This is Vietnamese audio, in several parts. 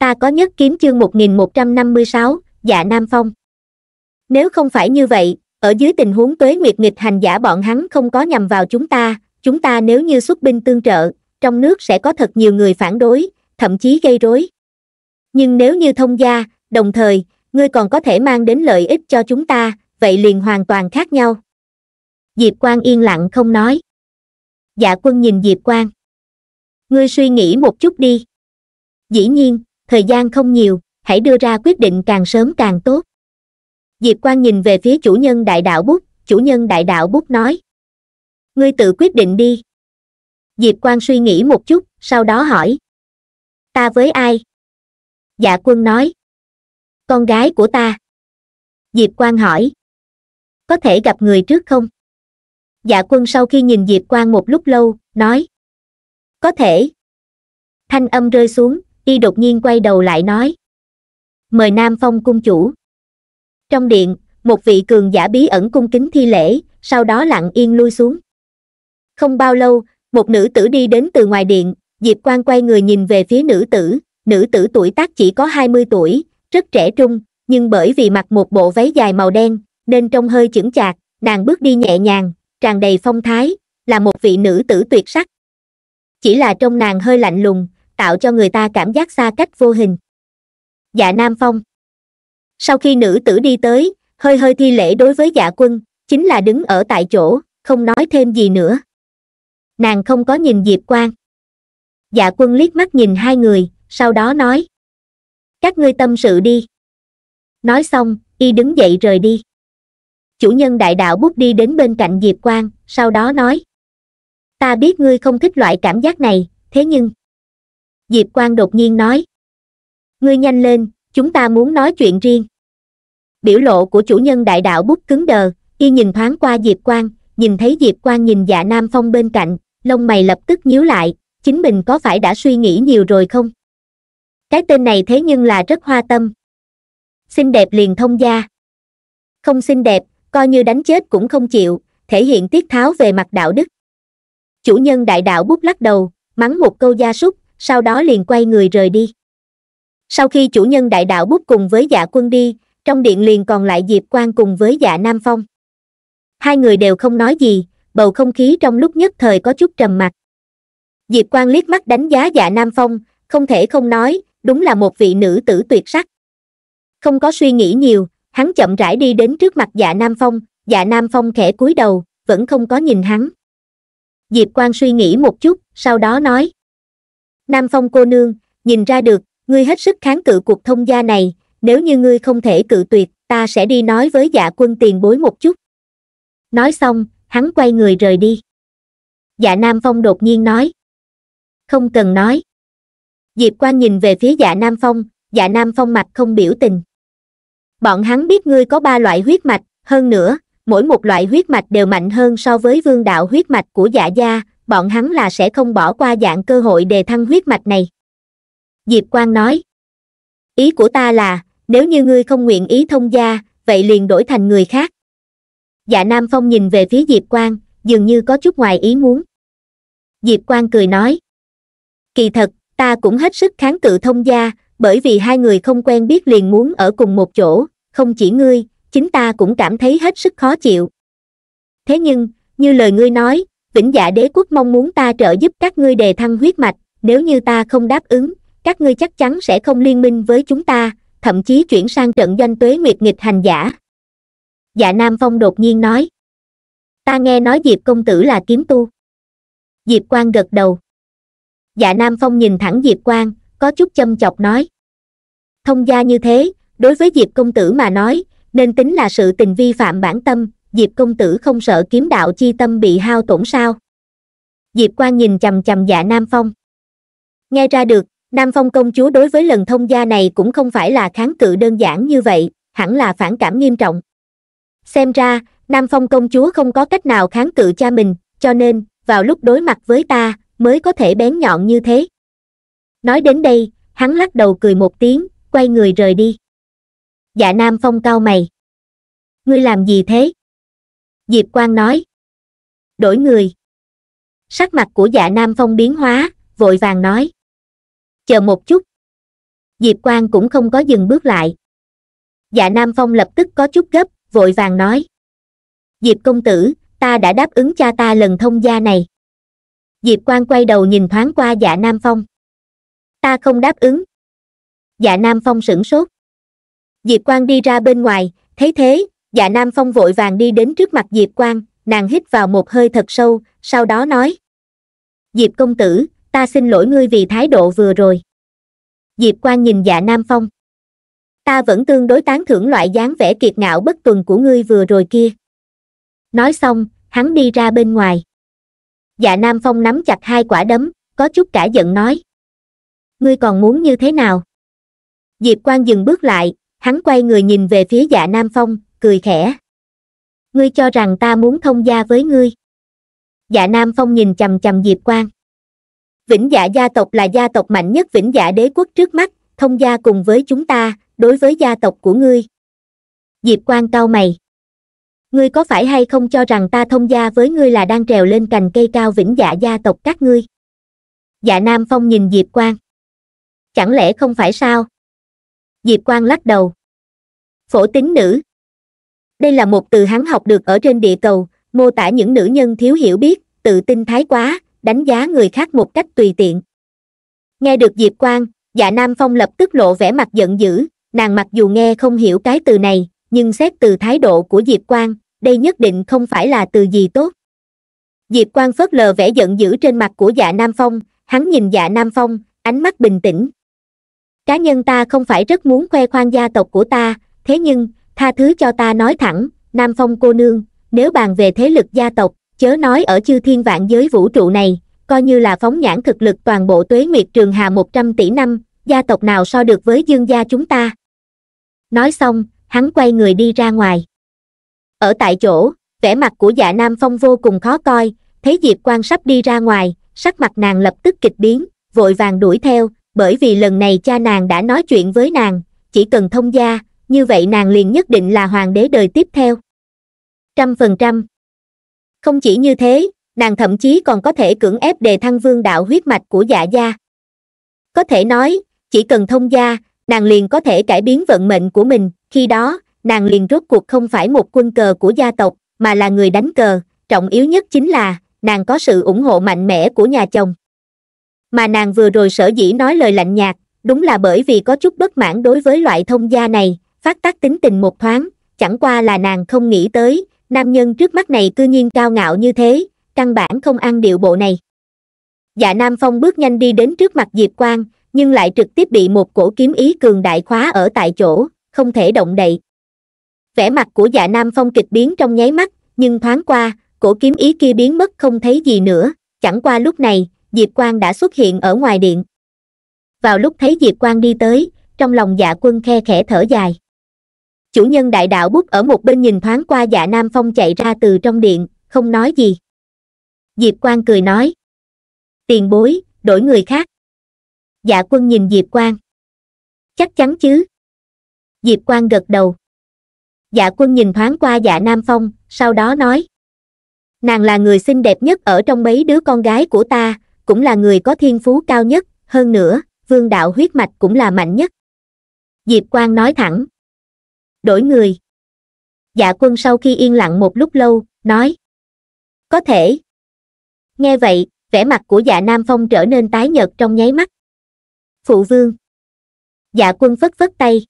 ta có nhất kiếm chương 1156, dạ Nam Phong. Nếu không phải như vậy, ở dưới tình huống tuế nguyệt nghịch hành giả bọn hắn không có nhằm vào chúng ta, chúng ta nếu như xuất binh tương trợ, trong nước sẽ có thật nhiều người phản đối, thậm chí gây rối. Nhưng nếu như thông gia, đồng thời, ngươi còn có thể mang đến lợi ích cho chúng ta, vậy liền hoàn toàn khác nhau. Diệp Quang yên lặng không nói. Dạ quân nhìn Diệp Quang. Ngươi suy nghĩ một chút đi. Dĩ nhiên, thời gian không nhiều hãy đưa ra quyết định càng sớm càng tốt diệp quang nhìn về phía chủ nhân đại đạo bút chủ nhân đại đạo bút nói ngươi tự quyết định đi diệp quang suy nghĩ một chút sau đó hỏi ta với ai dạ quân nói con gái của ta diệp quang hỏi có thể gặp người trước không dạ quân sau khi nhìn diệp quang một lúc lâu nói có thể thanh âm rơi xuống y đột nhiên quay đầu lại nói mời nam phong cung chủ trong điện một vị cường giả bí ẩn cung kính thi lễ sau đó lặng yên lui xuống không bao lâu một nữ tử đi đến từ ngoài điện diệp Quang quay người nhìn về phía nữ tử nữ tử tuổi tác chỉ có hai mươi tuổi rất trẻ trung nhưng bởi vì mặc một bộ váy dài màu đen nên trông hơi chững chạc nàng bước đi nhẹ nhàng tràn đầy phong thái là một vị nữ tử tuyệt sắc chỉ là trong nàng hơi lạnh lùng tạo cho người ta cảm giác xa cách vô hình dạ nam phong sau khi nữ tử đi tới hơi hơi thi lễ đối với dạ quân chính là đứng ở tại chỗ không nói thêm gì nữa nàng không có nhìn diệp Quang. dạ quân liếc mắt nhìn hai người sau đó nói các ngươi tâm sự đi nói xong y đứng dậy rời đi chủ nhân đại đạo bút đi đến bên cạnh diệp Quang, sau đó nói ta biết ngươi không thích loại cảm giác này thế nhưng diệp quang đột nhiên nói ngươi nhanh lên chúng ta muốn nói chuyện riêng biểu lộ của chủ nhân đại đạo bút cứng đờ y nhìn thoáng qua diệp quang nhìn thấy diệp quang nhìn dạ nam phong bên cạnh lông mày lập tức nhíu lại chính mình có phải đã suy nghĩ nhiều rồi không cái tên này thế nhưng là rất hoa tâm xinh đẹp liền thông gia không xinh đẹp coi như đánh chết cũng không chịu thể hiện tiết tháo về mặt đạo đức chủ nhân đại đạo bút lắc đầu mắng một câu gia súc sau đó liền quay người rời đi sau khi chủ nhân đại đạo bút cùng với dạ quân đi trong điện liền còn lại diệp quang cùng với dạ nam phong hai người đều không nói gì bầu không khí trong lúc nhất thời có chút trầm mặc diệp quang liếc mắt đánh giá dạ nam phong không thể không nói đúng là một vị nữ tử tuyệt sắc không có suy nghĩ nhiều hắn chậm rãi đi đến trước mặt dạ nam phong dạ nam phong khẽ cúi đầu vẫn không có nhìn hắn diệp quang suy nghĩ một chút sau đó nói Nam Phong cô nương, nhìn ra được, ngươi hết sức kháng cự cuộc thông gia này, nếu như ngươi không thể cự tuyệt, ta sẽ đi nói với dạ quân tiền bối một chút. Nói xong, hắn quay người rời đi. Dạ Nam Phong đột nhiên nói. Không cần nói. Diệp Quan nhìn về phía dạ Nam Phong, dạ Nam Phong mặt không biểu tình. Bọn hắn biết ngươi có ba loại huyết mạch, hơn nữa, mỗi một loại huyết mạch đều mạnh hơn so với vương đạo huyết mạch của dạ gia, bọn hắn là sẽ không bỏ qua dạng cơ hội đề thăng huyết mạch này diệp quang nói ý của ta là nếu như ngươi không nguyện ý thông gia vậy liền đổi thành người khác dạ nam phong nhìn về phía diệp quang dường như có chút ngoài ý muốn diệp quang cười nói kỳ thật ta cũng hết sức kháng cự thông gia bởi vì hai người không quen biết liền muốn ở cùng một chỗ không chỉ ngươi chính ta cũng cảm thấy hết sức khó chịu thế nhưng như lời ngươi nói vĩnh dạ đế quốc mong muốn ta trợ giúp các ngươi đề thăng huyết mạch nếu như ta không đáp ứng các ngươi chắc chắn sẽ không liên minh với chúng ta thậm chí chuyển sang trận doanh tuế nguyệt nghịch hành giả dạ nam phong đột nhiên nói ta nghe nói diệp công tử là kiếm tu diệp quang gật đầu dạ nam phong nhìn thẳng diệp quang có chút châm chọc nói thông gia như thế đối với diệp công tử mà nói nên tính là sự tình vi phạm bản tâm diệp công tử không sợ kiếm đạo chi tâm bị hao tổn sao diệp quan nhìn chằm chằm dạ nam phong nghe ra được nam phong công chúa đối với lần thông gia này cũng không phải là kháng cự đơn giản như vậy hẳn là phản cảm nghiêm trọng xem ra nam phong công chúa không có cách nào kháng cự cha mình cho nên vào lúc đối mặt với ta mới có thể bén nhọn như thế nói đến đây hắn lắc đầu cười một tiếng quay người rời đi dạ nam phong cao mày ngươi làm gì thế diệp quang nói đổi người sắc mặt của dạ nam phong biến hóa vội vàng nói chờ một chút diệp quang cũng không có dừng bước lại dạ nam phong lập tức có chút gấp vội vàng nói diệp công tử ta đã đáp ứng cha ta lần thông gia này diệp quang quay đầu nhìn thoáng qua dạ nam phong ta không đáp ứng dạ nam phong sửng sốt diệp quang đi ra bên ngoài thấy thế dạ nam phong vội vàng đi đến trước mặt diệp quang nàng hít vào một hơi thật sâu sau đó nói diệp công tử ta xin lỗi ngươi vì thái độ vừa rồi diệp quang nhìn dạ nam phong ta vẫn tương đối tán thưởng loại dáng vẻ kiệt ngạo bất tuần của ngươi vừa rồi kia nói xong hắn đi ra bên ngoài dạ nam phong nắm chặt hai quả đấm có chút cả giận nói ngươi còn muốn như thế nào diệp quang dừng bước lại hắn quay người nhìn về phía dạ nam phong cười khẽ. Ngươi cho rằng ta muốn thông gia với ngươi. Dạ Nam Phong nhìn chầm chầm Diệp Quang. Vĩnh dạ gia tộc là gia tộc mạnh nhất vĩnh dạ đế quốc trước mắt, thông gia cùng với chúng ta, đối với gia tộc của ngươi. Diệp Quang cau mày. Ngươi có phải hay không cho rằng ta thông gia với ngươi là đang trèo lên cành cây cao vĩnh dạ gia tộc các ngươi? Dạ Nam Phong nhìn Diệp Quang. Chẳng lẽ không phải sao? Diệp Quang lắc đầu. Phổ tính nữ, đây là một từ hắn học được ở trên địa cầu mô tả những nữ nhân thiếu hiểu biết tự tin thái quá đánh giá người khác một cách tùy tiện nghe được diệp quang dạ nam phong lập tức lộ vẻ mặt giận dữ nàng mặc dù nghe không hiểu cái từ này nhưng xét từ thái độ của diệp quang đây nhất định không phải là từ gì tốt diệp quang phớt lờ vẻ giận dữ trên mặt của dạ nam phong hắn nhìn dạ nam phong ánh mắt bình tĩnh cá nhân ta không phải rất muốn khoe khoang gia tộc của ta thế nhưng tha thứ cho ta nói thẳng nam phong cô nương nếu bàn về thế lực gia tộc chớ nói ở chư thiên vạn giới vũ trụ này coi như là phóng nhãn thực lực toàn bộ tuế nguyệt trường hà một trăm tỷ năm gia tộc nào so được với dương gia chúng ta nói xong hắn quay người đi ra ngoài ở tại chỗ vẻ mặt của dạ nam phong vô cùng khó coi thấy diệp Quang sắp đi ra ngoài sắc mặt nàng lập tức kịch biến vội vàng đuổi theo bởi vì lần này cha nàng đã nói chuyện với nàng chỉ cần thông gia như vậy nàng liền nhất định là hoàng đế đời tiếp theo trăm phần trăm không chỉ như thế nàng thậm chí còn có thể cưỡng ép đề thăng vương đạo huyết mạch của dạ gia có thể nói chỉ cần thông gia nàng liền có thể cải biến vận mệnh của mình khi đó nàng liền rốt cuộc không phải một quân cờ của gia tộc mà là người đánh cờ trọng yếu nhất chính là nàng có sự ủng hộ mạnh mẽ của nhà chồng mà nàng vừa rồi sở dĩ nói lời lạnh nhạt đúng là bởi vì có chút bất mãn đối với loại thông gia này phát tác tính tình một thoáng chẳng qua là nàng không nghĩ tới nam nhân trước mắt này cư nhiên cao ngạo như thế căn bản không ăn điệu bộ này dạ nam phong bước nhanh đi đến trước mặt diệp quang nhưng lại trực tiếp bị một cổ kiếm ý cường đại khóa ở tại chỗ không thể động đậy vẻ mặt của dạ nam phong kịch biến trong nháy mắt nhưng thoáng qua cổ kiếm ý kia biến mất không thấy gì nữa chẳng qua lúc này diệp quang đã xuất hiện ở ngoài điện vào lúc thấy diệp quang đi tới trong lòng dạ quân khe khẽ thở dài chủ nhân đại đạo bút ở một bên nhìn thoáng qua dạ nam phong chạy ra từ trong điện không nói gì diệp Quang cười nói tiền bối đổi người khác dạ quân nhìn diệp Quang, chắc chắn chứ diệp Quang gật đầu dạ quân nhìn thoáng qua dạ nam phong sau đó nói nàng là người xinh đẹp nhất ở trong mấy đứa con gái của ta cũng là người có thiên phú cao nhất hơn nữa vương đạo huyết mạch cũng là mạnh nhất diệp Quang nói thẳng đổi người dạ quân sau khi yên lặng một lúc lâu nói có thể nghe vậy vẻ mặt của dạ nam phong trở nên tái nhợt trong nháy mắt phụ vương dạ quân phất phất tay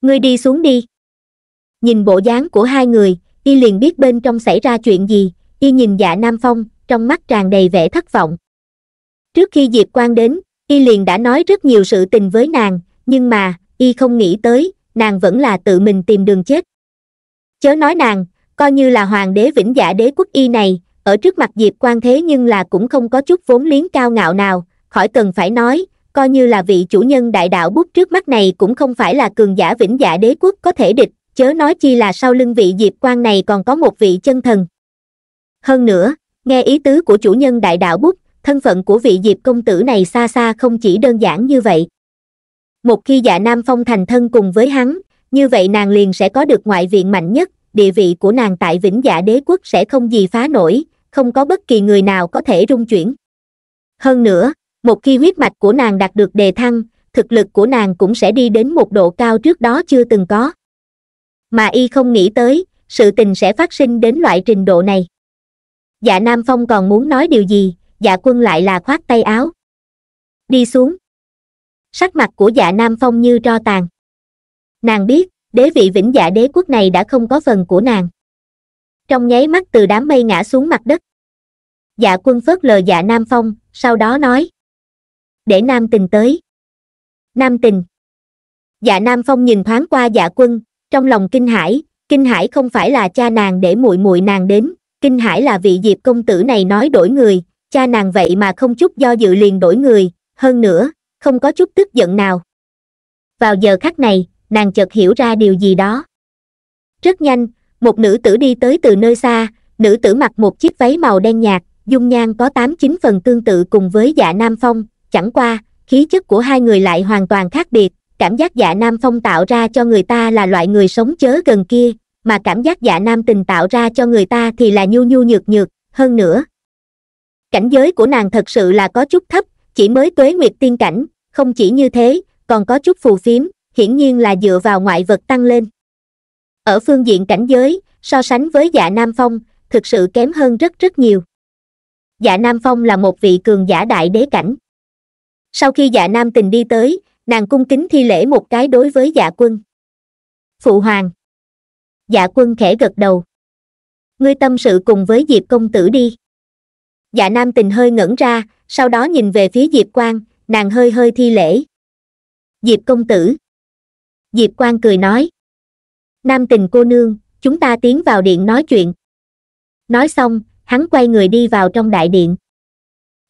ngươi đi xuống đi nhìn bộ dáng của hai người y liền biết bên trong xảy ra chuyện gì y nhìn dạ nam phong trong mắt tràn đầy vẻ thất vọng trước khi diệp Quang đến y liền đã nói rất nhiều sự tình với nàng nhưng mà y không nghĩ tới nàng vẫn là tự mình tìm đường chết chớ nói nàng coi như là hoàng đế vĩnh giả đế quốc y này ở trước mặt diệp quan thế nhưng là cũng không có chút vốn liếng cao ngạo nào khỏi cần phải nói coi như là vị chủ nhân đại đạo bút trước mắt này cũng không phải là cường giả vĩnh giả đế quốc có thể địch chớ nói chi là sau lưng vị diệp quan này còn có một vị chân thần hơn nữa nghe ý tứ của chủ nhân đại đạo bút thân phận của vị diệp công tử này xa xa không chỉ đơn giản như vậy một khi dạ nam phong thành thân cùng với hắn như vậy nàng liền sẽ có được ngoại viện mạnh nhất địa vị của nàng tại vĩnh dạ đế quốc sẽ không gì phá nổi không có bất kỳ người nào có thể rung chuyển hơn nữa một khi huyết mạch của nàng đạt được đề thăng thực lực của nàng cũng sẽ đi đến một độ cao trước đó chưa từng có mà y không nghĩ tới sự tình sẽ phát sinh đến loại trình độ này dạ nam phong còn muốn nói điều gì dạ quân lại là khoát tay áo đi xuống sắc mặt của dạ nam phong như tro tàn nàng biết đế vị vĩnh dạ đế quốc này đã không có phần của nàng trong nháy mắt từ đám mây ngã xuống mặt đất dạ quân phớt lờ dạ nam phong sau đó nói để nam tình tới nam tình dạ nam phong nhìn thoáng qua dạ quân trong lòng kinh hải, kinh hải không phải là cha nàng để muội muội nàng đến kinh hải là vị diệp công tử này nói đổi người cha nàng vậy mà không chút do dự liền đổi người hơn nữa không có chút tức giận nào vào giờ khắc này nàng chợt hiểu ra điều gì đó rất nhanh một nữ tử đi tới từ nơi xa nữ tử mặc một chiếc váy màu đen nhạt dung nhan có tám chín phần tương tự cùng với dạ nam phong chẳng qua khí chất của hai người lại hoàn toàn khác biệt cảm giác dạ nam phong tạo ra cho người ta là loại người sống chớ gần kia mà cảm giác dạ nam tình tạo ra cho người ta thì là nhu nhu nhược nhược hơn nữa cảnh giới của nàng thật sự là có chút thấp chỉ mới tuế nguyệt tiên cảnh không chỉ như thế còn có chút phù phiếm hiển nhiên là dựa vào ngoại vật tăng lên ở phương diện cảnh giới so sánh với dạ nam phong thực sự kém hơn rất rất nhiều dạ nam phong là một vị cường giả đại đế cảnh sau khi dạ nam tình đi tới nàng cung kính thi lễ một cái đối với dạ quân phụ hoàng dạ quân khẽ gật đầu ngươi tâm sự cùng với diệp công tử đi dạ nam tình hơi ngẩn ra sau đó nhìn về phía diệp quang nàng hơi hơi thi lễ diệp công tử diệp quan cười nói nam tình cô nương chúng ta tiến vào điện nói chuyện nói xong hắn quay người đi vào trong đại điện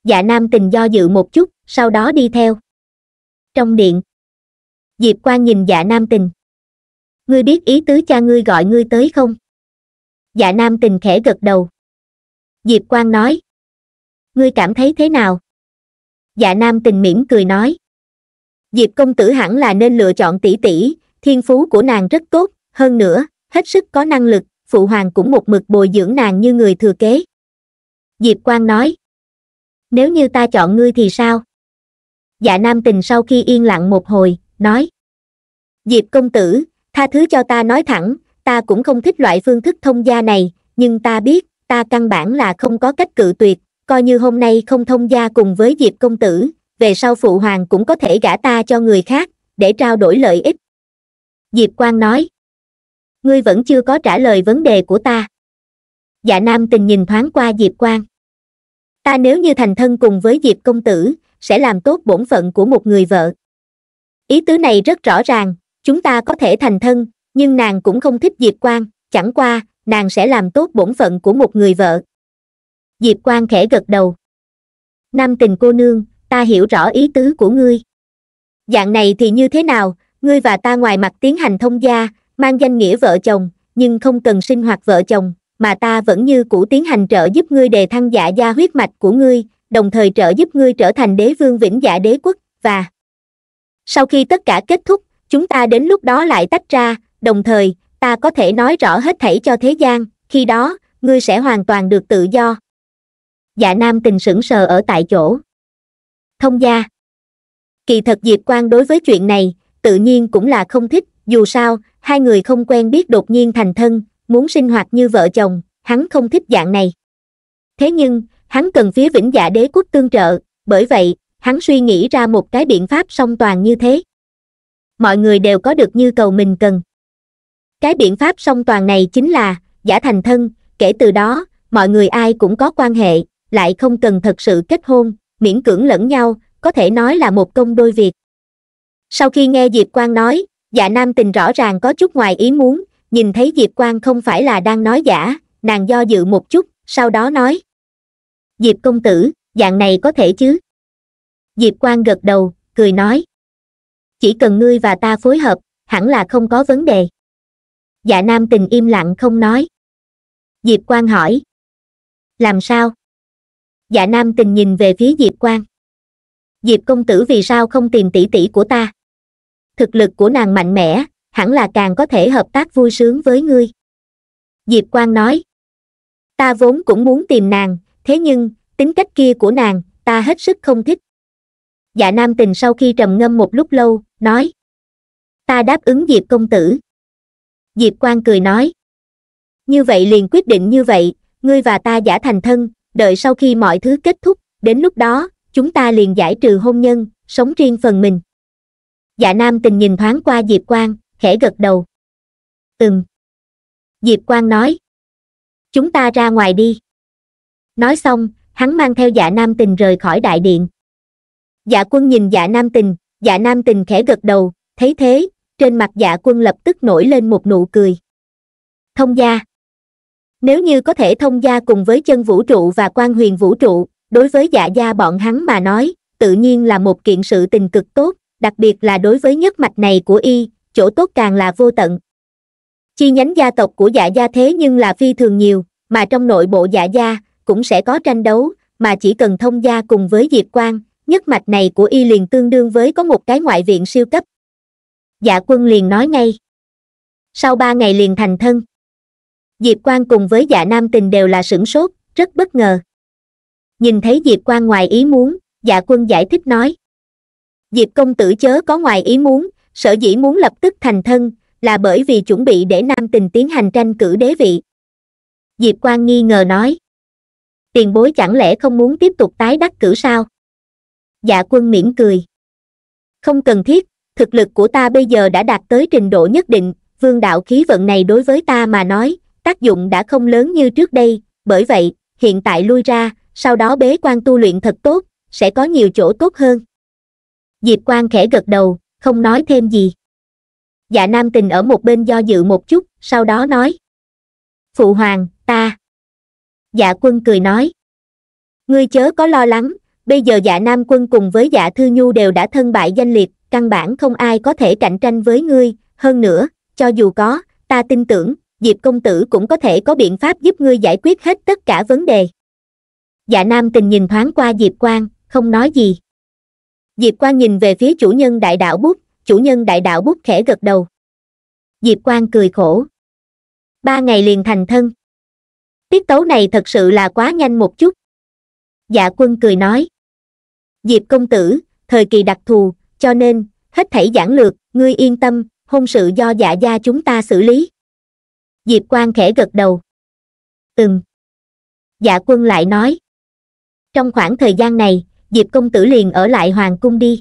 dạ nam tình do dự một chút sau đó đi theo trong điện diệp quan nhìn dạ nam tình ngươi biết ý tứ cha ngươi gọi ngươi tới không dạ nam tình khẽ gật đầu diệp quan nói ngươi cảm thấy thế nào dạ nam tình mỉm cười nói diệp công tử hẳn là nên lựa chọn tỷ tỷ thiên phú của nàng rất tốt hơn nữa hết sức có năng lực phụ hoàng cũng một mực bồi dưỡng nàng như người thừa kế diệp quang nói nếu như ta chọn ngươi thì sao dạ nam tình sau khi yên lặng một hồi nói diệp công tử tha thứ cho ta nói thẳng ta cũng không thích loại phương thức thông gia này nhưng ta biết ta căn bản là không có cách cự tuyệt coi như hôm nay không thông gia cùng với diệp công tử về sau phụ hoàng cũng có thể gả ta cho người khác để trao đổi lợi ích diệp quang nói ngươi vẫn chưa có trả lời vấn đề của ta dạ nam tình nhìn thoáng qua diệp quang ta nếu như thành thân cùng với diệp công tử sẽ làm tốt bổn phận của một người vợ ý tứ này rất rõ ràng chúng ta có thể thành thân nhưng nàng cũng không thích diệp quang chẳng qua nàng sẽ làm tốt bổn phận của một người vợ diệp Quang khẽ gật đầu nam tình cô nương ta hiểu rõ ý tứ của ngươi dạng này thì như thế nào ngươi và ta ngoài mặt tiến hành thông gia mang danh nghĩa vợ chồng nhưng không cần sinh hoạt vợ chồng mà ta vẫn như cũ tiến hành trợ giúp ngươi đề thăng dạ gia huyết mạch của ngươi đồng thời trợ giúp ngươi trở thành đế vương vĩnh dạ đế quốc và sau khi tất cả kết thúc chúng ta đến lúc đó lại tách ra đồng thời ta có thể nói rõ hết thảy cho thế gian khi đó ngươi sẽ hoàn toàn được tự do dạ nam tình sững sờ ở tại chỗ thông gia kỳ thật diệp quan đối với chuyện này tự nhiên cũng là không thích dù sao hai người không quen biết đột nhiên thành thân muốn sinh hoạt như vợ chồng hắn không thích dạng này thế nhưng hắn cần phía vĩnh dạ đế quốc tương trợ bởi vậy hắn suy nghĩ ra một cái biện pháp song toàn như thế mọi người đều có được như cầu mình cần cái biện pháp song toàn này chính là giả thành thân kể từ đó mọi người ai cũng có quan hệ lại không cần thật sự kết hôn, miễn cưỡng lẫn nhau, có thể nói là một công đôi việc. Sau khi nghe Diệp Quang nói, dạ nam tình rõ ràng có chút ngoài ý muốn, nhìn thấy Diệp Quang không phải là đang nói giả, nàng do dự một chút, sau đó nói. Diệp công tử, dạng này có thể chứ? Diệp Quang gật đầu, cười nói. Chỉ cần ngươi và ta phối hợp, hẳn là không có vấn đề. Dạ nam tình im lặng không nói. Diệp Quang hỏi. Làm sao? dạ nam tình nhìn về phía diệp quang diệp công tử vì sao không tìm tỷ tỷ của ta thực lực của nàng mạnh mẽ hẳn là càng có thể hợp tác vui sướng với ngươi diệp quang nói ta vốn cũng muốn tìm nàng thế nhưng tính cách kia của nàng ta hết sức không thích dạ nam tình sau khi trầm ngâm một lúc lâu nói ta đáp ứng diệp công tử diệp quang cười nói như vậy liền quyết định như vậy ngươi và ta giả thành thân đợi sau khi mọi thứ kết thúc, đến lúc đó, chúng ta liền giải trừ hôn nhân, sống riêng phần mình. Dạ nam tình nhìn thoáng qua Diệp Quang, khẽ gật đầu. Ừm. Diệp Quang nói. Chúng ta ra ngoài đi. Nói xong, hắn mang theo dạ nam tình rời khỏi đại điện. Dạ quân nhìn dạ nam tình, dạ nam tình khẽ gật đầu, thấy thế, trên mặt dạ quân lập tức nổi lên một nụ cười. Thông gia nếu như có thể thông gia cùng với chân vũ trụ và quan huyền vũ trụ đối với dạ gia bọn hắn mà nói tự nhiên là một kiện sự tình cực tốt đặc biệt là đối với nhất mạch này của y chỗ tốt càng là vô tận chi nhánh gia tộc của dạ gia thế nhưng là phi thường nhiều mà trong nội bộ dạ gia cũng sẽ có tranh đấu mà chỉ cần thông gia cùng với diệp quang nhất mạch này của y liền tương đương với có một cái ngoại viện siêu cấp dạ quân liền nói ngay sau ba ngày liền thành thân diệp Quang cùng với dạ nam tình đều là sửng sốt rất bất ngờ nhìn thấy diệp Quang ngoài ý muốn dạ quân giải thích nói diệp công tử chớ có ngoài ý muốn sở dĩ muốn lập tức thành thân là bởi vì chuẩn bị để nam tình tiến hành tranh cử đế vị diệp Quang nghi ngờ nói tiền bối chẳng lẽ không muốn tiếp tục tái đắc cử sao dạ quân mỉm cười không cần thiết thực lực của ta bây giờ đã đạt tới trình độ nhất định vương đạo khí vận này đối với ta mà nói tác dụng đã không lớn như trước đây bởi vậy hiện tại lui ra sau đó bế quan tu luyện thật tốt sẽ có nhiều chỗ tốt hơn diệp quan khẽ gật đầu không nói thêm gì dạ nam tình ở một bên do dự một chút sau đó nói phụ hoàng ta dạ quân cười nói ngươi chớ có lo lắng bây giờ dạ nam quân cùng với dạ thư nhu đều đã thân bại danh liệt căn bản không ai có thể cạnh tranh với ngươi hơn nữa cho dù có ta tin tưởng diệp công tử cũng có thể có biện pháp giúp ngươi giải quyết hết tất cả vấn đề dạ nam tình nhìn thoáng qua diệp quang không nói gì diệp quang nhìn về phía chủ nhân đại đạo bút chủ nhân đại đạo bút khẽ gật đầu diệp quang cười khổ ba ngày liền thành thân tiết tấu này thật sự là quá nhanh một chút dạ quân cười nói diệp công tử thời kỳ đặc thù cho nên hết thảy giản lược ngươi yên tâm hôn sự do dạ gia chúng ta xử lý diệp Quang khẽ gật đầu ừm dạ quân lại nói trong khoảng thời gian này diệp công tử liền ở lại hoàng cung đi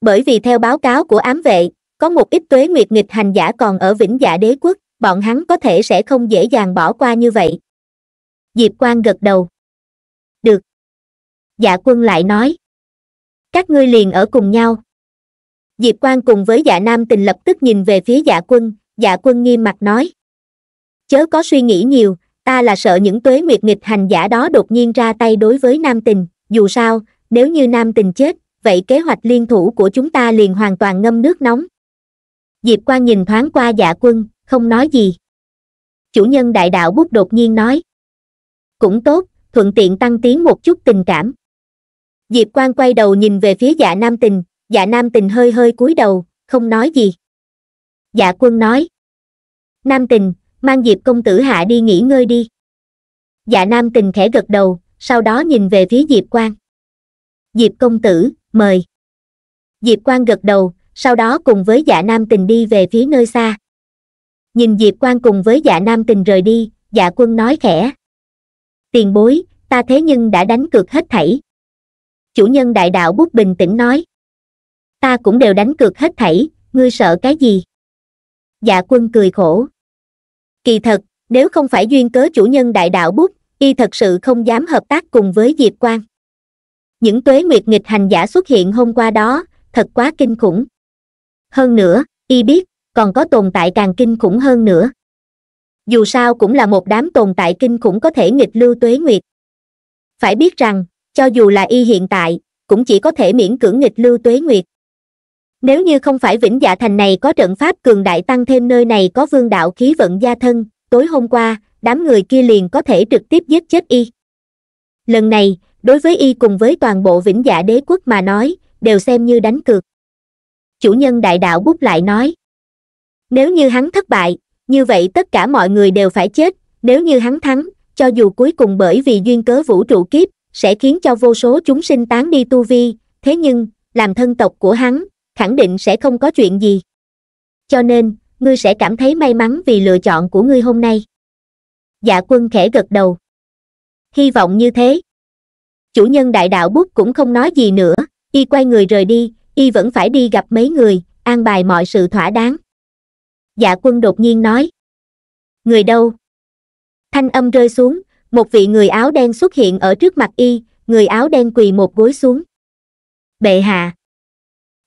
bởi vì theo báo cáo của ám vệ có một ít tuế nguyệt nghịch hành giả còn ở vĩnh giả dạ đế quốc bọn hắn có thể sẽ không dễ dàng bỏ qua như vậy diệp Quang gật đầu được dạ quân lại nói các ngươi liền ở cùng nhau diệp Quang cùng với dạ nam tình lập tức nhìn về phía dạ quân dạ quân nghiêm mặt nói chớ có suy nghĩ nhiều ta là sợ những tuế nguyệt nghịch hành giả đó đột nhiên ra tay đối với nam tình dù sao nếu như nam tình chết vậy kế hoạch liên thủ của chúng ta liền hoàn toàn ngâm nước nóng diệp quan nhìn thoáng qua dạ quân không nói gì chủ nhân đại đạo bút đột nhiên nói cũng tốt thuận tiện tăng tiến một chút tình cảm diệp quan quay đầu nhìn về phía dạ nam tình dạ nam tình hơi hơi cúi đầu không nói gì dạ quân nói nam tình mang diệp công tử hạ đi nghỉ ngơi đi dạ nam tình khẽ gật đầu sau đó nhìn về phía diệp quan diệp công tử mời diệp quan gật đầu sau đó cùng với dạ nam tình đi về phía nơi xa nhìn diệp quan cùng với dạ nam tình rời đi dạ quân nói khẽ tiền bối ta thế nhưng đã đánh cược hết thảy chủ nhân đại đạo bút bình tĩnh nói ta cũng đều đánh cược hết thảy ngươi sợ cái gì dạ quân cười khổ kỳ thật nếu không phải duyên cớ chủ nhân đại đạo bút y thật sự không dám hợp tác cùng với diệp quang những tuế nguyệt nghịch hành giả xuất hiện hôm qua đó thật quá kinh khủng hơn nữa y biết còn có tồn tại càng kinh khủng hơn nữa dù sao cũng là một đám tồn tại kinh khủng có thể nghịch lưu tuế nguyệt phải biết rằng cho dù là y hiện tại cũng chỉ có thể miễn cưỡng nghịch lưu tuế nguyệt nếu như không phải vĩnh dạ thành này có trận pháp cường đại tăng thêm nơi này có vương đạo khí vận gia thân tối hôm qua đám người kia liền có thể trực tiếp giết chết y lần này đối với y cùng với toàn bộ vĩnh dạ đế quốc mà nói đều xem như đánh cược chủ nhân đại đạo bút lại nói nếu như hắn thất bại như vậy tất cả mọi người đều phải chết nếu như hắn thắng cho dù cuối cùng bởi vì duyên cớ vũ trụ kiếp sẽ khiến cho vô số chúng sinh tán đi tu vi thế nhưng làm thân tộc của hắn khẳng định sẽ không có chuyện gì cho nên ngươi sẽ cảm thấy may mắn vì lựa chọn của ngươi hôm nay dạ quân khẽ gật đầu hy vọng như thế chủ nhân đại đạo bút cũng không nói gì nữa y quay người rời đi y vẫn phải đi gặp mấy người an bài mọi sự thỏa đáng dạ quân đột nhiên nói người đâu thanh âm rơi xuống một vị người áo đen xuất hiện ở trước mặt y người áo đen quỳ một gối xuống bệ hạ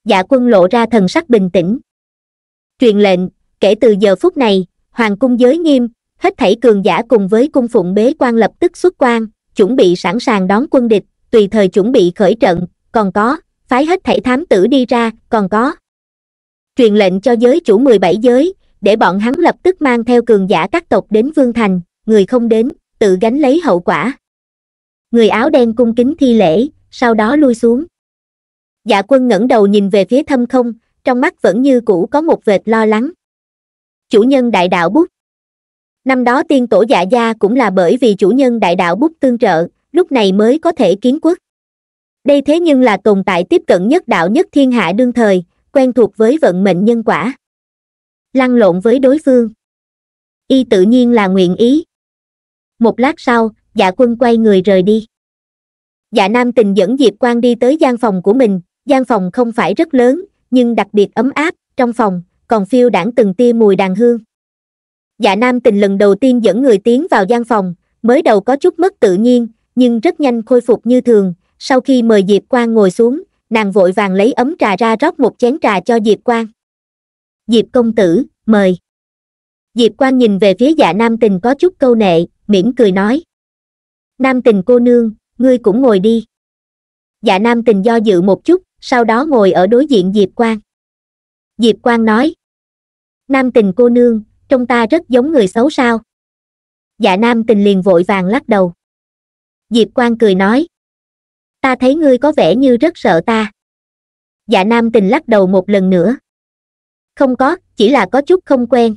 dạ quân lộ ra thần sắc bình tĩnh truyền lệnh kể từ giờ phút này hoàng cung giới nghiêm hết thảy cường giả cùng với cung phụng bế quan lập tức xuất quan chuẩn bị sẵn sàng đón quân địch tùy thời chuẩn bị khởi trận còn có phái hết thảy thám tử đi ra còn có truyền lệnh cho giới chủ mười bảy giới để bọn hắn lập tức mang theo cường giả các tộc đến vương thành người không đến tự gánh lấy hậu quả người áo đen cung kính thi lễ sau đó lui xuống dạ quân ngẩng đầu nhìn về phía thâm không trong mắt vẫn như cũ có một vệt lo lắng chủ nhân đại đạo bút năm đó tiên tổ dạ gia cũng là bởi vì chủ nhân đại đạo bút tương trợ lúc này mới có thể kiến quốc đây thế nhưng là tồn tại tiếp cận nhất đạo nhất thiên hạ đương thời quen thuộc với vận mệnh nhân quả lăn lộn với đối phương y tự nhiên là nguyện ý một lát sau dạ quân quay người rời đi dạ nam tình dẫn diệp quan đi tới gian phòng của mình gian phòng không phải rất lớn nhưng đặc biệt ấm áp trong phòng còn phiêu đãng từng tia mùi đàn hương dạ nam tình lần đầu tiên dẫn người tiến vào gian phòng mới đầu có chút mất tự nhiên nhưng rất nhanh khôi phục như thường sau khi mời diệp quang ngồi xuống nàng vội vàng lấy ấm trà ra rót một chén trà cho diệp quang diệp công tử mời diệp quang nhìn về phía dạ nam tình có chút câu nệ mỉm cười nói nam tình cô nương ngươi cũng ngồi đi dạ nam tình do dự một chút sau đó ngồi ở đối diện diệp quang diệp quang nói nam tình cô nương trông ta rất giống người xấu sao dạ nam tình liền vội vàng lắc đầu diệp quang cười nói ta thấy ngươi có vẻ như rất sợ ta dạ nam tình lắc đầu một lần nữa không có chỉ là có chút không quen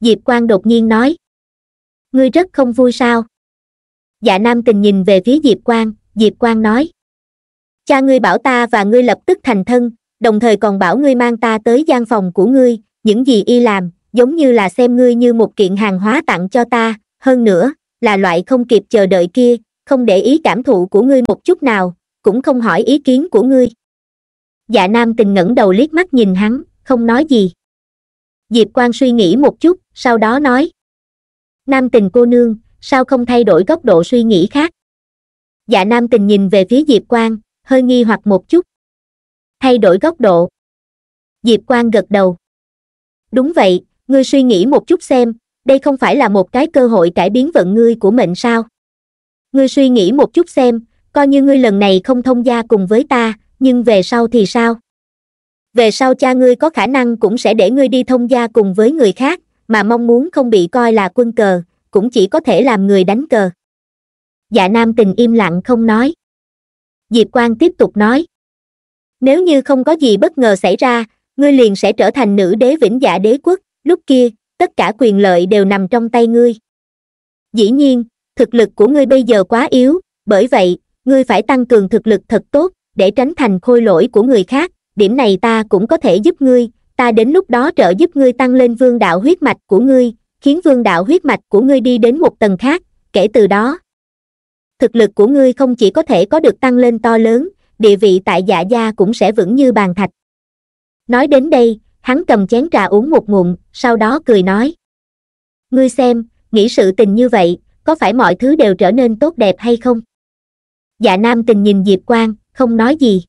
diệp quang đột nhiên nói ngươi rất không vui sao dạ nam tình nhìn về phía diệp quang diệp quang nói cha ngươi bảo ta và ngươi lập tức thành thân đồng thời còn bảo ngươi mang ta tới gian phòng của ngươi những gì y làm giống như là xem ngươi như một kiện hàng hóa tặng cho ta hơn nữa là loại không kịp chờ đợi kia không để ý cảm thụ của ngươi một chút nào cũng không hỏi ý kiến của ngươi dạ nam tình ngẩng đầu liếc mắt nhìn hắn không nói gì diệp Quan suy nghĩ một chút sau đó nói nam tình cô nương sao không thay đổi góc độ suy nghĩ khác dạ nam tình nhìn về phía diệp Quan, hơi nghi hoặc một chút thay đổi góc độ diệp Quang gật đầu đúng vậy ngươi suy nghĩ một chút xem đây không phải là một cái cơ hội cải biến vận ngươi của mệnh sao ngươi suy nghĩ một chút xem coi như ngươi lần này không thông gia cùng với ta nhưng về sau thì sao về sau cha ngươi có khả năng cũng sẽ để ngươi đi thông gia cùng với người khác mà mong muốn không bị coi là quân cờ cũng chỉ có thể làm người đánh cờ dạ nam tình im lặng không nói diệp quang tiếp tục nói nếu như không có gì bất ngờ xảy ra ngươi liền sẽ trở thành nữ đế vĩnh dạ đế quốc lúc kia tất cả quyền lợi đều nằm trong tay ngươi dĩ nhiên thực lực của ngươi bây giờ quá yếu bởi vậy ngươi phải tăng cường thực lực thật tốt để tránh thành khôi lỗi của người khác điểm này ta cũng có thể giúp ngươi ta đến lúc đó trợ giúp ngươi tăng lên vương đạo huyết mạch của ngươi khiến vương đạo huyết mạch của ngươi đi đến một tầng khác kể từ đó thực lực của ngươi không chỉ có thể có được tăng lên to lớn địa vị tại dạ gia cũng sẽ vững như bàn thạch nói đến đây hắn cầm chén trà uống một ngụm sau đó cười nói ngươi xem nghĩ sự tình như vậy có phải mọi thứ đều trở nên tốt đẹp hay không dạ nam tình nhìn diệp Quang, không nói gì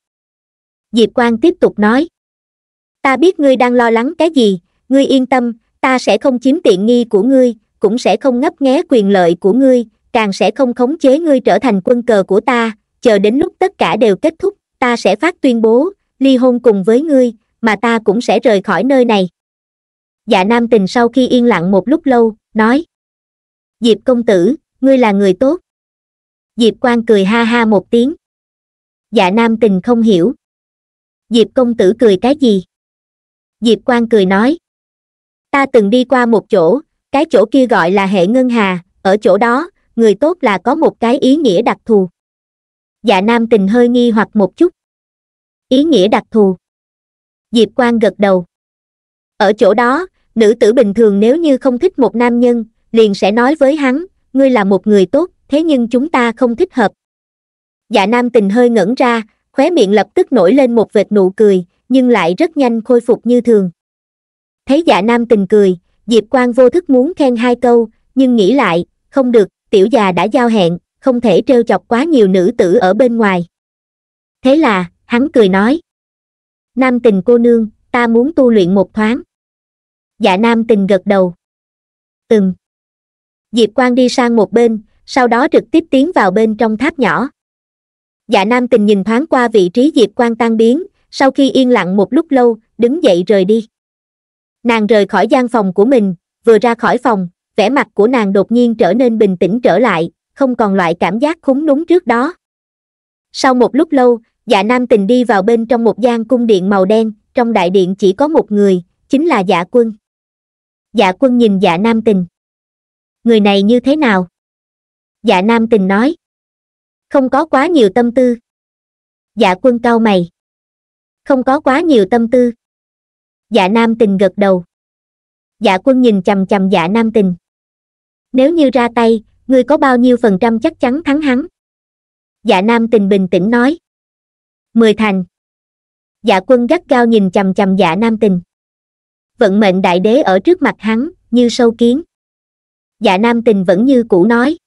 diệp Quang tiếp tục nói ta biết ngươi đang lo lắng cái gì ngươi yên tâm ta sẽ không chiếm tiện nghi của ngươi cũng sẽ không ngấp nghé quyền lợi của ngươi càng sẽ không khống chế ngươi trở thành quân cờ của ta chờ đến lúc tất cả đều kết thúc ta sẽ phát tuyên bố ly hôn cùng với ngươi mà ta cũng sẽ rời khỏi nơi này dạ nam tình sau khi yên lặng một lúc lâu nói diệp công tử ngươi là người tốt diệp Quan cười ha ha một tiếng dạ nam tình không hiểu diệp công tử cười cái gì diệp Quan cười nói ta từng đi qua một chỗ cái chỗ kia gọi là hệ ngân hà ở chỗ đó người tốt là có một cái ý nghĩa đặc thù dạ nam tình hơi nghi hoặc một chút ý nghĩa đặc thù diệp Quan gật đầu ở chỗ đó nữ tử bình thường nếu như không thích một nam nhân liền sẽ nói với hắn ngươi là một người tốt thế nhưng chúng ta không thích hợp dạ nam tình hơi ngẩn ra khóe miệng lập tức nổi lên một vệt nụ cười nhưng lại rất nhanh khôi phục như thường thấy dạ nam tình cười diệp Quan vô thức muốn khen hai câu nhưng nghĩ lại không được tiểu già đã giao hẹn không thể trêu chọc quá nhiều nữ tử ở bên ngoài thế là hắn cười nói nam tình cô nương ta muốn tu luyện một thoáng dạ nam tình gật đầu ừm diệp Quan đi sang một bên sau đó trực tiếp tiến vào bên trong tháp nhỏ dạ nam tình nhìn thoáng qua vị trí diệp Quan tan biến sau khi yên lặng một lúc lâu đứng dậy rời đi nàng rời khỏi gian phòng của mình vừa ra khỏi phòng vẻ mặt của nàng đột nhiên trở nên bình tĩnh trở lại không còn loại cảm giác khúng núng trước đó sau một lúc lâu dạ nam tình đi vào bên trong một gian cung điện màu đen trong đại điện chỉ có một người chính là dạ quân dạ quân nhìn dạ nam tình người này như thế nào dạ nam tình nói không có quá nhiều tâm tư dạ quân cau mày không có quá nhiều tâm tư dạ nam tình gật đầu dạ quân nhìn chằm chằm dạ nam tình nếu như ra tay ngươi có bao nhiêu phần trăm chắc chắn thắng hắn dạ nam tình bình tĩnh nói mười thành dạ quân gắt cao nhìn chằm chằm dạ nam tình vận mệnh đại đế ở trước mặt hắn như sâu kiến dạ nam tình vẫn như cũ nói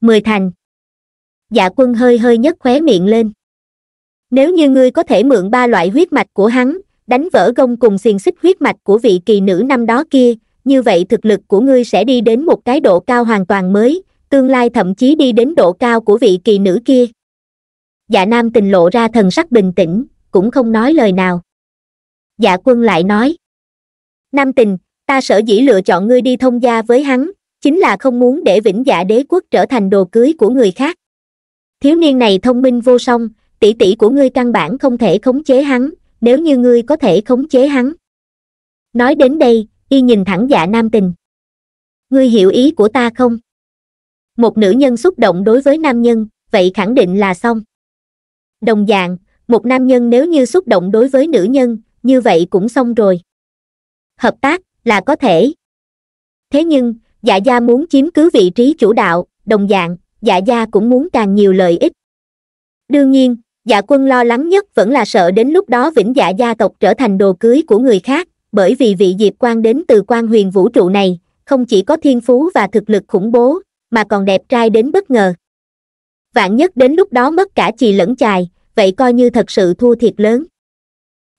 mười thành dạ quân hơi hơi nhấc khóe miệng lên nếu như ngươi có thể mượn ba loại huyết mạch của hắn đánh vỡ gông cùng xiềng xích huyết mạch của vị kỳ nữ năm đó kia như vậy thực lực của ngươi sẽ đi đến một cái độ cao hoàn toàn mới, tương lai thậm chí đi đến độ cao của vị kỳ nữ kia. Dạ nam tình lộ ra thần sắc bình tĩnh, cũng không nói lời nào. Dạ quân lại nói. Nam tình, ta sở dĩ lựa chọn ngươi đi thông gia với hắn, chính là không muốn để vĩnh dạ đế quốc trở thành đồ cưới của người khác. Thiếu niên này thông minh vô song, tỷ tỷ của ngươi căn bản không thể khống chế hắn, nếu như ngươi có thể khống chế hắn. Nói đến đây, y nhìn thẳng dạ nam tình ngươi hiểu ý của ta không một nữ nhân xúc động đối với nam nhân vậy khẳng định là xong đồng dạng một nam nhân nếu như xúc động đối với nữ nhân như vậy cũng xong rồi hợp tác là có thể thế nhưng dạ gia muốn chiếm cứ vị trí chủ đạo đồng dạng dạ gia cũng muốn càng nhiều lợi ích đương nhiên dạ quân lo lắng nhất vẫn là sợ đến lúc đó vĩnh dạ gia tộc trở thành đồ cưới của người khác bởi vì vị diệp quan đến từ quan huyền vũ trụ này không chỉ có thiên phú và thực lực khủng bố mà còn đẹp trai đến bất ngờ vạn nhất đến lúc đó mất cả chì lẫn chài vậy coi như thật sự thua thiệt lớn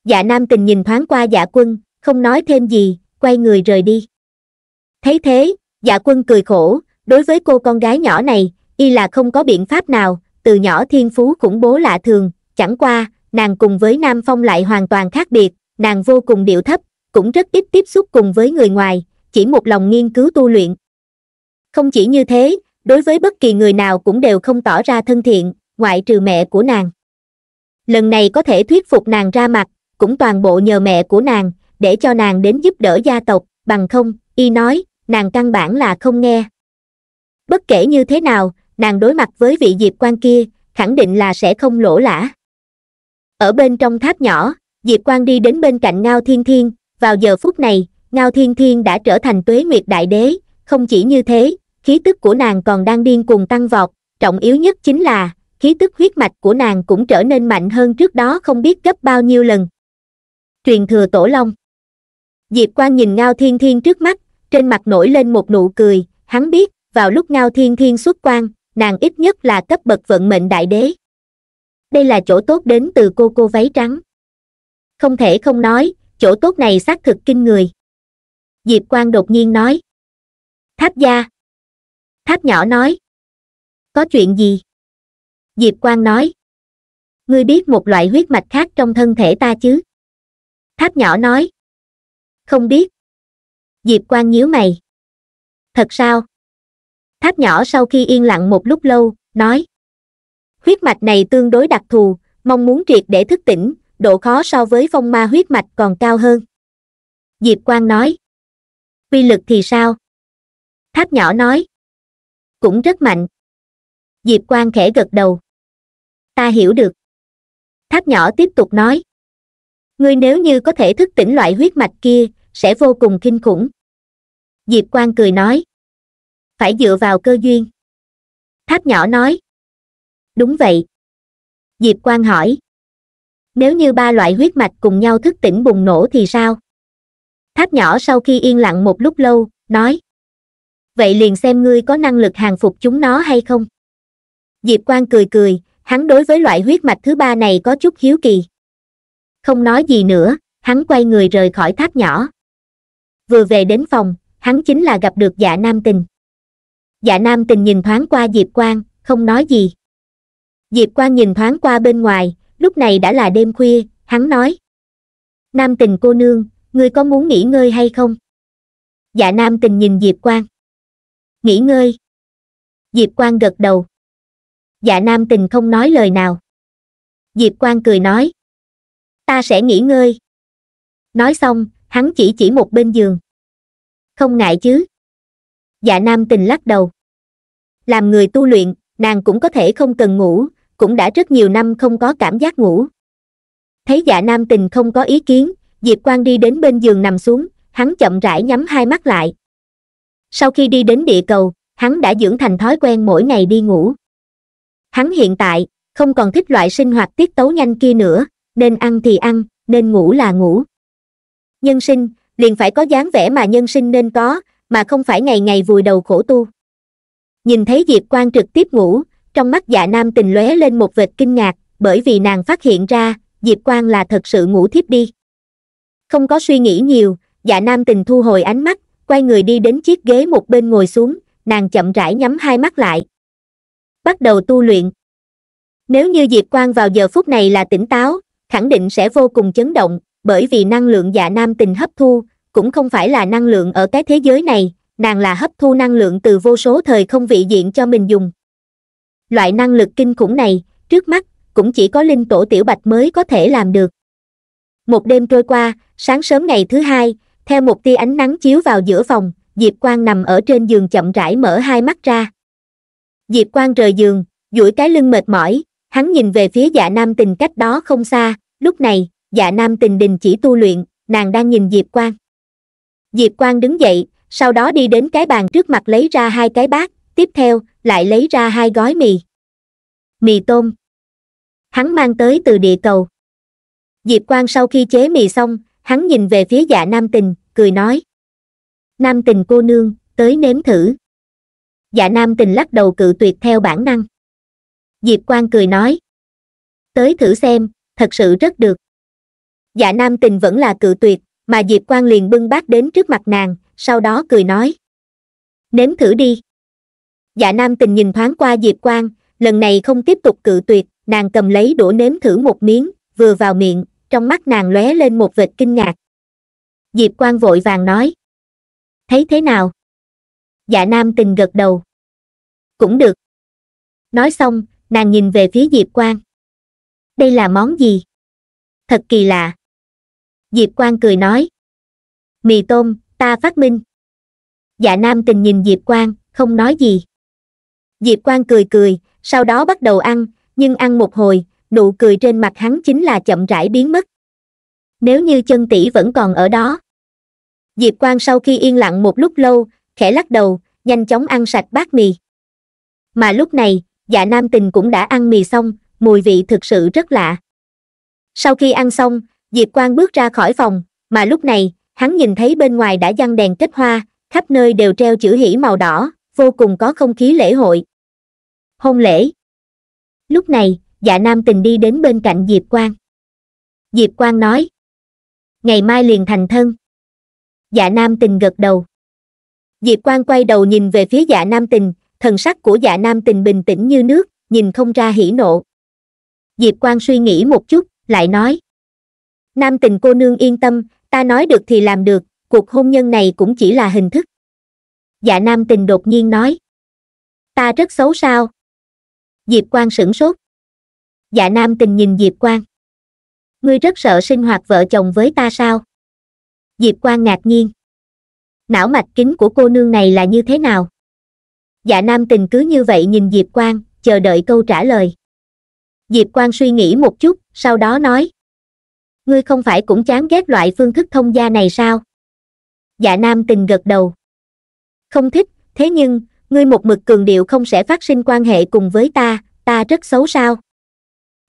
dạ nam tình nhìn thoáng qua dạ quân không nói thêm gì quay người rời đi thấy thế dạ quân cười khổ đối với cô con gái nhỏ này y là không có biện pháp nào từ nhỏ thiên phú khủng bố lạ thường chẳng qua nàng cùng với nam phong lại hoàn toàn khác biệt nàng vô cùng điệu thấp cũng rất ít tiếp xúc cùng với người ngoài chỉ một lòng nghiên cứu tu luyện không chỉ như thế đối với bất kỳ người nào cũng đều không tỏ ra thân thiện ngoại trừ mẹ của nàng lần này có thể thuyết phục nàng ra mặt cũng toàn bộ nhờ mẹ của nàng để cho nàng đến giúp đỡ gia tộc bằng không y nói nàng căn bản là không nghe bất kể như thế nào nàng đối mặt với vị diệp quan kia khẳng định là sẽ không lỗ lã ở bên trong tháp nhỏ diệp quan đi đến bên cạnh ngao thiên thiên vào giờ phút này ngao thiên thiên đã trở thành tuế nguyệt đại đế không chỉ như thế khí tức của nàng còn đang điên cuồng tăng vọt trọng yếu nhất chính là khí tức huyết mạch của nàng cũng trở nên mạnh hơn trước đó không biết gấp bao nhiêu lần truyền thừa tổ long diệp quang nhìn ngao thiên thiên trước mắt trên mặt nổi lên một nụ cười hắn biết vào lúc ngao thiên thiên xuất quan nàng ít nhất là cấp bậc vận mệnh đại đế đây là chỗ tốt đến từ cô cô váy trắng không thể không nói chỗ tốt này xác thực kinh người diệp quang đột nhiên nói tháp gia tháp nhỏ nói có chuyện gì diệp quang nói ngươi biết một loại huyết mạch khác trong thân thể ta chứ tháp nhỏ nói không biết diệp quang nhíu mày thật sao tháp nhỏ sau khi yên lặng một lúc lâu nói huyết mạch này tương đối đặc thù mong muốn triệt để thức tỉnh độ khó so với phong ma huyết mạch còn cao hơn diệp quang nói quy lực thì sao tháp nhỏ nói cũng rất mạnh diệp quang khẽ gật đầu ta hiểu được tháp nhỏ tiếp tục nói ngươi nếu như có thể thức tỉnh loại huyết mạch kia sẽ vô cùng kinh khủng diệp quang cười nói phải dựa vào cơ duyên tháp nhỏ nói đúng vậy diệp quang hỏi nếu như ba loại huyết mạch cùng nhau thức tỉnh bùng nổ thì sao tháp nhỏ sau khi yên lặng một lúc lâu nói vậy liền xem ngươi có năng lực hàng phục chúng nó hay không diệp Quan cười cười hắn đối với loại huyết mạch thứ ba này có chút hiếu kỳ không nói gì nữa hắn quay người rời khỏi tháp nhỏ vừa về đến phòng hắn chính là gặp được dạ nam tình dạ nam tình nhìn thoáng qua diệp Quan, không nói gì diệp Quan nhìn thoáng qua bên ngoài lúc này đã là đêm khuya hắn nói nam tình cô nương ngươi có muốn nghỉ ngơi hay không dạ nam tình nhìn diệp Quang, nghỉ ngơi diệp Quang gật đầu dạ nam tình không nói lời nào diệp Quang cười nói ta sẽ nghỉ ngơi nói xong hắn chỉ chỉ một bên giường không ngại chứ dạ nam tình lắc đầu làm người tu luyện nàng cũng có thể không cần ngủ cũng đã rất nhiều năm không có cảm giác ngủ thấy dạ nam tình không có ý kiến diệp quang đi đến bên giường nằm xuống hắn chậm rãi nhắm hai mắt lại sau khi đi đến địa cầu hắn đã dưỡng thành thói quen mỗi ngày đi ngủ hắn hiện tại không còn thích loại sinh hoạt tiết tấu nhanh kia nữa nên ăn thì ăn nên ngủ là ngủ nhân sinh liền phải có dáng vẻ mà nhân sinh nên có mà không phải ngày ngày vùi đầu khổ tu nhìn thấy diệp quang trực tiếp ngủ trong mắt dạ nam tình lóe lên một vệt kinh ngạc bởi vì nàng phát hiện ra diệp quang là thật sự ngủ thiếp đi không có suy nghĩ nhiều dạ nam tình thu hồi ánh mắt quay người đi đến chiếc ghế một bên ngồi xuống nàng chậm rãi nhắm hai mắt lại bắt đầu tu luyện nếu như diệp quang vào giờ phút này là tỉnh táo khẳng định sẽ vô cùng chấn động bởi vì năng lượng dạ nam tình hấp thu cũng không phải là năng lượng ở cái thế giới này nàng là hấp thu năng lượng từ vô số thời không vị diện cho mình dùng loại năng lực kinh khủng này trước mắt cũng chỉ có linh tổ tiểu bạch mới có thể làm được một đêm trôi qua sáng sớm ngày thứ hai theo một tia ánh nắng chiếu vào giữa phòng diệp quang nằm ở trên giường chậm rãi mở hai mắt ra diệp quang rời giường duỗi cái lưng mệt mỏi hắn nhìn về phía dạ nam tình cách đó không xa lúc này dạ nam tình đình chỉ tu luyện nàng đang nhìn diệp quang diệp quang đứng dậy sau đó đi đến cái bàn trước mặt lấy ra hai cái bát tiếp theo lại lấy ra hai gói mì mì tôm hắn mang tới từ địa cầu diệp Quang sau khi chế mì xong hắn nhìn về phía dạ nam tình cười nói nam tình cô nương tới nếm thử dạ nam tình lắc đầu cự tuyệt theo bản năng diệp Quang cười nói tới thử xem thật sự rất được dạ nam tình vẫn là cự tuyệt mà diệp Quang liền bưng bát đến trước mặt nàng sau đó cười nói nếm thử đi dạ nam tình nhìn thoáng qua diệp quang lần này không tiếp tục cự tuyệt nàng cầm lấy đũa nếm thử một miếng vừa vào miệng trong mắt nàng lóe lên một vệt kinh ngạc diệp quang vội vàng nói thấy thế nào dạ nam tình gật đầu cũng được nói xong nàng nhìn về phía diệp quang đây là món gì thật kỳ lạ diệp quang cười nói mì tôm ta phát minh dạ nam tình nhìn diệp quang không nói gì Diệp Quang cười cười, sau đó bắt đầu ăn, nhưng ăn một hồi, nụ cười trên mặt hắn chính là chậm rãi biến mất. Nếu như chân tỷ vẫn còn ở đó. Diệp Quang sau khi yên lặng một lúc lâu, khẽ lắc đầu, nhanh chóng ăn sạch bát mì. Mà lúc này, dạ nam tình cũng đã ăn mì xong, mùi vị thực sự rất lạ. Sau khi ăn xong, Diệp Quang bước ra khỏi phòng, mà lúc này, hắn nhìn thấy bên ngoài đã giăng đèn kết hoa, khắp nơi đều treo chữ hỉ màu đỏ, vô cùng có không khí lễ hội hôn lễ lúc này dạ nam tình đi đến bên cạnh diệp quang diệp quang nói ngày mai liền thành thân dạ nam tình gật đầu diệp quang quay đầu nhìn về phía dạ nam tình thần sắc của dạ nam tình bình tĩnh như nước nhìn không ra hỉ nộ diệp quang suy nghĩ một chút lại nói nam tình cô nương yên tâm ta nói được thì làm được cuộc hôn nhân này cũng chỉ là hình thức dạ nam tình đột nhiên nói ta rất xấu sao diệp Quang sửng sốt dạ nam tình nhìn diệp Quang, ngươi rất sợ sinh hoạt vợ chồng với ta sao diệp Quang ngạc nhiên não mạch kính của cô nương này là như thế nào dạ nam tình cứ như vậy nhìn diệp Quang, chờ đợi câu trả lời diệp Quang suy nghĩ một chút sau đó nói ngươi không phải cũng chán ghét loại phương thức thông gia này sao dạ nam tình gật đầu không thích thế nhưng ngươi một mực cường điệu không sẽ phát sinh quan hệ cùng với ta, ta rất xấu sao.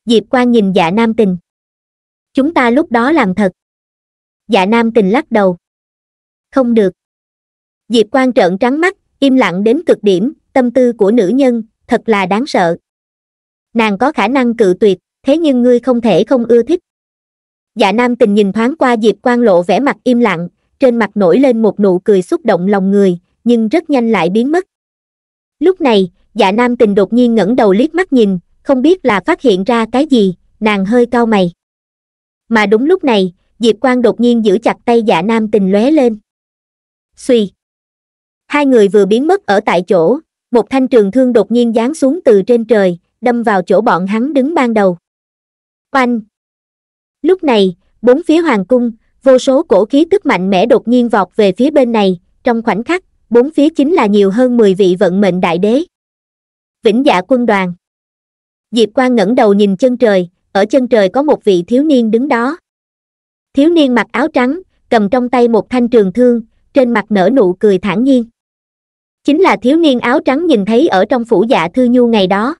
Diệp Quang nhìn dạ nam tình. Chúng ta lúc đó làm thật. Dạ nam tình lắc đầu. Không được. Diệp Quang trợn trắng mắt, im lặng đến cực điểm, tâm tư của nữ nhân, thật là đáng sợ. Nàng có khả năng cự tuyệt, thế nhưng ngươi không thể không ưa thích. Dạ nam tình nhìn thoáng qua Diệp Quang lộ vẻ mặt im lặng, trên mặt nổi lên một nụ cười xúc động lòng người, nhưng rất nhanh lại biến mất lúc này dạ nam tình đột nhiên ngẩng đầu liếc mắt nhìn không biết là phát hiện ra cái gì nàng hơi cau mày mà đúng lúc này diệp quang đột nhiên giữ chặt tay dạ nam tình lóe lên suy hai người vừa biến mất ở tại chỗ một thanh trường thương đột nhiên giáng xuống từ trên trời đâm vào chỗ bọn hắn đứng ban đầu oanh lúc này bốn phía hoàng cung vô số cổ khí tức mạnh mẽ đột nhiên vọt về phía bên này trong khoảnh khắc bốn phía chính là nhiều hơn mười vị vận mệnh đại đế vĩnh dạ quân đoàn diệp quan ngẩng đầu nhìn chân trời ở chân trời có một vị thiếu niên đứng đó thiếu niên mặc áo trắng cầm trong tay một thanh trường thương trên mặt nở nụ cười thản nhiên chính là thiếu niên áo trắng nhìn thấy ở trong phủ dạ thư nhu ngày đó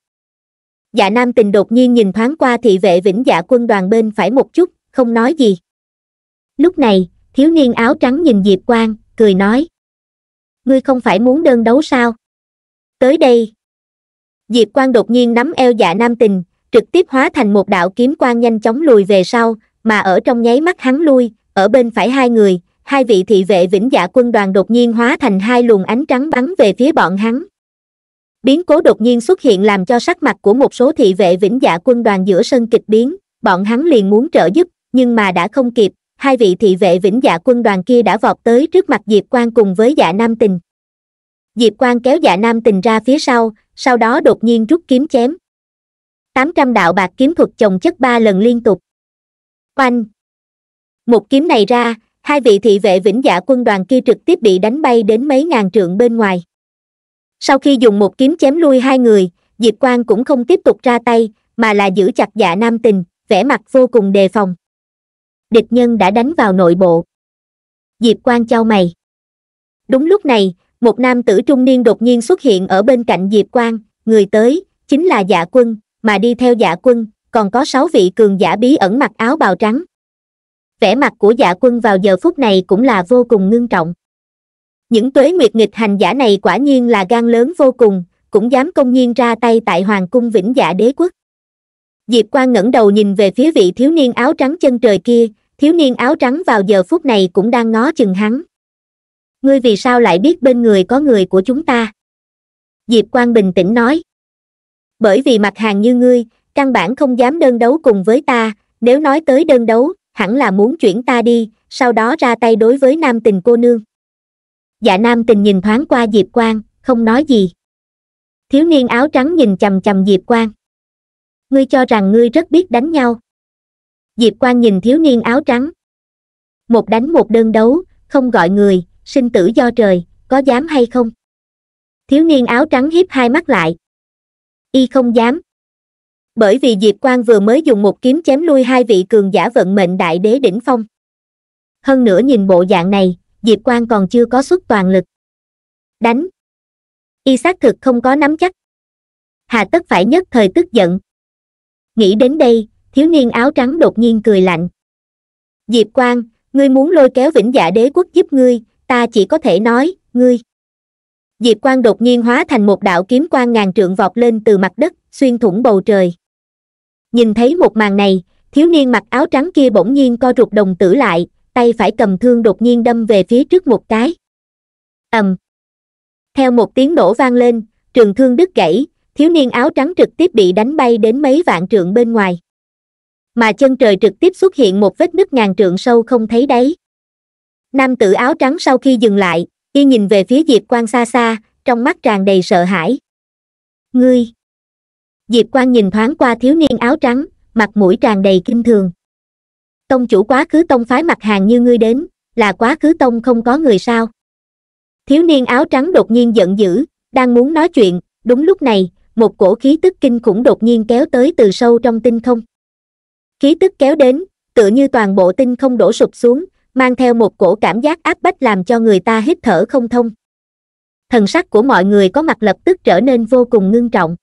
dạ nam tình đột nhiên nhìn thoáng qua thị vệ vĩnh dạ quân đoàn bên phải một chút không nói gì lúc này thiếu niên áo trắng nhìn diệp quang cười nói ngươi không phải muốn đơn đấu sao tới đây diệp Quang đột nhiên nắm eo dạ nam tình trực tiếp hóa thành một đạo kiếm quang nhanh chóng lùi về sau mà ở trong nháy mắt hắn lui ở bên phải hai người hai vị thị vệ vĩnh dạ quân đoàn đột nhiên hóa thành hai luồng ánh trắng bắn về phía bọn hắn biến cố đột nhiên xuất hiện làm cho sắc mặt của một số thị vệ vĩnh dạ quân đoàn giữa sân kịch biến bọn hắn liền muốn trợ giúp nhưng mà đã không kịp hai vị thị vệ vĩnh dạ quân đoàn kia đã vọt tới trước mặt diệp quang cùng với dạ nam tình diệp quang kéo dạ nam tình ra phía sau sau đó đột nhiên rút kiếm chém tám trăm đạo bạc kiếm thuật chồng chất ba lần liên tục oanh một kiếm này ra hai vị thị vệ vĩnh dạ quân đoàn kia trực tiếp bị đánh bay đến mấy ngàn trượng bên ngoài sau khi dùng một kiếm chém lui hai người diệp quang cũng không tiếp tục ra tay mà là giữ chặt dạ nam tình vẻ mặt vô cùng đề phòng địch nhân đã đánh vào nội bộ diệp quan trao mày đúng lúc này một nam tử trung niên đột nhiên xuất hiện ở bên cạnh diệp quan người tới chính là dạ quân mà đi theo dạ quân còn có sáu vị cường giả bí ẩn mặc áo bào trắng vẻ mặt của dạ quân vào giờ phút này cũng là vô cùng ngưng trọng những tuế nguyệt nghịch hành giả này quả nhiên là gan lớn vô cùng cũng dám công nhiên ra tay tại hoàng cung vĩnh dạ đế quốc diệp Quang ngẩng đầu nhìn về phía vị thiếu niên áo trắng chân trời kia thiếu niên áo trắng vào giờ phút này cũng đang ngó chừng hắn ngươi vì sao lại biết bên người có người của chúng ta diệp quang bình tĩnh nói bởi vì mặt hàng như ngươi căn bản không dám đơn đấu cùng với ta nếu nói tới đơn đấu hẳn là muốn chuyển ta đi sau đó ra tay đối với nam tình cô nương dạ nam tình nhìn thoáng qua diệp quang không nói gì thiếu niên áo trắng nhìn c h diệp quang ngươi cho rằng ngươi rất biết đánh nhau diệp Quang nhìn thiếu niên áo trắng một đánh một đơn đấu không gọi người sinh tử do trời có dám hay không thiếu niên áo trắng hiếp hai mắt lại y không dám bởi vì diệp Quang vừa mới dùng một kiếm chém lui hai vị cường giả vận mệnh đại đế đỉnh phong hơn nữa nhìn bộ dạng này diệp Quang còn chưa có suất toàn lực đánh y xác thực không có nắm chắc hà tất phải nhất thời tức giận nghĩ đến đây thiếu niên áo trắng đột nhiên cười lạnh diệp quang ngươi muốn lôi kéo vĩnh dạ đế quốc giúp ngươi ta chỉ có thể nói ngươi diệp quang đột nhiên hóa thành một đạo kiếm quang ngàn trượng vọt lên từ mặt đất xuyên thủng bầu trời nhìn thấy một màn này thiếu niên mặc áo trắng kia bỗng nhiên co rụt đồng tử lại tay phải cầm thương đột nhiên đâm về phía trước một cái ầm theo một tiếng nổ vang lên trường thương đứt gãy thiếu niên áo trắng trực tiếp bị đánh bay đến mấy vạn trượng bên ngoài mà chân trời trực tiếp xuất hiện một vết nứt ngàn trượng sâu không thấy đáy nam tử áo trắng sau khi dừng lại y nhìn về phía diệp quang xa xa trong mắt tràn đầy sợ hãi ngươi diệp quang nhìn thoáng qua thiếu niên áo trắng mặt mũi tràn đầy kinh thường tông chủ quá khứ tông phái mặt hàng như ngươi đến là quá khứ tông không có người sao thiếu niên áo trắng đột nhiên giận dữ đang muốn nói chuyện đúng lúc này một cổ khí tức kinh khủng đột nhiên kéo tới từ sâu trong tinh không khí tức kéo đến tựa như toàn bộ tinh không đổ sụp xuống mang theo một cổ cảm giác áp bách làm cho người ta hít thở không thông thần sắc của mọi người có mặt lập tức trở nên vô cùng ngưng trọng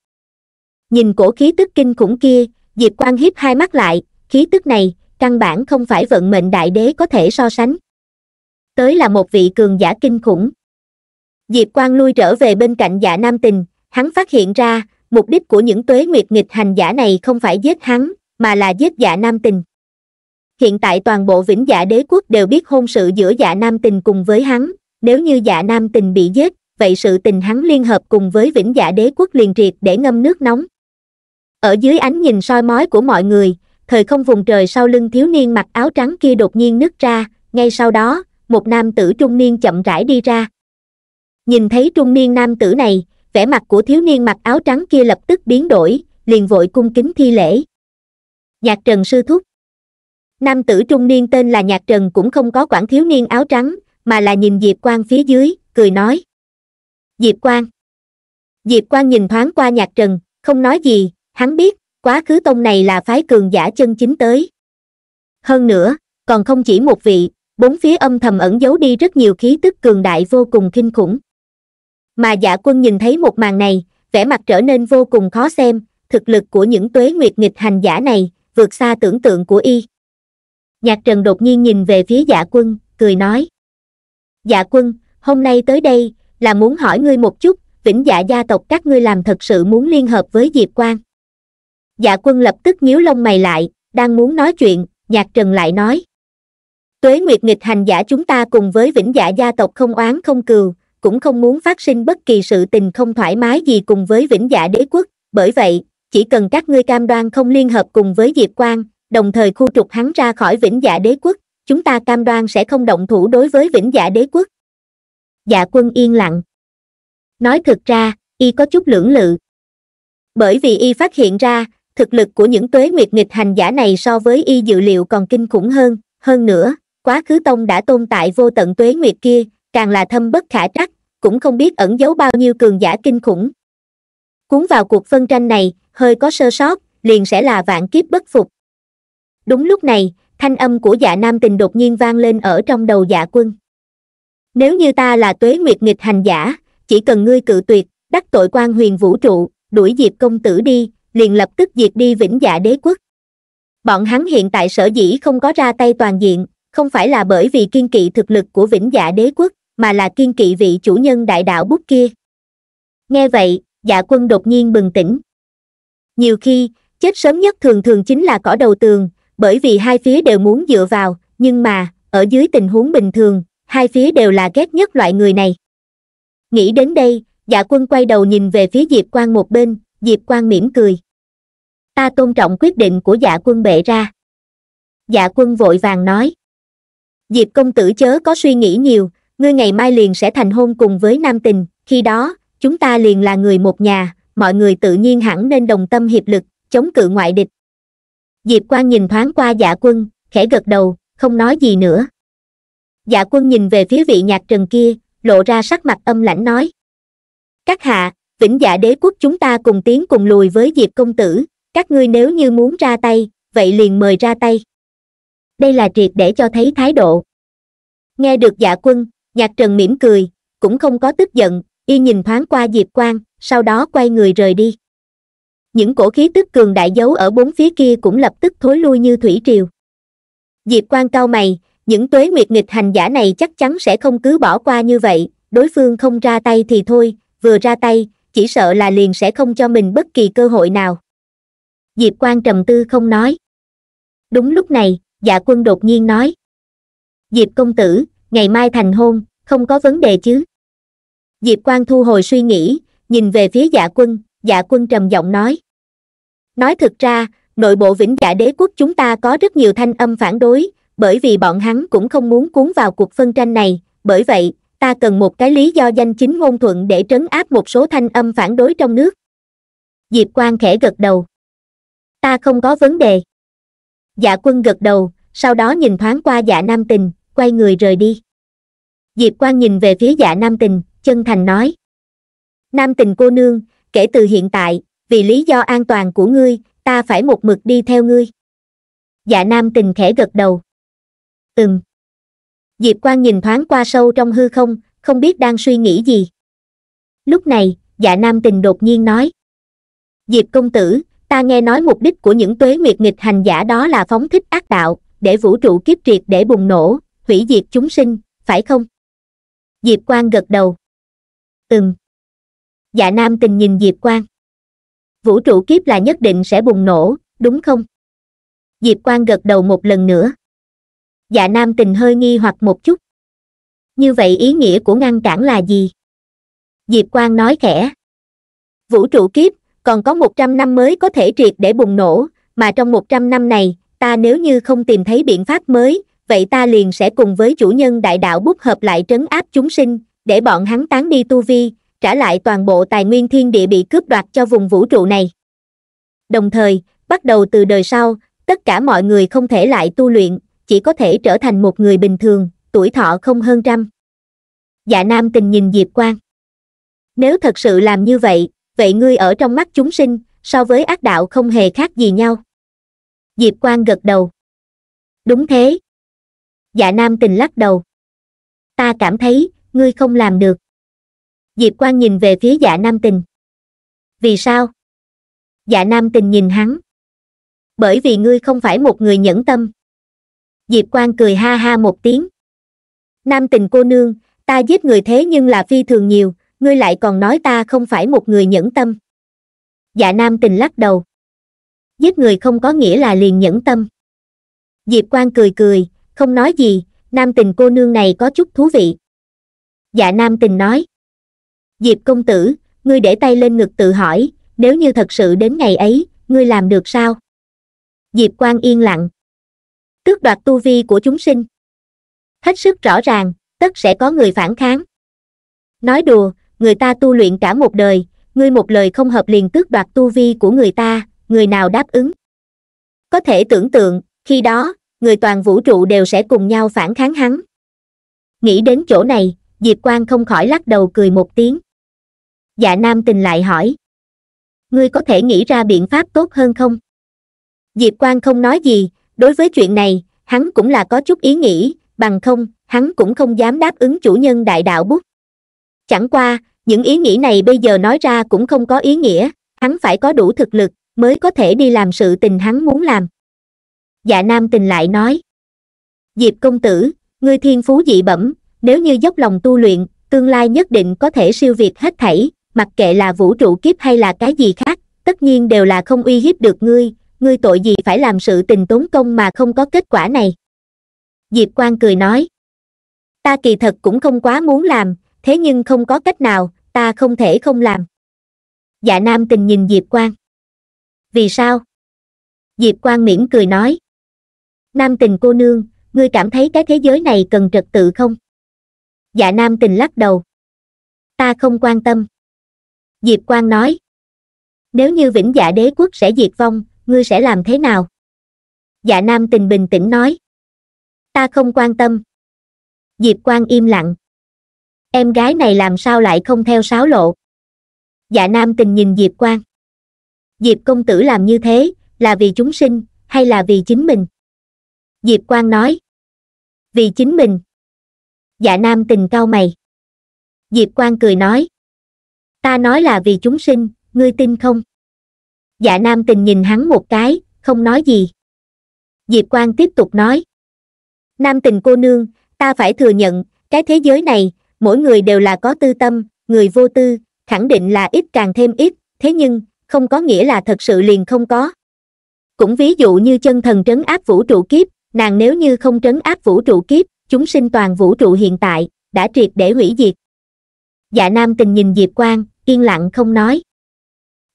nhìn cổ khí tức kinh khủng kia diệp quan hiếp hai mắt lại khí tức này căn bản không phải vận mệnh đại đế có thể so sánh tới là một vị cường giả kinh khủng diệp quan lui trở về bên cạnh giả nam tình hắn phát hiện ra mục đích của những tuế nguyệt nghịch hành giả này không phải giết hắn mà là giết dạ nam tình hiện tại toàn bộ vĩnh dạ đế quốc đều biết hôn sự giữa dạ nam tình cùng với hắn nếu như dạ nam tình bị giết vậy sự tình hắn liên hợp cùng với vĩnh dạ đế quốc liền triệt để ngâm nước nóng ở dưới ánh nhìn soi mói của mọi người thời không vùng trời sau lưng thiếu niên mặc áo trắng kia đột nhiên nứt ra ngay sau đó một nam tử trung niên chậm rãi đi ra nhìn thấy trung niên nam tử này vẻ mặt của thiếu niên mặc áo trắng kia lập tức biến đổi liền vội cung kính thi lễ nhạc trần sư thúc nam tử trung niên tên là nhạc trần cũng không có quản thiếu niên áo trắng mà là nhìn diệp Quang phía dưới cười nói diệp Quang diệp Quang nhìn thoáng qua nhạc trần không nói gì hắn biết quá khứ tông này là phái cường giả chân chính tới hơn nữa còn không chỉ một vị bốn phía âm thầm ẩn giấu đi rất nhiều khí tức cường đại vô cùng kinh khủng mà giả dạ quân nhìn thấy một màn này vẻ mặt trở nên vô cùng khó xem thực lực của những tuế nguyệt nghịch hành giả này vượt xa tưởng tượng của y nhạc trần đột nhiên nhìn về phía dạ quân cười nói dạ quân hôm nay tới đây là muốn hỏi ngươi một chút vĩnh dạ gia tộc các ngươi làm thật sự muốn liên hợp với diệp quang dạ quân lập tức nhíu lông mày lại đang muốn nói chuyện nhạc trần lại nói tuế nguyệt nghịch hành giả chúng ta cùng với vĩnh dạ gia tộc không oán không cừu cũng không muốn phát sinh bất kỳ sự tình không thoải mái gì cùng với vĩnh dạ đế quốc bởi vậy chỉ cần các ngươi cam đoan không liên hợp cùng với diệp quang đồng thời khu trục hắn ra khỏi vĩnh dạ đế quốc chúng ta cam đoan sẽ không động thủ đối với vĩnh dạ đế quốc dạ quân yên lặng nói thực ra y có chút lưỡng lự bởi vì y phát hiện ra thực lực của những tuế nguyệt nghịch hành giả này so với y dự liệu còn kinh khủng hơn hơn nữa quá khứ tông đã tồn tại vô tận tuế nguyệt kia càng là thâm bất khả trắc cũng không biết ẩn giấu bao nhiêu cường giả kinh khủng cuốn vào cuộc phân tranh này hơi có sơ sót liền sẽ là vạn kiếp bất phục đúng lúc này thanh âm của dạ nam tình đột nhiên vang lên ở trong đầu dạ quân nếu như ta là tuế nguyệt nghịch hành giả chỉ cần ngươi cự tuyệt đắc tội quan huyền vũ trụ đuổi diệp công tử đi liền lập tức diệt đi vĩnh dạ đế quốc bọn hắn hiện tại sở dĩ không có ra tay toàn diện không phải là bởi vì kiên kỵ thực lực của vĩnh dạ đế quốc mà là kiên kỵ vị chủ nhân đại đạo bút kia nghe vậy dạ quân đột nhiên bừng tỉnh nhiều khi chết sớm nhất thường thường chính là cỏ đầu tường bởi vì hai phía đều muốn dựa vào nhưng mà ở dưới tình huống bình thường hai phía đều là ghét nhất loại người này nghĩ đến đây dạ quân quay đầu nhìn về phía diệp quang một bên diệp quang mỉm cười ta tôn trọng quyết định của dạ quân bệ ra dạ quân vội vàng nói diệp công tử chớ có suy nghĩ nhiều ngươi ngày mai liền sẽ thành hôn cùng với nam tình khi đó chúng ta liền là người một nhà mọi người tự nhiên hẳn nên đồng tâm hiệp lực chống cự ngoại địch diệp Quang nhìn thoáng qua dạ quân khẽ gật đầu không nói gì nữa dạ quân nhìn về phía vị nhạc trần kia lộ ra sắc mặt âm lãnh nói các hạ vĩnh dạ đế quốc chúng ta cùng tiến cùng lùi với diệp công tử các ngươi nếu như muốn ra tay vậy liền mời ra tay đây là triệt để cho thấy thái độ nghe được dạ quân nhạc trần mỉm cười cũng không có tức giận y nhìn thoáng qua diệp quang sau đó quay người rời đi những cổ khí tức cường đại giấu ở bốn phía kia cũng lập tức thối lui như thủy triều diệp quang cau mày những tuế nguyệt nghịch hành giả này chắc chắn sẽ không cứ bỏ qua như vậy đối phương không ra tay thì thôi vừa ra tay chỉ sợ là liền sẽ không cho mình bất kỳ cơ hội nào diệp quang trầm tư không nói đúng lúc này dạ quân đột nhiên nói diệp công tử ngày mai thành hôn không có vấn đề chứ diệp quang thu hồi suy nghĩ nhìn về phía dạ quân dạ quân trầm giọng nói nói thực ra nội bộ vĩnh dạ đế quốc chúng ta có rất nhiều thanh âm phản đối bởi vì bọn hắn cũng không muốn cuốn vào cuộc phân tranh này bởi vậy ta cần một cái lý do danh chính ngôn thuận để trấn áp một số thanh âm phản đối trong nước diệp quang khẽ gật đầu ta không có vấn đề dạ quân gật đầu sau đó nhìn thoáng qua dạ nam tình quay người rời đi diệp quang nhìn về phía dạ nam tình chân thành nói nam tình cô nương kể từ hiện tại vì lý do an toàn của ngươi ta phải một mực đi theo ngươi dạ nam tình khẽ gật đầu ừm diệp Quan nhìn thoáng qua sâu trong hư không không biết đang suy nghĩ gì lúc này dạ nam tình đột nhiên nói diệp công tử ta nghe nói mục đích của những tuế nguyệt nghịch hành giả đó là phóng thích ác đạo để vũ trụ kiếp triệt để bùng nổ hủy diệt chúng sinh phải không diệp Quan gật đầu ừm. Dạ nam tình nhìn Diệp Quang. Vũ trụ kiếp là nhất định sẽ bùng nổ, đúng không? Diệp Quang gật đầu một lần nữa. Dạ nam tình hơi nghi hoặc một chút. Như vậy ý nghĩa của ngăn cản là gì? Diệp Quang nói khẽ. Vũ trụ kiếp, còn có 100 năm mới có thể triệt để bùng nổ, mà trong 100 năm này, ta nếu như không tìm thấy biện pháp mới, vậy ta liền sẽ cùng với chủ nhân đại đạo bút hợp lại trấn áp chúng sinh, để bọn hắn tán đi tu vi trả lại toàn bộ tài nguyên thiên địa bị cướp đoạt cho vùng vũ trụ này đồng thời bắt đầu từ đời sau tất cả mọi người không thể lại tu luyện chỉ có thể trở thành một người bình thường tuổi thọ không hơn trăm dạ nam tình nhìn diệp Quang, nếu thật sự làm như vậy vậy ngươi ở trong mắt chúng sinh so với ác đạo không hề khác gì nhau diệp Quang gật đầu đúng thế dạ nam tình lắc đầu ta cảm thấy ngươi không làm được diệp Quang nhìn về phía dạ nam tình vì sao dạ nam tình nhìn hắn bởi vì ngươi không phải một người nhẫn tâm diệp Quang cười ha ha một tiếng nam tình cô nương ta giết người thế nhưng là phi thường nhiều ngươi lại còn nói ta không phải một người nhẫn tâm dạ nam tình lắc đầu giết người không có nghĩa là liền nhẫn tâm diệp Quang cười cười không nói gì nam tình cô nương này có chút thú vị dạ nam tình nói diệp công tử ngươi để tay lên ngực tự hỏi nếu như thật sự đến ngày ấy ngươi làm được sao diệp quan yên lặng tước đoạt tu vi của chúng sinh hết sức rõ ràng tất sẽ có người phản kháng nói đùa người ta tu luyện cả một đời ngươi một lời không hợp liền tước đoạt tu vi của người ta người nào đáp ứng có thể tưởng tượng khi đó người toàn vũ trụ đều sẽ cùng nhau phản kháng hắn nghĩ đến chỗ này diệp quang không khỏi lắc đầu cười một tiếng dạ nam tình lại hỏi ngươi có thể nghĩ ra biện pháp tốt hơn không diệp quang không nói gì đối với chuyện này hắn cũng là có chút ý nghĩ bằng không hắn cũng không dám đáp ứng chủ nhân đại đạo bút chẳng qua những ý nghĩ này bây giờ nói ra cũng không có ý nghĩa hắn phải có đủ thực lực mới có thể đi làm sự tình hắn muốn làm dạ nam tình lại nói diệp công tử ngươi thiên phú dị bẩm nếu như dốc lòng tu luyện tương lai nhất định có thể siêu việt hết thảy mặc kệ là vũ trụ kiếp hay là cái gì khác tất nhiên đều là không uy hiếp được ngươi ngươi tội gì phải làm sự tình tốn công mà không có kết quả này diệp Quang cười nói ta kỳ thật cũng không quá muốn làm thế nhưng không có cách nào ta không thể không làm dạ nam tình nhìn diệp Quang: vì sao diệp Quang mỉm cười nói nam tình cô nương ngươi cảm thấy cái thế giới này cần trật tự không dạ nam tình lắc đầu ta không quan tâm diệp quang nói nếu như vĩnh dạ đế quốc sẽ diệt vong ngươi sẽ làm thế nào dạ nam tình bình tĩnh nói ta không quan tâm diệp quang im lặng em gái này làm sao lại không theo sáo lộ dạ nam tình nhìn diệp quang diệp công tử làm như thế là vì chúng sinh hay là vì chính mình diệp quang nói vì chính mình dạ nam tình cao mày diệp quang cười nói ta nói là vì chúng sinh ngươi tin không dạ nam tình nhìn hắn một cái không nói gì diệp quang tiếp tục nói nam tình cô nương ta phải thừa nhận cái thế giới này mỗi người đều là có tư tâm người vô tư khẳng định là ít càng thêm ít thế nhưng không có nghĩa là thật sự liền không có cũng ví dụ như chân thần trấn áp vũ trụ kiếp nàng nếu như không trấn áp vũ trụ kiếp chúng sinh toàn vũ trụ hiện tại, đã triệt để hủy diệt. Dạ Nam tình nhìn Diệp Quang, yên lặng không nói.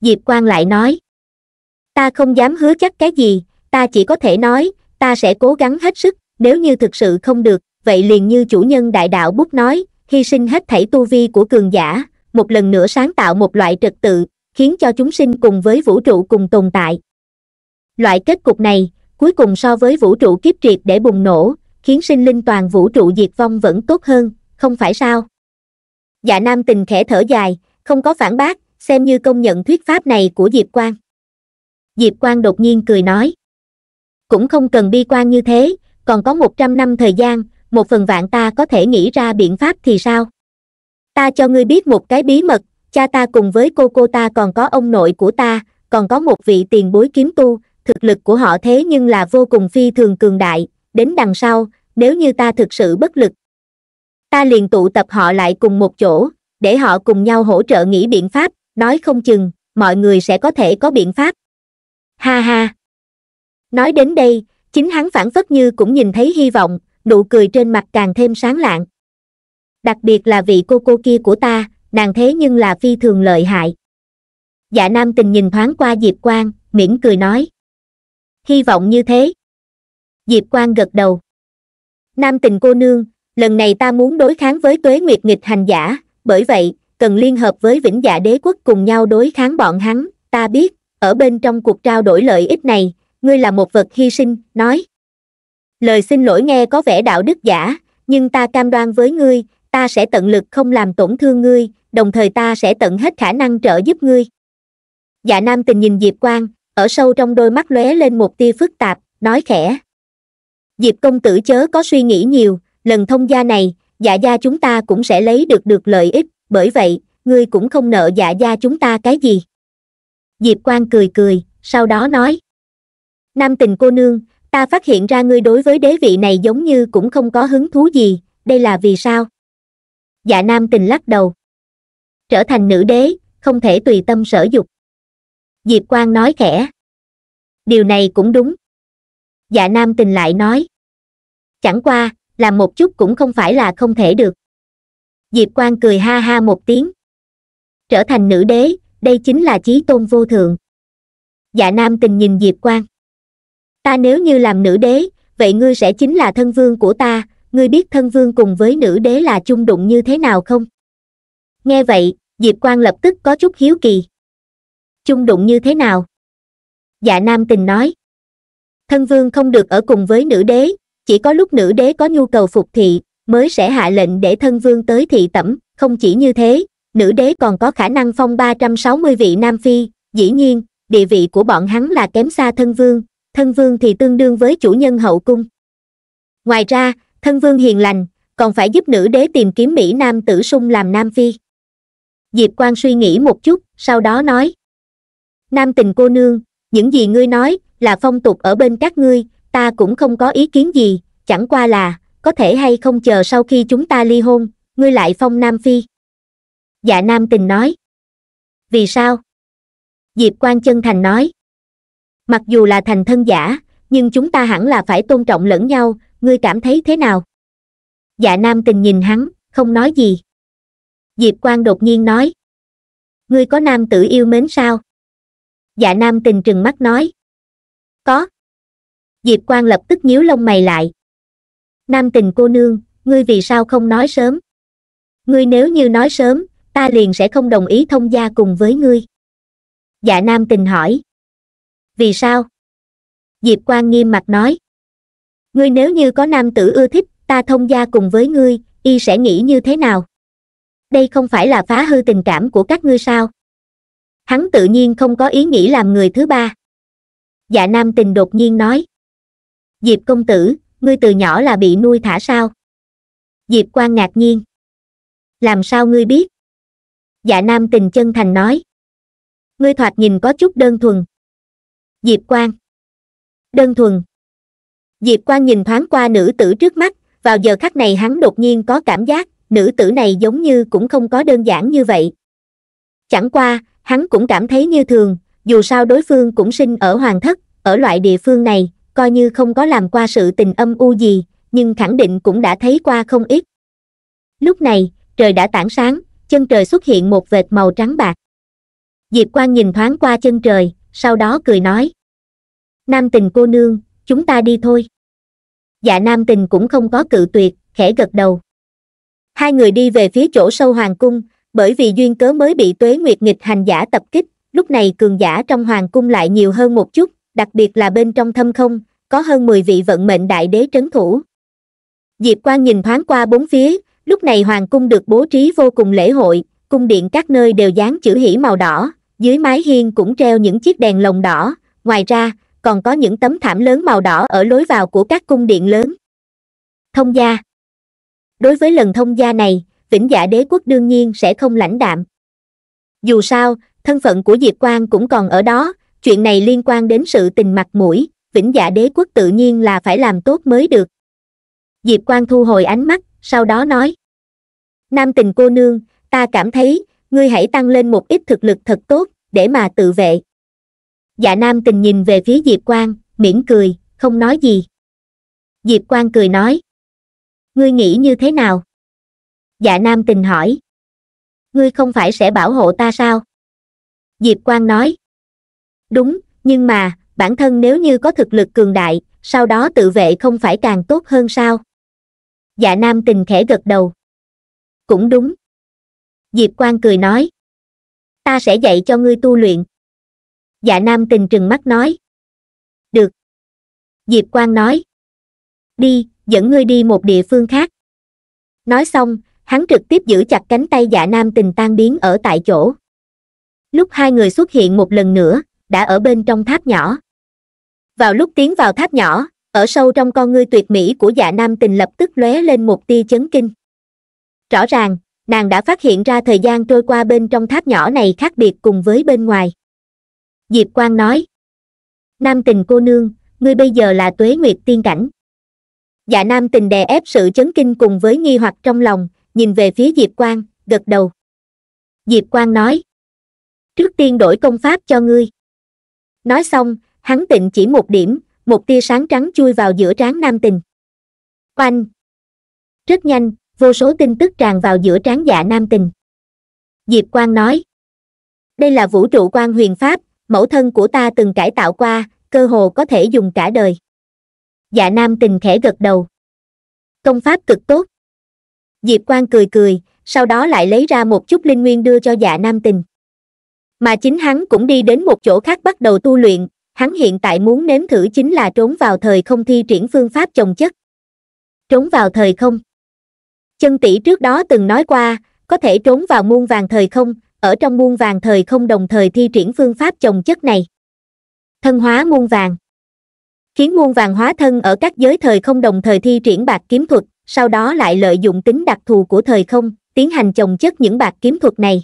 Diệp Quang lại nói, ta không dám hứa chắc cái gì, ta chỉ có thể nói, ta sẽ cố gắng hết sức, nếu như thực sự không được, vậy liền như chủ nhân đại đạo bút nói, hy sinh hết thảy tu vi của cường giả, một lần nữa sáng tạo một loại trật tự, khiến cho chúng sinh cùng với vũ trụ cùng tồn tại. Loại kết cục này, cuối cùng so với vũ trụ kiếp triệt để bùng nổ, khiến sinh linh toàn vũ trụ diệt vong vẫn tốt hơn, không phải sao? Dạ Nam tình khẽ thở dài, không có phản bác, xem như công nhận thuyết pháp này của Diệp Quang. Diệp Quang đột nhiên cười nói. Cũng không cần bi quan như thế, còn có 100 năm thời gian, một phần vạn ta có thể nghĩ ra biện pháp thì sao? Ta cho ngươi biết một cái bí mật, cha ta cùng với cô cô ta còn có ông nội của ta, còn có một vị tiền bối kiếm tu, thực lực của họ thế nhưng là vô cùng phi thường cường đại, đến đằng sau nếu như ta thực sự bất lực ta liền tụ tập họ lại cùng một chỗ để họ cùng nhau hỗ trợ nghĩ biện pháp nói không chừng mọi người sẽ có thể có biện pháp ha ha nói đến đây chính hắn phản phất như cũng nhìn thấy hy vọng nụ cười trên mặt càng thêm sáng lạng đặc biệt là vị cô cô kia của ta nàng thế nhưng là phi thường lợi hại dạ nam tình nhìn thoáng qua diệp quang miễn cười nói hy vọng như thế diệp Quang gật đầu nam tình cô nương lần này ta muốn đối kháng với tuế nguyệt nghịch hành giả bởi vậy cần liên hợp với vĩnh dạ đế quốc cùng nhau đối kháng bọn hắn ta biết ở bên trong cuộc trao đổi lợi ích này ngươi là một vật hy sinh nói lời xin lỗi nghe có vẻ đạo đức giả nhưng ta cam đoan với ngươi ta sẽ tận lực không làm tổn thương ngươi đồng thời ta sẽ tận hết khả năng trợ giúp ngươi dạ nam tình nhìn diệp Quang, ở sâu trong đôi mắt lóe lên một tia phức tạp nói khẽ diệp công tử chớ có suy nghĩ nhiều lần thông gia này dạ gia chúng ta cũng sẽ lấy được được lợi ích bởi vậy ngươi cũng không nợ dạ gia chúng ta cái gì diệp Quan cười cười sau đó nói nam tình cô nương ta phát hiện ra ngươi đối với đế vị này giống như cũng không có hứng thú gì đây là vì sao dạ nam tình lắc đầu trở thành nữ đế không thể tùy tâm sở dục diệp Quan nói khẽ điều này cũng đúng dạ nam tình lại nói chẳng qua làm một chút cũng không phải là không thể được diệp quang cười ha ha một tiếng trở thành nữ đế đây chính là chí tôn vô thượng dạ nam tình nhìn diệp quang ta nếu như làm nữ đế vậy ngươi sẽ chính là thân vương của ta ngươi biết thân vương cùng với nữ đế là chung đụng như thế nào không nghe vậy diệp quang lập tức có chút hiếu kỳ chung đụng như thế nào dạ nam tình nói thân vương không được ở cùng với nữ đế chỉ có lúc nữ đế có nhu cầu phục thị mới sẽ hạ lệnh để thân vương tới thị tẩm không chỉ như thế nữ đế còn có khả năng phong ba trăm sáu mươi vị nam phi dĩ nhiên địa vị của bọn hắn là kém xa thân vương thân vương thì tương đương với chủ nhân hậu cung ngoài ra thân vương hiền lành còn phải giúp nữ đế tìm kiếm mỹ nam tử sung làm nam phi diệp Quang suy nghĩ một chút sau đó nói nam tình cô nương những gì ngươi nói là phong tục ở bên các ngươi ta cũng không có ý kiến gì chẳng qua là có thể hay không chờ sau khi chúng ta ly hôn ngươi lại phong nam phi dạ nam tình nói vì sao diệp quan chân thành nói mặc dù là thành thân giả nhưng chúng ta hẳn là phải tôn trọng lẫn nhau ngươi cảm thấy thế nào dạ nam tình nhìn hắn không nói gì diệp quan đột nhiên nói ngươi có nam tử yêu mến sao dạ nam tình trừng mắt nói có diệp quang lập tức nhíu lông mày lại nam tình cô nương ngươi vì sao không nói sớm ngươi nếu như nói sớm ta liền sẽ không đồng ý thông gia cùng với ngươi dạ nam tình hỏi vì sao diệp quang nghiêm mặt nói ngươi nếu như có nam tử ưa thích ta thông gia cùng với ngươi y sẽ nghĩ như thế nào đây không phải là phá hư tình cảm của các ngươi sao hắn tự nhiên không có ý nghĩ làm người thứ ba dạ nam tình đột nhiên nói diệp công tử ngươi từ nhỏ là bị nuôi thả sao diệp quan ngạc nhiên làm sao ngươi biết dạ nam tình chân thành nói ngươi thoạt nhìn có chút đơn thuần diệp quan đơn thuần diệp quan nhìn thoáng qua nữ tử trước mắt vào giờ khắc này hắn đột nhiên có cảm giác nữ tử này giống như cũng không có đơn giản như vậy chẳng qua hắn cũng cảm thấy như thường, dù sao đối phương cũng sinh ở hoàng thất, ở loại địa phương này, coi như không có làm qua sự tình âm u gì, nhưng khẳng định cũng đã thấy qua không ít. Lúc này, trời đã tảng sáng, chân trời xuất hiện một vệt màu trắng bạc. Diệp Quang nhìn thoáng qua chân trời, sau đó cười nói. Nam tình cô nương, chúng ta đi thôi. Dạ nam tình cũng không có cự tuyệt, khẽ gật đầu. Hai người đi về phía chỗ sâu hoàng cung, bởi vì duyên cớ mới bị tuế nguyệt nghịch hành giả tập kích lúc này cường giả trong hoàng cung lại nhiều hơn một chút đặc biệt là bên trong thâm không có hơn mười vị vận mệnh đại đế trấn thủ diệp quan nhìn thoáng qua bốn phía lúc này hoàng cung được bố trí vô cùng lễ hội cung điện các nơi đều dán chữ hỉ màu đỏ dưới mái hiên cũng treo những chiếc đèn lồng đỏ ngoài ra còn có những tấm thảm lớn màu đỏ ở lối vào của các cung điện lớn thông gia đối với lần thông gia này vĩnh giả đế quốc đương nhiên sẽ không lãnh đạm. Dù sao, thân phận của Diệp Quang cũng còn ở đó, chuyện này liên quan đến sự tình mặt mũi, vĩnh giả đế quốc tự nhiên là phải làm tốt mới được. Diệp Quang thu hồi ánh mắt, sau đó nói. Nam tình cô nương, ta cảm thấy, ngươi hãy tăng lên một ít thực lực thật tốt, để mà tự vệ. Dạ nam tình nhìn về phía Diệp Quang, mỉm cười, không nói gì. Diệp Quang cười nói. Ngươi nghĩ như thế nào? dạ nam tình hỏi ngươi không phải sẽ bảo hộ ta sao diệp quang nói đúng nhưng mà bản thân nếu như có thực lực cường đại sau đó tự vệ không phải càng tốt hơn sao dạ nam tình khẽ gật đầu cũng đúng diệp quang cười nói ta sẽ dạy cho ngươi tu luyện dạ nam tình trừng mắt nói được diệp quang nói đi dẫn ngươi đi một địa phương khác nói xong hắn trực tiếp giữ chặt cánh tay dạ nam tình tan biến ở tại chỗ lúc hai người xuất hiện một lần nữa đã ở bên trong tháp nhỏ vào lúc tiến vào tháp nhỏ ở sâu trong con ngươi tuyệt mỹ của dạ nam tình lập tức lóe lên một tia chấn kinh rõ ràng nàng đã phát hiện ra thời gian trôi qua bên trong tháp nhỏ này khác biệt cùng với bên ngoài diệp quang nói nam tình cô nương ngươi bây giờ là tuế nguyệt tiên cảnh dạ nam tình đè ép sự chấn kinh cùng với nghi hoặc trong lòng nhìn về phía diệp quang gật đầu diệp quang nói trước tiên đổi công pháp cho ngươi nói xong hắn tịnh chỉ một điểm một tia sáng trắng chui vào giữa trán nam tình oanh rất nhanh vô số tin tức tràn vào giữa trán dạ nam tình diệp quang nói đây là vũ trụ quan huyền pháp mẫu thân của ta từng cải tạo qua cơ hồ có thể dùng cả đời dạ nam tình khẽ gật đầu công pháp cực tốt Diệp Quang cười cười, sau đó lại lấy ra một chút linh nguyên đưa cho dạ nam tình. Mà chính hắn cũng đi đến một chỗ khác bắt đầu tu luyện, hắn hiện tại muốn nếm thử chính là trốn vào thời không thi triển phương pháp trồng chất. Trốn vào thời không. Chân tỷ trước đó từng nói qua, có thể trốn vào muôn vàng thời không, ở trong muôn vàng thời không đồng thời thi triển phương pháp trồng chất này. Thân hóa muôn vàng. Khiến muôn vàng hóa thân ở các giới thời không đồng thời thi triển bạc kiếm thuật, sau đó lại lợi dụng tính đặc thù của thời không tiến hành chồng chất những bạc kiếm thuật này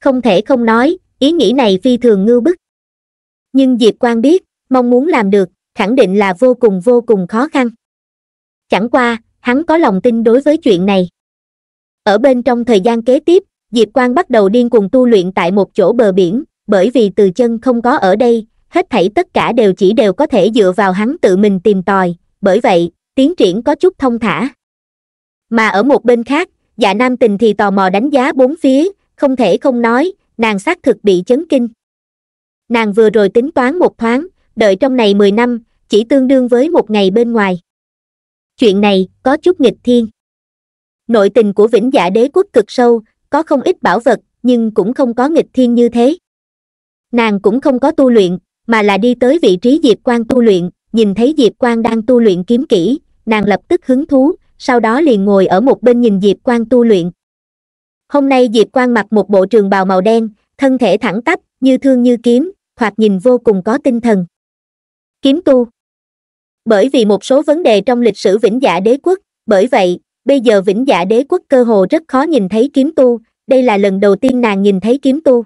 không thể không nói ý nghĩ này phi thường ngưu bức nhưng diệp quang biết mong muốn làm được khẳng định là vô cùng vô cùng khó khăn chẳng qua hắn có lòng tin đối với chuyện này ở bên trong thời gian kế tiếp diệp quang bắt đầu điên cuồng tu luyện tại một chỗ bờ biển bởi vì từ chân không có ở đây hết thảy tất cả đều chỉ đều có thể dựa vào hắn tự mình tìm tòi bởi vậy tiến triển có chút thông thả mà ở một bên khác dạ nam tình thì tò mò đánh giá bốn phía không thể không nói nàng xác thực bị chấn kinh nàng vừa rồi tính toán một thoáng đợi trong này mười năm chỉ tương đương với một ngày bên ngoài chuyện này có chút nghịch thiên nội tình của vĩnh giả dạ đế quốc cực sâu có không ít bảo vật nhưng cũng không có nghịch thiên như thế nàng cũng không có tu luyện mà là đi tới vị trí diệp quan tu luyện nhìn thấy diệp quan đang tu luyện kiếm kỹ nàng lập tức hứng thú sau đó liền ngồi ở một bên nhìn diệp Quang tu luyện hôm nay diệp Quang mặc một bộ trường bào màu đen thân thể thẳng tắp như thương như kiếm hoặc nhìn vô cùng có tinh thần kiếm tu bởi vì một số vấn đề trong lịch sử vĩnh dạ đế quốc bởi vậy bây giờ vĩnh dạ đế quốc cơ hồ rất khó nhìn thấy kiếm tu đây là lần đầu tiên nàng nhìn thấy kiếm tu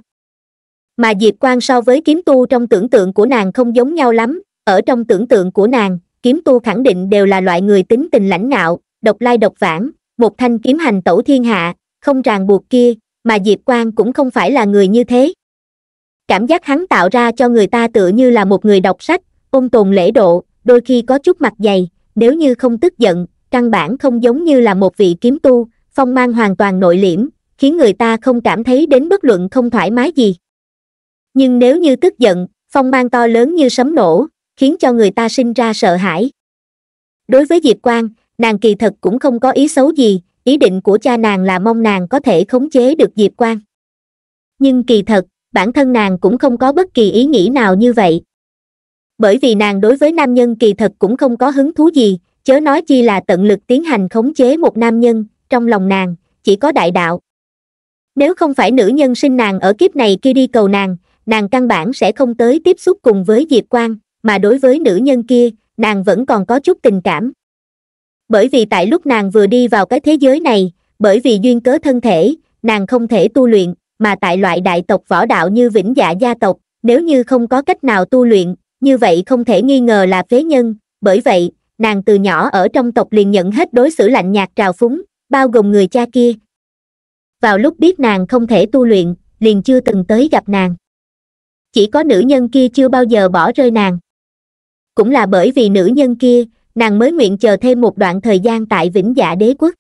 mà diệp Quang so với kiếm tu trong tưởng tượng của nàng không giống nhau lắm ở trong tưởng tượng của nàng kiếm tu khẳng định đều là loại người tính tình lãnh ngạo độc lai độc vãng một thanh kiếm hành tẩu thiên hạ không ràng buộc kia mà diệp quang cũng không phải là người như thế cảm giác hắn tạo ra cho người ta tựa như là một người đọc sách ôn tồn lễ độ đôi khi có chút mặt dày nếu như không tức giận căn bản không giống như là một vị kiếm tu phong mang hoàn toàn nội liễm khiến người ta không cảm thấy đến bất luận không thoải mái gì nhưng nếu như tức giận phong mang to lớn như sấm nổ khiến cho người ta sinh ra sợ hãi đối với diệp quang nàng kỳ thật cũng không có ý xấu gì ý định của cha nàng là mong nàng có thể khống chế được diệp quang nhưng kỳ thật bản thân nàng cũng không có bất kỳ ý nghĩ nào như vậy bởi vì nàng đối với nam nhân kỳ thật cũng không có hứng thú gì chớ nói chi là tận lực tiến hành khống chế một nam nhân trong lòng nàng chỉ có đại đạo nếu không phải nữ nhân sinh nàng ở kiếp này kia đi cầu nàng nàng căn bản sẽ không tới tiếp xúc cùng với diệp quang mà đối với nữ nhân kia nàng vẫn còn có chút tình cảm bởi vì tại lúc nàng vừa đi vào cái thế giới này bởi vì duyên cớ thân thể nàng không thể tu luyện mà tại loại đại tộc võ đạo như vĩnh dạ gia tộc nếu như không có cách nào tu luyện như vậy không thể nghi ngờ là phế nhân bởi vậy nàng từ nhỏ ở trong tộc liền nhận hết đối xử lạnh nhạt trào phúng bao gồm người cha kia vào lúc biết nàng không thể tu luyện liền chưa từng tới gặp nàng chỉ có nữ nhân kia chưa bao giờ bỏ rơi nàng cũng là bởi vì nữ nhân kia nàng mới nguyện chờ thêm một đoạn thời gian tại vĩnh dạ đế quốc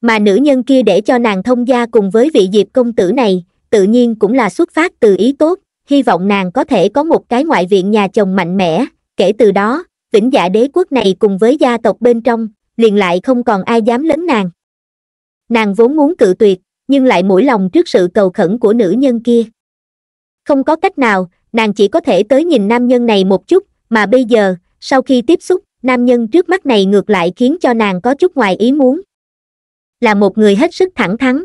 mà nữ nhân kia để cho nàng thông gia cùng với vị diệp công tử này tự nhiên cũng là xuất phát từ ý tốt hy vọng nàng có thể có một cái ngoại viện nhà chồng mạnh mẽ kể từ đó vĩnh dạ đế quốc này cùng với gia tộc bên trong liền lại không còn ai dám lấn nàng nàng vốn muốn cự tuyệt nhưng lại mũi lòng trước sự cầu khẩn của nữ nhân kia không có cách nào nàng chỉ có thể tới nhìn nam nhân này một chút mà bây giờ sau khi tiếp xúc nam nhân trước mắt này ngược lại khiến cho nàng có chút ngoài ý muốn là một người hết sức thẳng thắn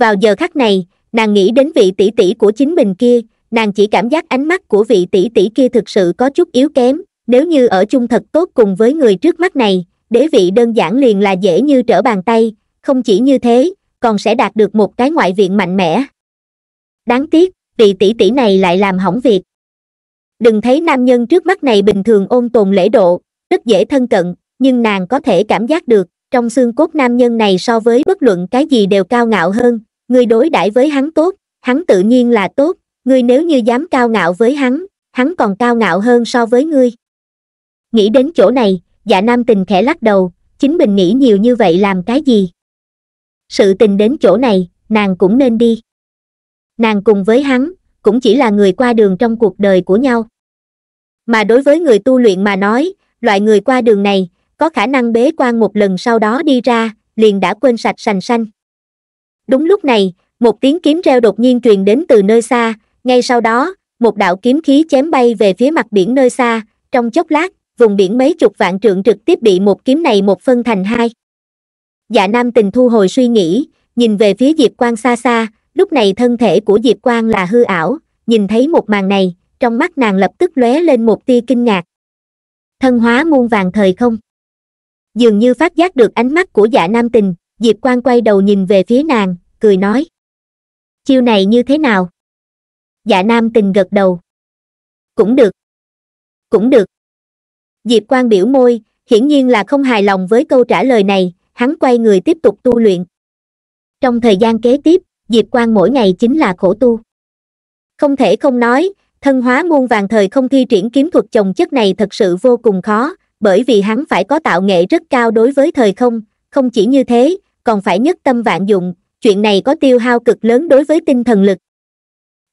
vào giờ khắc này nàng nghĩ đến vị tỷ tỷ của chính mình kia nàng chỉ cảm giác ánh mắt của vị tỷ tỷ kia thực sự có chút yếu kém nếu như ở chung thật tốt cùng với người trước mắt này đế vị đơn giản liền là dễ như trở bàn tay không chỉ như thế còn sẽ đạt được một cái ngoại viện mạnh mẽ đáng tiếc vị tỷ tỷ này lại làm hỏng việc đừng thấy nam nhân trước mắt này bình thường ôn tồn lễ độ rất dễ thân cận nhưng nàng có thể cảm giác được trong xương cốt nam nhân này so với bất luận cái gì đều cao ngạo hơn ngươi đối đãi với hắn tốt hắn tự nhiên là tốt ngươi nếu như dám cao ngạo với hắn hắn còn cao ngạo hơn so với ngươi nghĩ đến chỗ này dạ nam tình khẽ lắc đầu chính mình nghĩ nhiều như vậy làm cái gì sự tình đến chỗ này nàng cũng nên đi nàng cùng với hắn cũng chỉ là người qua đường trong cuộc đời của nhau mà đối với người tu luyện mà nói loại người qua đường này có khả năng bế quan một lần sau đó đi ra liền đã quên sạch sành xanh đúng lúc này một tiếng kiếm reo đột nhiên truyền đến từ nơi xa ngay sau đó một đạo kiếm khí chém bay về phía mặt biển nơi xa trong chốc lát vùng biển mấy chục vạn trượng trực tiếp bị một kiếm này một phân thành hai dạ nam tình thu hồi suy nghĩ nhìn về phía diệp quang xa xa lúc này thân thể của diệp quang là hư ảo nhìn thấy một màn này trong mắt nàng lập tức lóe lên một tia kinh ngạc thân hóa muôn vàng thời không dường như phát giác được ánh mắt của dạ nam tình diệp quang quay đầu nhìn về phía nàng cười nói chiêu này như thế nào dạ nam tình gật đầu cũng được cũng được diệp quang biểu môi hiển nhiên là không hài lòng với câu trả lời này hắn quay người tiếp tục tu luyện trong thời gian kế tiếp diệp quang mỗi ngày chính là khổ tu không thể không nói thân hóa muôn vàng thời không thi triển kiếm thuật chồng chất này thật sự vô cùng khó bởi vì hắn phải có tạo nghệ rất cao đối với thời không không chỉ như thế còn phải nhất tâm vạn dụng chuyện này có tiêu hao cực lớn đối với tinh thần lực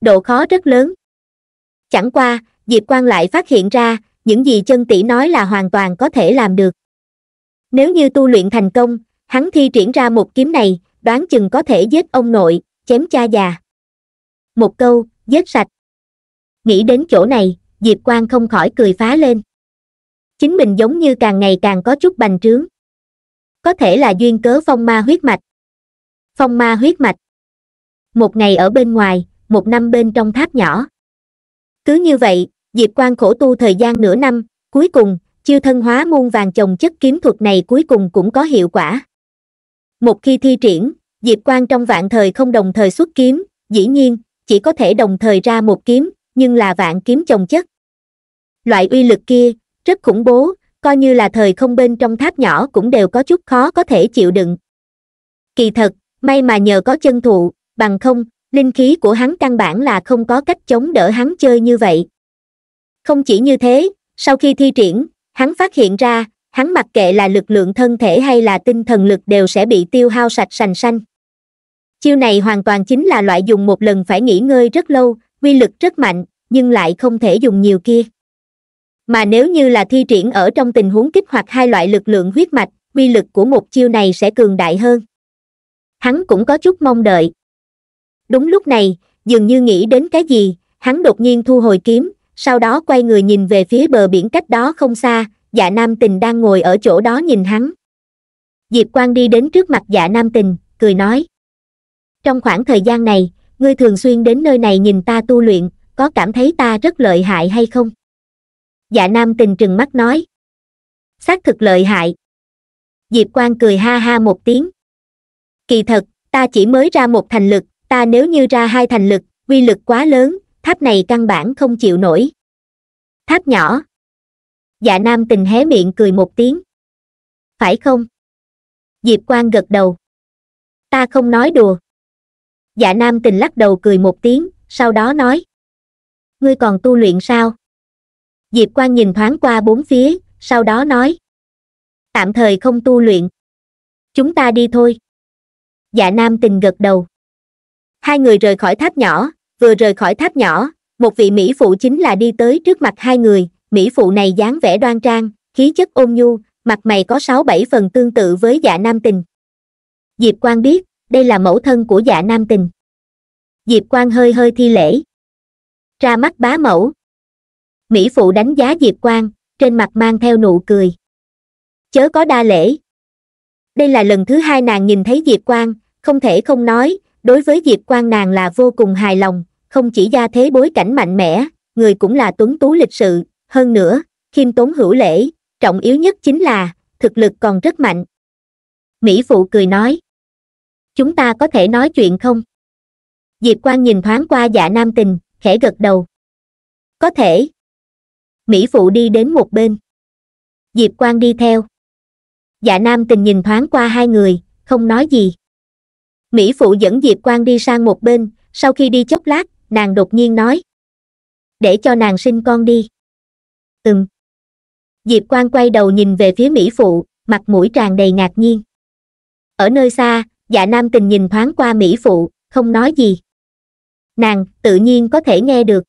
độ khó rất lớn chẳng qua diệp quang lại phát hiện ra những gì chân tỷ nói là hoàn toàn có thể làm được nếu như tu luyện thành công hắn thi triển ra một kiếm này đoán chừng có thể giết ông nội chém cha già một câu giết sạch nghĩ đến chỗ này diệp quang không khỏi cười phá lên chính mình giống như càng ngày càng có chút bành trướng có thể là duyên cớ phong ma huyết mạch phong ma huyết mạch một ngày ở bên ngoài một năm bên trong tháp nhỏ cứ như vậy diệp quang khổ tu thời gian nửa năm cuối cùng chiêu thân hóa muôn vàng chồng chất kiếm thuật này cuối cùng cũng có hiệu quả một khi thi triển diệp quang trong vạn thời không đồng thời xuất kiếm dĩ nhiên chỉ có thể đồng thời ra một kiếm nhưng là vạn kiếm chồng chất loại uy lực kia rất khủng bố coi như là thời không bên trong tháp nhỏ cũng đều có chút khó có thể chịu đựng kỳ thật may mà nhờ có chân thụ bằng không linh khí của hắn căn bản là không có cách chống đỡ hắn chơi như vậy không chỉ như thế sau khi thi triển hắn phát hiện ra hắn mặc kệ là lực lượng thân thể hay là tinh thần lực đều sẽ bị tiêu hao sạch sành xanh chiêu này hoàn toàn chính là loại dùng một lần phải nghỉ ngơi rất lâu quy lực rất mạnh nhưng lại không thể dùng nhiều kia mà nếu như là thi triển ở trong tình huống kích hoạt hai loại lực lượng huyết mạch quy lực của một chiêu này sẽ cường đại hơn hắn cũng có chút mong đợi đúng lúc này dường như nghĩ đến cái gì hắn đột nhiên thu hồi kiếm sau đó quay người nhìn về phía bờ biển cách đó không xa dạ nam tình đang ngồi ở chỗ đó nhìn hắn diệp quang đi đến trước mặt dạ nam tình cười nói trong khoảng thời gian này ngươi thường xuyên đến nơi này nhìn ta tu luyện có cảm thấy ta rất lợi hại hay không dạ nam tình trừng mắt nói xác thực lợi hại diệp quang cười ha ha một tiếng kỳ thật ta chỉ mới ra một thành lực ta nếu như ra hai thành lực uy lực quá lớn tháp này căn bản không chịu nổi tháp nhỏ dạ nam tình hé miệng cười một tiếng phải không diệp Quang gật đầu ta không nói đùa dạ nam tình lắc đầu cười một tiếng sau đó nói ngươi còn tu luyện sao diệp Quang nhìn thoáng qua bốn phía sau đó nói tạm thời không tu luyện chúng ta đi thôi dạ nam tình gật đầu hai người rời khỏi tháp nhỏ vừa rời khỏi tháp nhỏ một vị mỹ phụ chính là đi tới trước mặt hai người mỹ phụ này dáng vẻ đoan trang khí chất ôn nhu mặt mày có sáu bảy phần tương tự với dạ nam tình diệp Quan biết đây là mẫu thân của dạ nam tình diệp Quan hơi hơi thi lễ ra mắt bá mẫu mỹ phụ đánh giá diệp Quan, trên mặt mang theo nụ cười chớ có đa lễ đây là lần thứ hai nàng nhìn thấy diệp Quan, không thể không nói đối với diệp Quan nàng là vô cùng hài lòng không chỉ gia thế bối cảnh mạnh mẽ người cũng là tuấn tú lịch sự hơn nữa khiêm tốn hữu lễ trọng yếu nhất chính là thực lực còn rất mạnh mỹ phụ cười nói chúng ta có thể nói chuyện không diệp quang nhìn thoáng qua dạ nam tình khẽ gật đầu có thể mỹ phụ đi đến một bên diệp quang đi theo dạ nam tình nhìn thoáng qua hai người không nói gì mỹ phụ dẫn diệp quang đi sang một bên sau khi đi chốc lát nàng đột nhiên nói để cho nàng sinh con đi từng diệp Quang quay đầu nhìn về phía mỹ phụ mặt mũi tràn đầy ngạc nhiên ở nơi xa dạ nam tình nhìn thoáng qua mỹ phụ không nói gì nàng tự nhiên có thể nghe được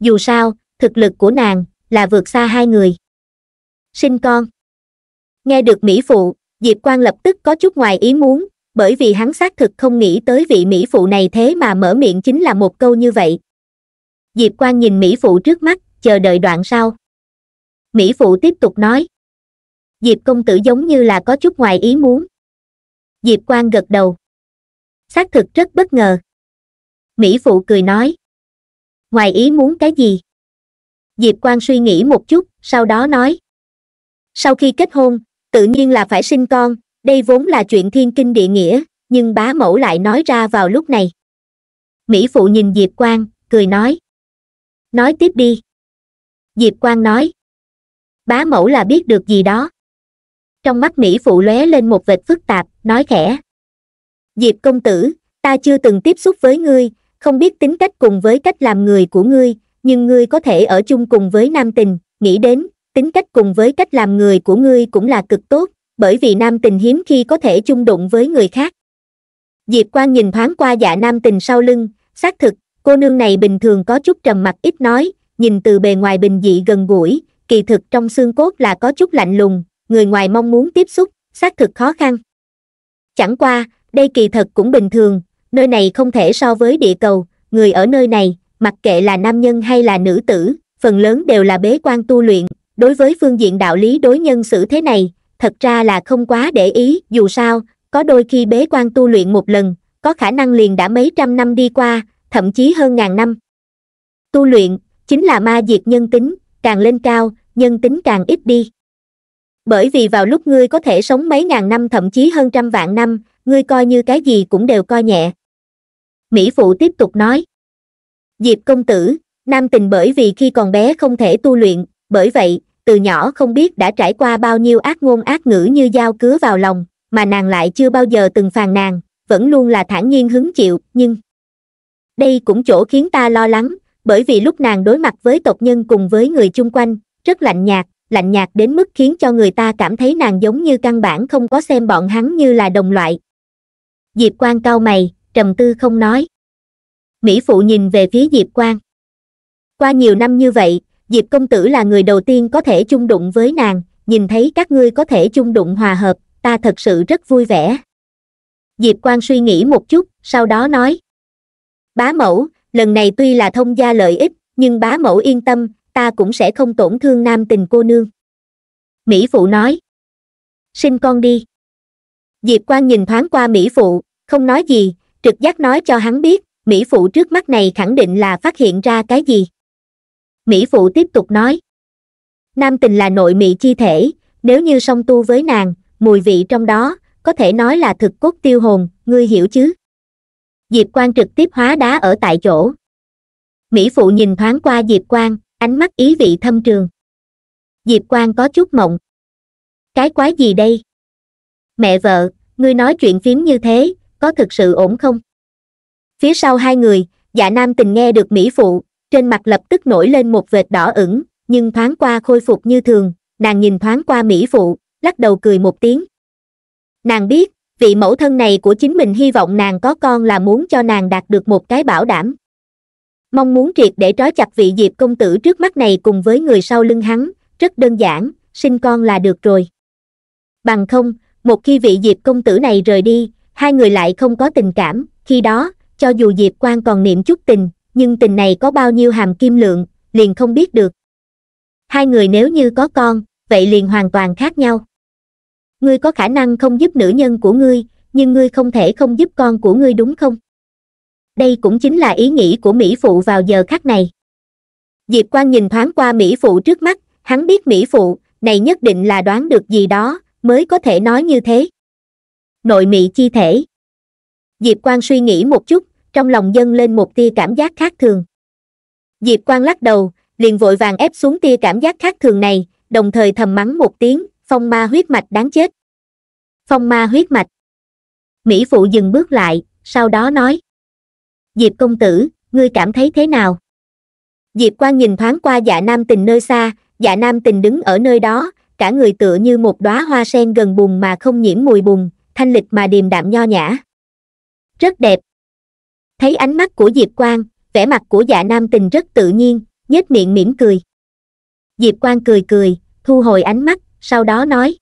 dù sao thực lực của nàng là vượt xa hai người sinh con nghe được mỹ phụ diệp Quang lập tức có chút ngoài ý muốn bởi vì hắn xác thực không nghĩ tới vị mỹ phụ này thế mà mở miệng chính là một câu như vậy diệp Quang nhìn mỹ phụ trước mắt chờ đợi đoạn sau mỹ phụ tiếp tục nói diệp công tử giống như là có chút ngoài ý muốn diệp quan gật đầu xác thực rất bất ngờ mỹ phụ cười nói ngoài ý muốn cái gì diệp quan suy nghĩ một chút sau đó nói sau khi kết hôn tự nhiên là phải sinh con đây vốn là chuyện thiên kinh địa nghĩa nhưng bá mẫu lại nói ra vào lúc này mỹ phụ nhìn diệp quan cười nói nói tiếp đi diệp quang nói bá mẫu là biết được gì đó trong mắt mỹ phụ lóe lên một vệt phức tạp nói khẽ diệp công tử ta chưa từng tiếp xúc với ngươi không biết tính cách cùng với cách làm người của ngươi nhưng ngươi có thể ở chung cùng với nam tình nghĩ đến tính cách cùng với cách làm người của ngươi cũng là cực tốt bởi vì nam tình hiếm khi có thể chung đụng với người khác diệp Quang nhìn thoáng qua dạ nam tình sau lưng xác thực cô nương này bình thường có chút trầm mặc ít nói nhìn từ bề ngoài bình dị gần gũi kỳ thực trong xương cốt là có chút lạnh lùng người ngoài mong muốn tiếp xúc xác thực khó khăn chẳng qua đây kỳ thật cũng bình thường nơi này không thể so với địa cầu người ở nơi này mặc kệ là nam nhân hay là nữ tử phần lớn đều là bế quan tu luyện đối với phương diện đạo lý đối nhân xử thế này thật ra là không quá để ý dù sao có đôi khi bế quan tu luyện một lần có khả năng liền đã mấy trăm năm đi qua thậm chí hơn ngàn năm tu luyện chính là ma diệt nhân tính càng lên cao nhân tính càng ít đi bởi vì vào lúc ngươi có thể sống mấy ngàn năm thậm chí hơn trăm vạn năm ngươi coi như cái gì cũng đều coi nhẹ mỹ phụ tiếp tục nói diệp công tử nam tình bởi vì khi còn bé không thể tu luyện bởi vậy từ nhỏ không biết đã trải qua bao nhiêu ác ngôn ác ngữ như dao cứa vào lòng mà nàng lại chưa bao giờ từng phàn nàn vẫn luôn là thản nhiên hứng chịu nhưng đây cũng chỗ khiến ta lo lắng bởi vì lúc nàng đối mặt với tộc nhân cùng với người chung quanh rất lạnh nhạt lạnh nhạt đến mức khiến cho người ta cảm thấy nàng giống như căn bản không có xem bọn hắn như là đồng loại diệp quan cau mày trầm tư không nói mỹ phụ nhìn về phía diệp quan qua nhiều năm như vậy diệp công tử là người đầu tiên có thể chung đụng với nàng nhìn thấy các ngươi có thể chung đụng hòa hợp ta thật sự rất vui vẻ diệp quan suy nghĩ một chút sau đó nói bá mẫu lần này tuy là thông gia lợi ích nhưng bá mẫu yên tâm ta cũng sẽ không tổn thương nam tình cô nương mỹ phụ nói sinh con đi diệp quan nhìn thoáng qua mỹ phụ không nói gì trực giác nói cho hắn biết mỹ phụ trước mắt này khẳng định là phát hiện ra cái gì mỹ phụ tiếp tục nói nam tình là nội mị chi thể nếu như song tu với nàng mùi vị trong đó có thể nói là thực cốt tiêu hồn ngươi hiểu chứ diệp Quang trực tiếp hóa đá ở tại chỗ mỹ phụ nhìn thoáng qua diệp Quang, ánh mắt ý vị thâm trường diệp Quang có chút mộng cái quái gì đây mẹ vợ ngươi nói chuyện phím như thế có thực sự ổn không phía sau hai người dạ nam tình nghe được mỹ phụ trên mặt lập tức nổi lên một vệt đỏ ửng nhưng thoáng qua khôi phục như thường nàng nhìn thoáng qua mỹ phụ lắc đầu cười một tiếng nàng biết vị mẫu thân này của chính mình hy vọng nàng có con là muốn cho nàng đạt được một cái bảo đảm mong muốn triệt để trói chặt vị diệp công tử trước mắt này cùng với người sau lưng hắn rất đơn giản sinh con là được rồi bằng không một khi vị diệp công tử này rời đi hai người lại không có tình cảm khi đó cho dù diệp quan còn niệm chút tình nhưng tình này có bao nhiêu hàm kim lượng liền không biết được hai người nếu như có con vậy liền hoàn toàn khác nhau ngươi có khả năng không giúp nữ nhân của ngươi nhưng ngươi không thể không giúp con của ngươi đúng không đây cũng chính là ý nghĩ của mỹ phụ vào giờ khắc này diệp Quan nhìn thoáng qua mỹ phụ trước mắt hắn biết mỹ phụ này nhất định là đoán được gì đó mới có thể nói như thế nội mị chi thể diệp Quan suy nghĩ một chút trong lòng dâng lên một tia cảm giác khác thường diệp Quan lắc đầu liền vội vàng ép xuống tia cảm giác khác thường này đồng thời thầm mắng một tiếng phong ma huyết mạch đáng chết phong ma huyết mạch mỹ phụ dừng bước lại sau đó nói diệp công tử ngươi cảm thấy thế nào diệp quan nhìn thoáng qua dạ nam tình nơi xa dạ nam tình đứng ở nơi đó cả người tựa như một đóa hoa sen gần bùn mà không nhiễm mùi bùn thanh lịch mà điềm đạm nho nhã rất đẹp thấy ánh mắt của diệp quan vẻ mặt của dạ nam tình rất tự nhiên nhếch miệng mỉm cười diệp quan cười cười thu hồi ánh mắt sau đó nói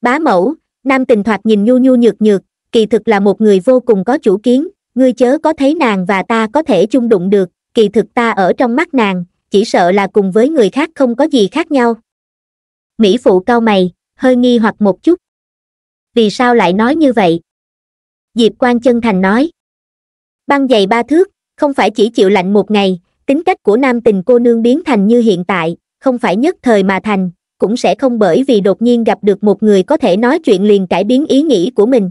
bá mẫu nam tình thoạt nhìn nhu nhu nhược nhược kỳ thực là một người vô cùng có chủ kiến ngươi chớ có thấy nàng và ta có thể chung đụng được kỳ thực ta ở trong mắt nàng chỉ sợ là cùng với người khác không có gì khác nhau mỹ phụ cao mày hơi nghi hoặc một chút vì sao lại nói như vậy diệp quan chân thành nói băng giày ba thước không phải chỉ chịu lạnh một ngày tính cách của nam tình cô nương biến thành như hiện tại không phải nhất thời mà thành cũng sẽ không bởi vì đột nhiên gặp được một người có thể nói chuyện liền cải biến ý nghĩ của mình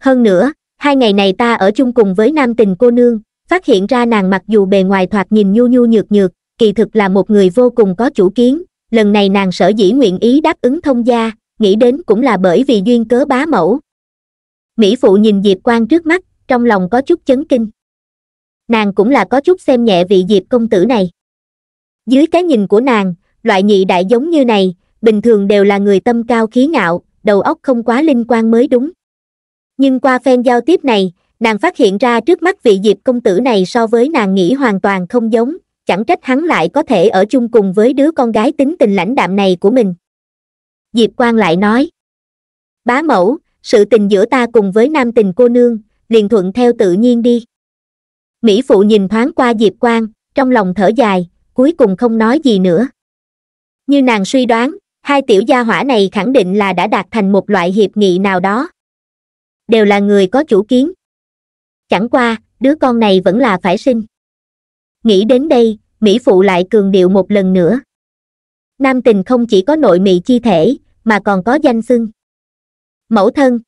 hơn nữa hai ngày này ta ở chung cùng với nam tình cô nương phát hiện ra nàng mặc dù bề ngoài thoạt nhìn nhu nhu nhược nhược kỳ thực là một người vô cùng có chủ kiến lần này nàng sở dĩ nguyện ý đáp ứng thông gia nghĩ đến cũng là bởi vì duyên cớ bá mẫu mỹ phụ nhìn diệp Quang trước mắt trong lòng có chút chấn kinh nàng cũng là có chút xem nhẹ vị diệp công tử này dưới cái nhìn của nàng loại nhị đại giống như này, bình thường đều là người tâm cao khí ngạo, đầu óc không quá linh quan mới đúng. Nhưng qua phen giao tiếp này, nàng phát hiện ra trước mắt vị diệp công tử này so với nàng nghĩ hoàn toàn không giống, chẳng trách hắn lại có thể ở chung cùng với đứa con gái tính tình lãnh đạm này của mình. Diệp Quang lại nói, bá mẫu, sự tình giữa ta cùng với nam tình cô nương, liền thuận theo tự nhiên đi. Mỹ Phụ nhìn thoáng qua Diệp Quang, trong lòng thở dài, cuối cùng không nói gì nữa như nàng suy đoán hai tiểu gia hỏa này khẳng định là đã đạt thành một loại hiệp nghị nào đó đều là người có chủ kiến chẳng qua đứa con này vẫn là phải sinh nghĩ đến đây mỹ phụ lại cường điệu một lần nữa nam tình không chỉ có nội mị chi thể mà còn có danh xưng mẫu thân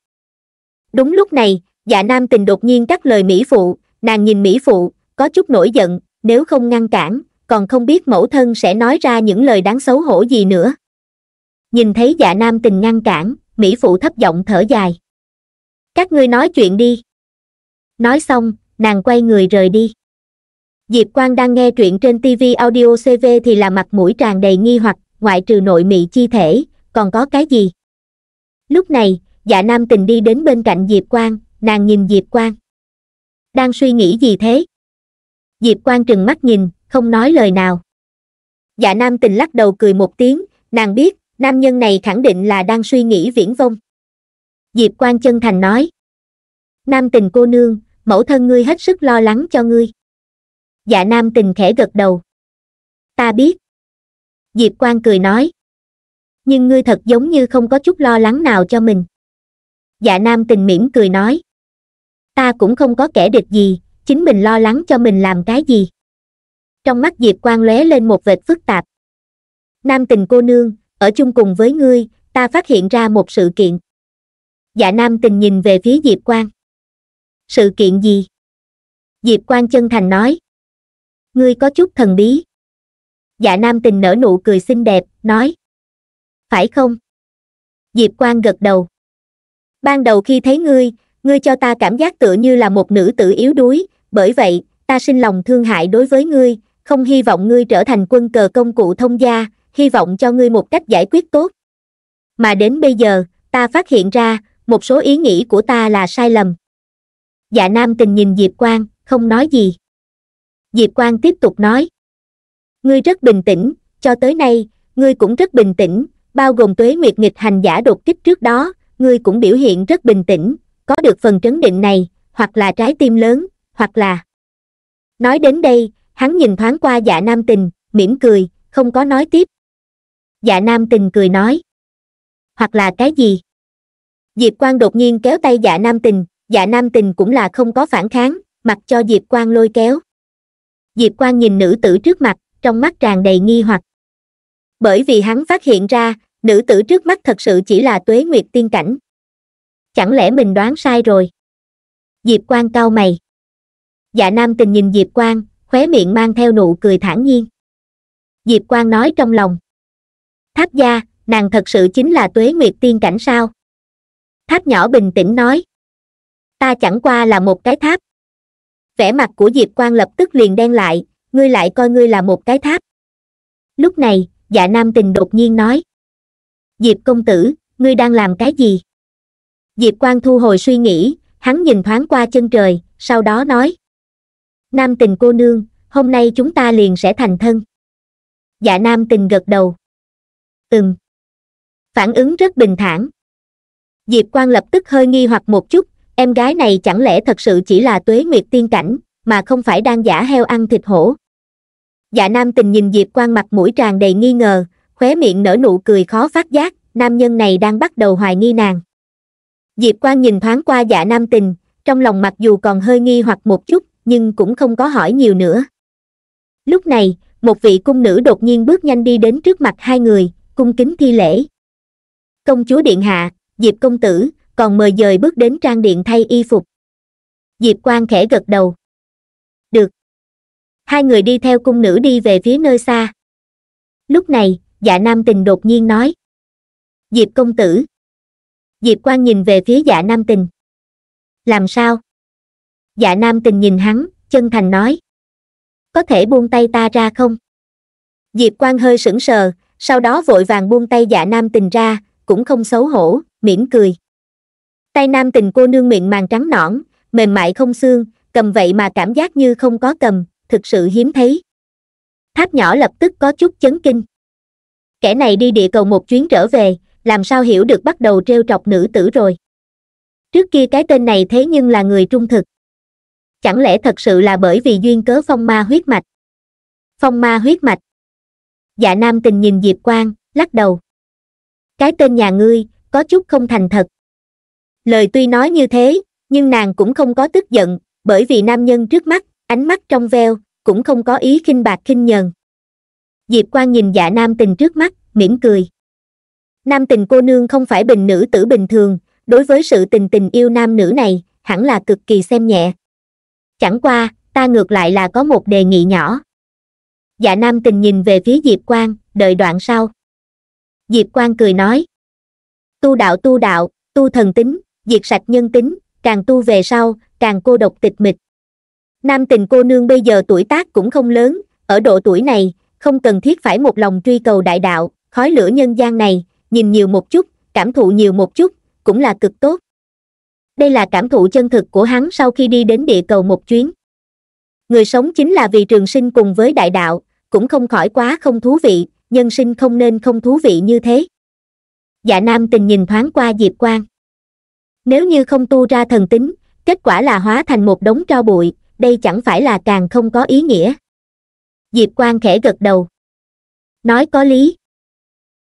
đúng lúc này dạ nam tình đột nhiên cắt lời mỹ phụ nàng nhìn mỹ phụ có chút nổi giận nếu không ngăn cản còn không biết mẫu thân sẽ nói ra những lời đáng xấu hổ gì nữa nhìn thấy dạ nam tình ngăn cản mỹ phụ thấp giọng thở dài các ngươi nói chuyện đi nói xong nàng quay người rời đi diệp quang đang nghe truyện trên tv audio cv thì là mặt mũi tràn đầy nghi hoặc ngoại trừ nội mị chi thể còn có cái gì lúc này dạ nam tình đi đến bên cạnh diệp quang nàng nhìn diệp quang đang suy nghĩ gì thế diệp quang trừng mắt nhìn không nói lời nào dạ nam tình lắc đầu cười một tiếng nàng biết nam nhân này khẳng định là đang suy nghĩ viễn vông diệp quan chân thành nói nam tình cô nương mẫu thân ngươi hết sức lo lắng cho ngươi dạ nam tình khẽ gật đầu ta biết diệp quan cười nói nhưng ngươi thật giống như không có chút lo lắng nào cho mình dạ nam tình mỉm cười nói ta cũng không có kẻ địch gì chính mình lo lắng cho mình làm cái gì trong mắt diệp quang lóe lên một vệt phức tạp nam tình cô nương ở chung cùng với ngươi ta phát hiện ra một sự kiện dạ nam tình nhìn về phía diệp quang sự kiện gì diệp quang chân thành nói ngươi có chút thần bí dạ nam tình nở nụ cười xinh đẹp nói phải không diệp quang gật đầu ban đầu khi thấy ngươi ngươi cho ta cảm giác tựa như là một nữ tử yếu đuối bởi vậy ta sinh lòng thương hại đối với ngươi không hy vọng ngươi trở thành quân cờ công cụ thông gia, hy vọng cho ngươi một cách giải quyết tốt. Mà đến bây giờ, ta phát hiện ra, một số ý nghĩ của ta là sai lầm. Dạ nam tình nhìn Diệp Quang, không nói gì. Diệp Quang tiếp tục nói. Ngươi rất bình tĩnh, cho tới nay, ngươi cũng rất bình tĩnh, bao gồm tuế nguyệt nghịch hành giả đột kích trước đó, ngươi cũng biểu hiện rất bình tĩnh, có được phần trấn định này, hoặc là trái tim lớn, hoặc là... Nói đến đây, hắn nhìn thoáng qua dạ nam tình mỉm cười không có nói tiếp dạ nam tình cười nói hoặc là cái gì diệp Quang đột nhiên kéo tay dạ nam tình dạ nam tình cũng là không có phản kháng mặc cho diệp Quang lôi kéo diệp Quang nhìn nữ tử trước mặt trong mắt tràn đầy nghi hoặc bởi vì hắn phát hiện ra nữ tử trước mắt thật sự chỉ là tuế nguyệt tiên cảnh chẳng lẽ mình đoán sai rồi diệp Quang cau mày dạ nam tình nhìn diệp Quang, khóe miệng mang theo nụ cười thản nhiên diệp quang nói trong lòng tháp gia nàng thật sự chính là tuế nguyệt tiên cảnh sao tháp nhỏ bình tĩnh nói ta chẳng qua là một cái tháp vẻ mặt của diệp quang lập tức liền đen lại ngươi lại coi ngươi là một cái tháp lúc này dạ nam tình đột nhiên nói diệp công tử ngươi đang làm cái gì diệp quang thu hồi suy nghĩ hắn nhìn thoáng qua chân trời sau đó nói Nam tình cô nương, hôm nay chúng ta liền sẽ thành thân. Dạ nam tình gật đầu. Ừm. Phản ứng rất bình thản. Diệp quan lập tức hơi nghi hoặc một chút, em gái này chẳng lẽ thật sự chỉ là tuế nguyệt tiên cảnh, mà không phải đang giả heo ăn thịt hổ. Dạ nam tình nhìn Diệp quan mặt mũi tràn đầy nghi ngờ, khóe miệng nở nụ cười khó phát giác, nam nhân này đang bắt đầu hoài nghi nàng. Diệp quan nhìn thoáng qua dạ nam tình, trong lòng mặc dù còn hơi nghi hoặc một chút, nhưng cũng không có hỏi nhiều nữa lúc này một vị cung nữ đột nhiên bước nhanh đi đến trước mặt hai người cung kính thi lễ công chúa điện hạ diệp công tử còn mời dời bước đến trang điện thay y phục diệp Quang khẽ gật đầu được hai người đi theo cung nữ đi về phía nơi xa lúc này dạ nam tình đột nhiên nói diệp công tử diệp Quang nhìn về phía dạ nam tình làm sao dạ nam tình nhìn hắn chân thành nói có thể buông tay ta ra không diệp Quang hơi sững sờ sau đó vội vàng buông tay dạ nam tình ra cũng không xấu hổ mỉm cười tay nam tình cô nương miệng màng trắng nõn mềm mại không xương cầm vậy mà cảm giác như không có cầm thực sự hiếm thấy tháp nhỏ lập tức có chút chấn kinh kẻ này đi địa cầu một chuyến trở về làm sao hiểu được bắt đầu t r trọc nữ tử rồi trước kia cái tên này thế nhưng là người trung thực chẳng lẽ thật sự là bởi vì duyên cớ phong ma huyết mạch phong ma huyết mạch dạ nam tình nhìn diệp quang lắc đầu cái tên nhà ngươi có chút không thành thật lời tuy nói như thế nhưng nàng cũng không có tức giận bởi vì nam nhân trước mắt ánh mắt trong veo cũng không có ý khinh bạc khinh nhờn diệp quang nhìn dạ nam tình trước mắt mỉm cười nam tình cô nương không phải bình nữ tử bình thường đối với sự tình tình yêu nam nữ này hẳn là cực kỳ xem nhẹ chẳng qua ta ngược lại là có một đề nghị nhỏ dạ nam tình nhìn về phía diệp quang đợi đoạn sau diệp quang cười nói tu đạo tu đạo tu thần tính diệt sạch nhân tính càng tu về sau càng cô độc tịch mịch nam tình cô nương bây giờ tuổi tác cũng không lớn ở độ tuổi này không cần thiết phải một lòng truy cầu đại đạo khói lửa nhân gian này nhìn nhiều một chút cảm thụ nhiều một chút cũng là cực tốt đây là cảm thụ chân thực của hắn sau khi đi đến địa cầu một chuyến người sống chính là vì trường sinh cùng với đại đạo cũng không khỏi quá không thú vị nhân sinh không nên không thú vị như thế dạ nam tình nhìn thoáng qua diệp quang nếu như không tu ra thần tính kết quả là hóa thành một đống tro bụi đây chẳng phải là càng không có ý nghĩa diệp quang khẽ gật đầu nói có lý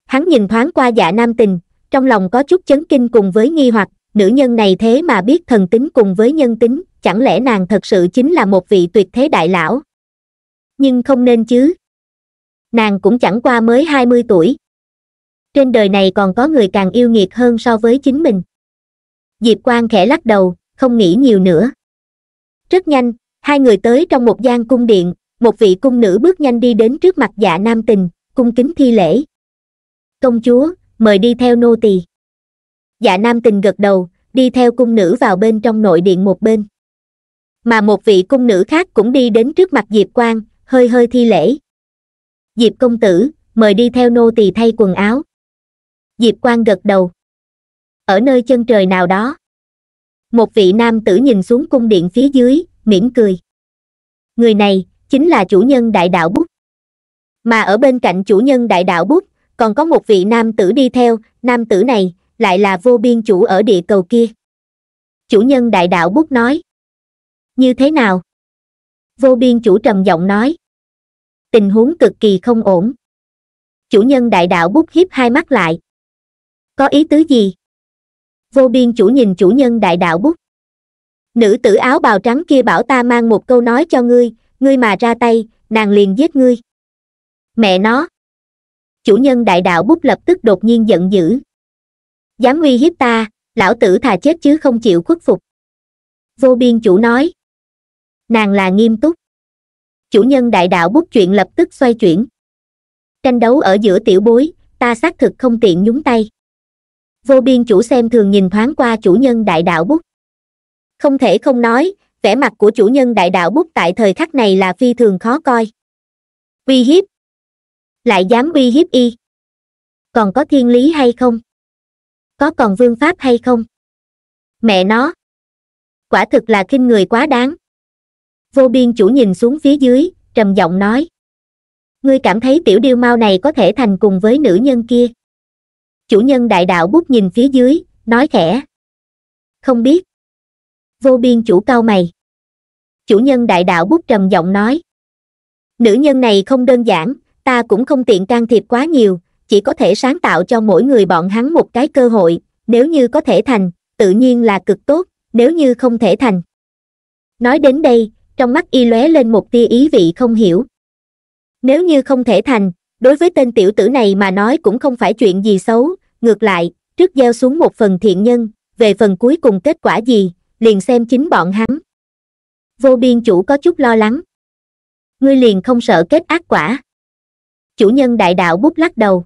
hắn nhìn thoáng qua dạ nam tình trong lòng có chút chấn kinh cùng với nghi hoặc nữ nhân này thế mà biết thần tính cùng với nhân tính chẳng lẽ nàng thật sự chính là một vị tuyệt thế đại lão nhưng không nên chứ nàng cũng chẳng qua mới hai mươi tuổi trên đời này còn có người càng yêu nghiệt hơn so với chính mình diệp Quang khẽ lắc đầu không nghĩ nhiều nữa rất nhanh hai người tới trong một gian cung điện một vị cung nữ bước nhanh đi đến trước mặt dạ nam tình cung kính thi lễ công chúa mời đi theo nô tỳ dạ nam tình gật đầu đi theo cung nữ vào bên trong nội điện một bên mà một vị cung nữ khác cũng đi đến trước mặt diệp quang hơi hơi thi lễ diệp công tử mời đi theo nô tỳ thay quần áo diệp quang gật đầu ở nơi chân trời nào đó một vị nam tử nhìn xuống cung điện phía dưới mỉm cười người này chính là chủ nhân đại đạo bút mà ở bên cạnh chủ nhân đại đạo bút còn có một vị nam tử đi theo nam tử này lại là vô biên chủ ở địa cầu kia chủ nhân đại đạo bút nói như thế nào vô biên chủ trầm giọng nói tình huống cực kỳ không ổn chủ nhân đại đạo bút hiếp hai mắt lại có ý tứ gì vô biên chủ nhìn chủ nhân đại đạo bút nữ tử áo bào trắng kia bảo ta mang một câu nói cho ngươi ngươi mà ra tay nàng liền giết ngươi mẹ nó chủ nhân đại đạo bút lập tức đột nhiên giận dữ dám uy hiếp ta lão tử thà chết chứ không chịu khuất phục vô biên chủ nói nàng là nghiêm túc chủ nhân đại đạo bút chuyện lập tức xoay chuyển tranh đấu ở giữa tiểu bối ta xác thực không tiện nhúng tay vô biên chủ xem thường nhìn thoáng qua chủ nhân đại đạo bút không thể không nói vẻ mặt của chủ nhân đại đạo bút tại thời khắc này là phi thường khó coi uy hiếp lại dám uy hiếp y còn có thiên lý hay không có còn vương pháp hay không mẹ nó quả thực là khinh người quá đáng vô biên chủ nhìn xuống phía dưới trầm giọng nói ngươi cảm thấy tiểu điêu mau này có thể thành cùng với nữ nhân kia chủ nhân đại đạo bút nhìn phía dưới nói khẽ không biết vô biên chủ cao mày chủ nhân đại đạo bút trầm giọng nói nữ nhân này không đơn giản ta cũng không tiện can thiệp quá nhiều chỉ có thể sáng tạo cho mỗi người bọn hắn một cái cơ hội nếu như có thể thành tự nhiên là cực tốt nếu như không thể thành nói đến đây trong mắt y lóe lên một tia ý vị không hiểu nếu như không thể thành đối với tên tiểu tử này mà nói cũng không phải chuyện gì xấu ngược lại trước gieo xuống một phần thiện nhân về phần cuối cùng kết quả gì liền xem chính bọn hắn vô biên chủ có chút lo lắng ngươi liền không sợ kết ác quả chủ nhân đại đạo bút lắc đầu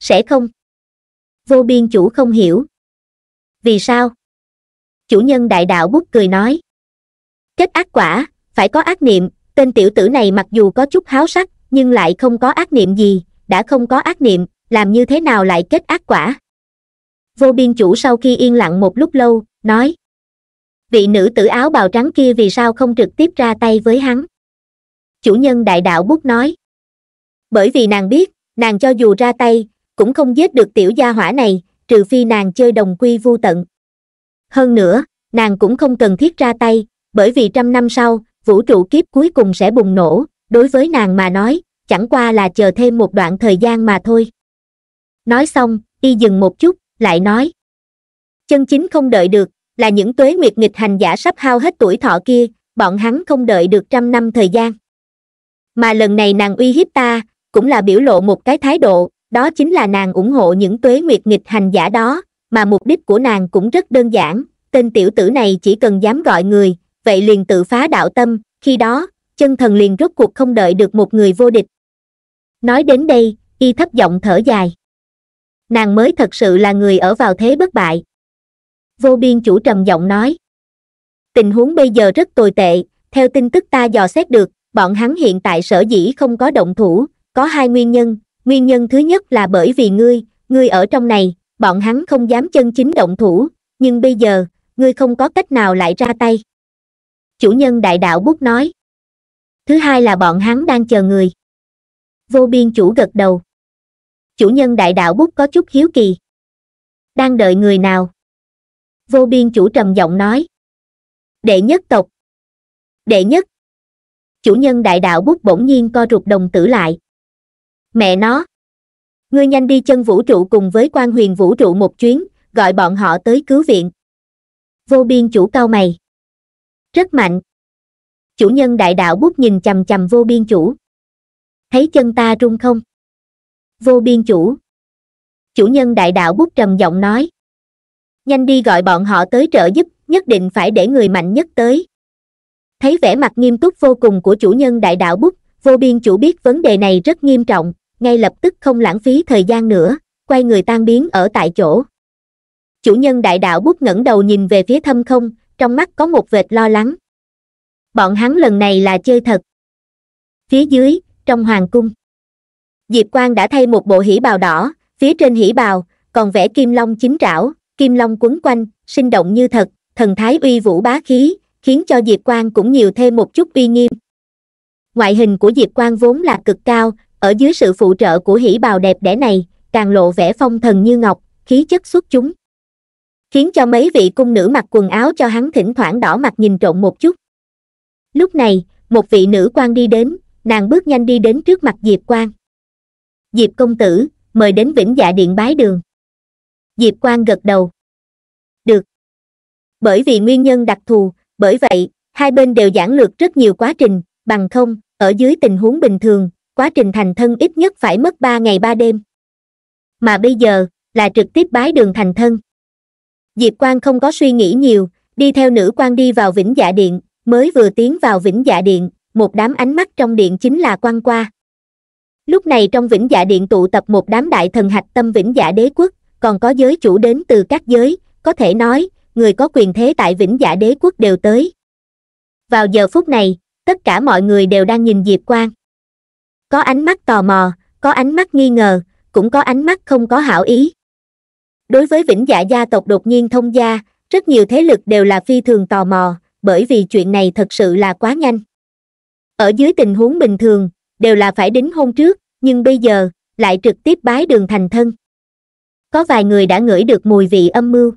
sẽ không? Vô biên chủ không hiểu. Vì sao? Chủ nhân đại đạo bút cười nói. Kết ác quả, phải có ác niệm, tên tiểu tử này mặc dù có chút háo sắc, nhưng lại không có ác niệm gì, đã không có ác niệm, làm như thế nào lại kết ác quả? Vô biên chủ sau khi yên lặng một lúc lâu, nói. Vị nữ tử áo bào trắng kia vì sao không trực tiếp ra tay với hắn? Chủ nhân đại đạo bút nói. Bởi vì nàng biết, nàng cho dù ra tay, cũng không giết được tiểu gia hỏa này trừ phi nàng chơi đồng quy vu tận hơn nữa nàng cũng không cần thiết ra tay bởi vì trăm năm sau vũ trụ kiếp cuối cùng sẽ bùng nổ đối với nàng mà nói chẳng qua là chờ thêm một đoạn thời gian mà thôi nói xong y dừng một chút lại nói chân chính không đợi được là những tuế nguyệt nghịch hành giả sắp hao hết tuổi thọ kia bọn hắn không đợi được trăm năm thời gian mà lần này nàng uy hiếp ta cũng là biểu lộ một cái thái độ đó chính là nàng ủng hộ những tuế nguyệt nghịch hành giả đó mà mục đích của nàng cũng rất đơn giản tên tiểu tử này chỉ cần dám gọi người vậy liền tự phá đạo tâm khi đó chân thần liền rốt cuộc không đợi được một người vô địch nói đến đây y thấp giọng thở dài nàng mới thật sự là người ở vào thế bất bại vô biên chủ trầm giọng nói tình huống bây giờ rất tồi tệ theo tin tức ta dò xét được bọn hắn hiện tại sở dĩ không có động thủ có hai nguyên nhân nguyên nhân thứ nhất là bởi vì ngươi ngươi ở trong này bọn hắn không dám chân chính động thủ nhưng bây giờ ngươi không có cách nào lại ra tay chủ nhân đại đạo bút nói thứ hai là bọn hắn đang chờ người vô biên chủ gật đầu chủ nhân đại đạo bút có chút hiếu kỳ đang đợi người nào vô biên chủ trầm giọng nói đệ nhất tộc đệ nhất chủ nhân đại đạo bút bỗng nhiên co rụt đồng tử lại mẹ nó ngươi nhanh đi chân vũ trụ cùng với quan huyền vũ trụ một chuyến gọi bọn họ tới cứu viện vô biên chủ cao mày rất mạnh chủ nhân đại đạo bút nhìn chằm chằm vô biên chủ thấy chân ta run không vô biên chủ chủ nhân đại đạo bút trầm giọng nói nhanh đi gọi bọn họ tới trợ giúp nhất định phải để người mạnh nhất tới thấy vẻ mặt nghiêm túc vô cùng của chủ nhân đại đạo bút vô biên chủ biết vấn đề này rất nghiêm trọng ngay lập tức không lãng phí thời gian nữa quay người tan biến ở tại chỗ chủ nhân đại đạo bút ngẩng đầu nhìn về phía thâm không trong mắt có một vệt lo lắng bọn hắn lần này là chơi thật phía dưới trong hoàng cung diệp quang đã thay một bộ hỉ bào đỏ phía trên hỉ bào còn vẽ kim long chính trảo kim long quấn quanh sinh động như thật thần thái uy vũ bá khí khiến cho diệp quang cũng nhiều thêm một chút uy nghiêm ngoại hình của diệp quang vốn là cực cao ở dưới sự phụ trợ của hỷ bào đẹp đẽ này càng lộ vẻ phong thần như ngọc khí chất xuất chúng khiến cho mấy vị cung nữ mặc quần áo cho hắn thỉnh thoảng đỏ mặt nhìn trộn một chút lúc này một vị nữ quan đi đến nàng bước nhanh đi đến trước mặt diệp quan diệp công tử mời đến vĩnh dạ điện bái đường diệp quan gật đầu được bởi vì nguyên nhân đặc thù bởi vậy hai bên đều giảng lược rất nhiều quá trình bằng không ở dưới tình huống bình thường quá trình thành thân ít nhất phải mất ba ngày ba đêm mà bây giờ là trực tiếp bái đường thành thân diệp Quang không có suy nghĩ nhiều đi theo nữ quan đi vào vĩnh dạ điện mới vừa tiến vào vĩnh dạ điện một đám ánh mắt trong điện chính là quan qua lúc này trong vĩnh dạ điện tụ tập một đám đại thần hạch tâm vĩnh dạ đế quốc còn có giới chủ đến từ các giới có thể nói người có quyền thế tại vĩnh dạ đế quốc đều tới vào giờ phút này tất cả mọi người đều đang nhìn diệp Quang có ánh mắt tò mò có ánh mắt nghi ngờ cũng có ánh mắt không có hảo ý đối với vĩnh dạ gia tộc đột nhiên thông gia rất nhiều thế lực đều là phi thường tò mò bởi vì chuyện này thật sự là quá nhanh ở dưới tình huống bình thường đều là phải đính hôn trước nhưng bây giờ lại trực tiếp bái đường thành thân có vài người đã ngửi được mùi vị âm mưu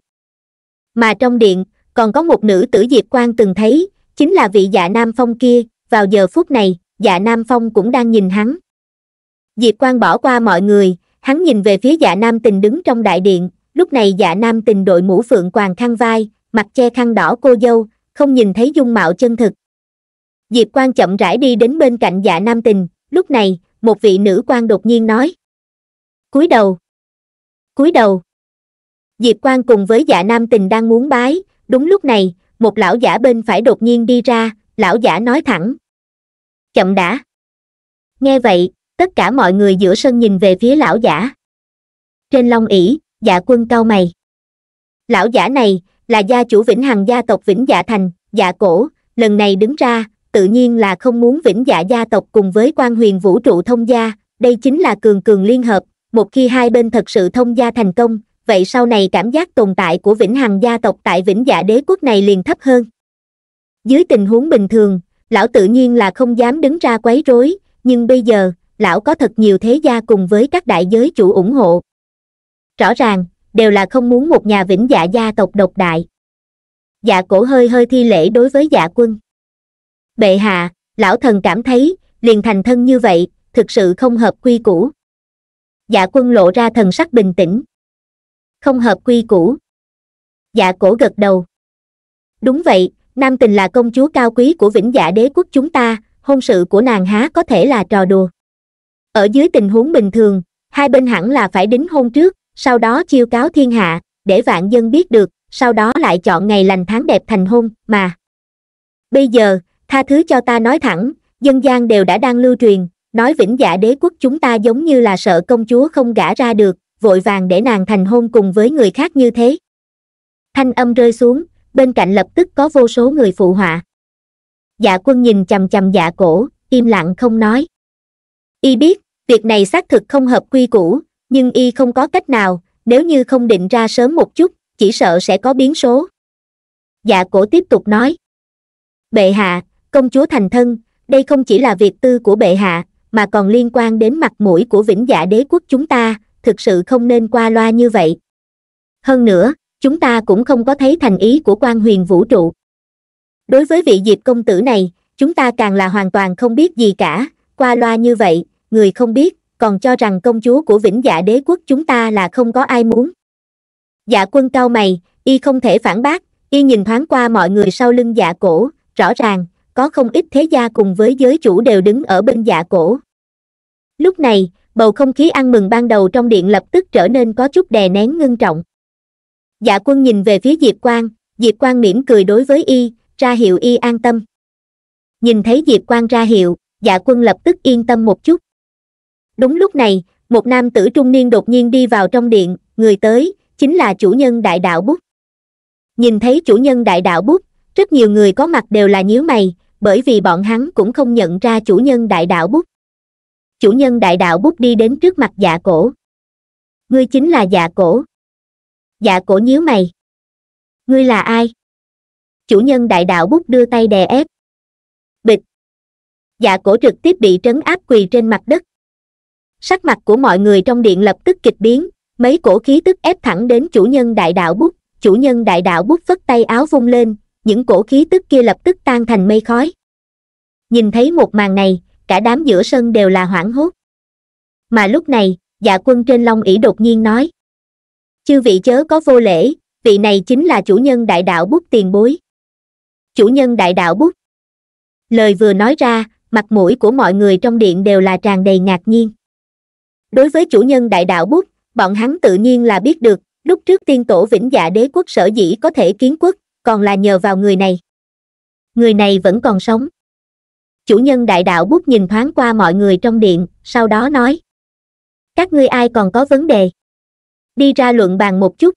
mà trong điện còn có một nữ tử diệp quan từng thấy chính là vị dạ nam phong kia vào giờ phút này dạ nam phong cũng đang nhìn hắn diệp quang bỏ qua mọi người hắn nhìn về phía dạ nam tình đứng trong đại điện lúc này dạ nam tình đội mũ phượng quàng khăn vai mặt che khăn đỏ cô dâu không nhìn thấy dung mạo chân thực diệp quang chậm rãi đi đến bên cạnh dạ nam tình lúc này một vị nữ quan đột nhiên nói cúi đầu cúi đầu diệp quang cùng với dạ nam tình đang muốn bái đúng lúc này một lão giả bên phải đột nhiên đi ra lão giả nói thẳng chậm đã nghe vậy tất cả mọi người giữa sân nhìn về phía lão giả trên long ỷ dạ quân cau mày lão giả này là gia chủ vĩnh hằng gia tộc vĩnh dạ thành dạ cổ lần này đứng ra tự nhiên là không muốn vĩnh dạ gia tộc cùng với quan huyền vũ trụ thông gia đây chính là cường cường liên hợp một khi hai bên thật sự thông gia thành công vậy sau này cảm giác tồn tại của vĩnh hằng gia tộc tại vĩnh dạ đế quốc này liền thấp hơn dưới tình huống bình thường lão tự nhiên là không dám đứng ra quấy rối nhưng bây giờ lão có thật nhiều thế gia cùng với các đại giới chủ ủng hộ rõ ràng đều là không muốn một nhà vĩnh dạ gia tộc độc đại dạ cổ hơi hơi thi lễ đối với dạ quân bệ hạ lão thần cảm thấy liền thành thân như vậy thực sự không hợp quy củ dạ quân lộ ra thần sắc bình tĩnh không hợp quy củ dạ cổ gật đầu đúng vậy nam tình là công chúa cao quý của vĩnh giả đế quốc chúng ta hôn sự của nàng há có thể là trò đùa ở dưới tình huống bình thường hai bên hẳn là phải đính hôn trước sau đó chiêu cáo thiên hạ để vạn dân biết được sau đó lại chọn ngày lành tháng đẹp thành hôn mà bây giờ tha thứ cho ta nói thẳng dân gian đều đã đang lưu truyền nói vĩnh giả đế quốc chúng ta giống như là sợ công chúa không gả ra được vội vàng để nàng thành hôn cùng với người khác như thế thanh âm rơi xuống bên cạnh lập tức có vô số người phụ họa dạ quân nhìn chằm chằm dạ cổ im lặng không nói y biết việc này xác thực không hợp quy củ nhưng y không có cách nào nếu như không định ra sớm một chút chỉ sợ sẽ có biến số dạ cổ tiếp tục nói bệ hạ công chúa thành thân đây không chỉ là việc tư của bệ hạ mà còn liên quan đến mặt mũi của vĩnh dạ đế quốc chúng ta thực sự không nên qua loa như vậy hơn nữa chúng ta cũng không có thấy thành ý của quan huyền vũ trụ đối với vị diệp công tử này chúng ta càng là hoàn toàn không biết gì cả qua loa như vậy người không biết còn cho rằng công chúa của vĩnh dạ đế quốc chúng ta là không có ai muốn dạ quân cao mày y không thể phản bác y nhìn thoáng qua mọi người sau lưng dạ cổ rõ ràng có không ít thế gia cùng với giới chủ đều đứng ở bên dạ cổ lúc này bầu không khí ăn mừng ban đầu trong điện lập tức trở nên có chút đè nén ngưng trọng dạ quân nhìn về phía diệp quang diệp quang mỉm cười đối với y ra hiệu y an tâm nhìn thấy diệp quang ra hiệu dạ quân lập tức yên tâm một chút đúng lúc này một nam tử trung niên đột nhiên đi vào trong điện người tới chính là chủ nhân đại đạo bút nhìn thấy chủ nhân đại đạo bút rất nhiều người có mặt đều là nhíu mày bởi vì bọn hắn cũng không nhận ra chủ nhân đại đạo bút chủ nhân đại đạo bút đi đến trước mặt dạ cổ ngươi chính là dạ cổ dạ cổ nhíu mày ngươi là ai chủ nhân đại đạo bút đưa tay đè ép bịch dạ cổ trực tiếp bị trấn áp quỳ trên mặt đất sắc mặt của mọi người trong điện lập tức kịch biến mấy cổ khí tức ép thẳng đến chủ nhân đại đạo bút chủ nhân đại đạo bút vất tay áo vung lên những cổ khí tức kia lập tức tan thành mây khói nhìn thấy một màn này cả đám giữa sân đều là hoảng hốt mà lúc này dạ quân trên long ỉ đột nhiên nói chư vị chớ có vô lễ vị này chính là chủ nhân đại đạo bút tiền bối chủ nhân đại đạo bút lời vừa nói ra mặt mũi của mọi người trong điện đều là tràn đầy ngạc nhiên đối với chủ nhân đại đạo bút bọn hắn tự nhiên là biết được lúc trước tiên tổ vĩnh dạ đế quốc sở dĩ có thể kiến quốc còn là nhờ vào người này người này vẫn còn sống chủ nhân đại đạo bút nhìn thoáng qua mọi người trong điện sau đó nói các ngươi ai còn có vấn đề đi ra luận bàn một chút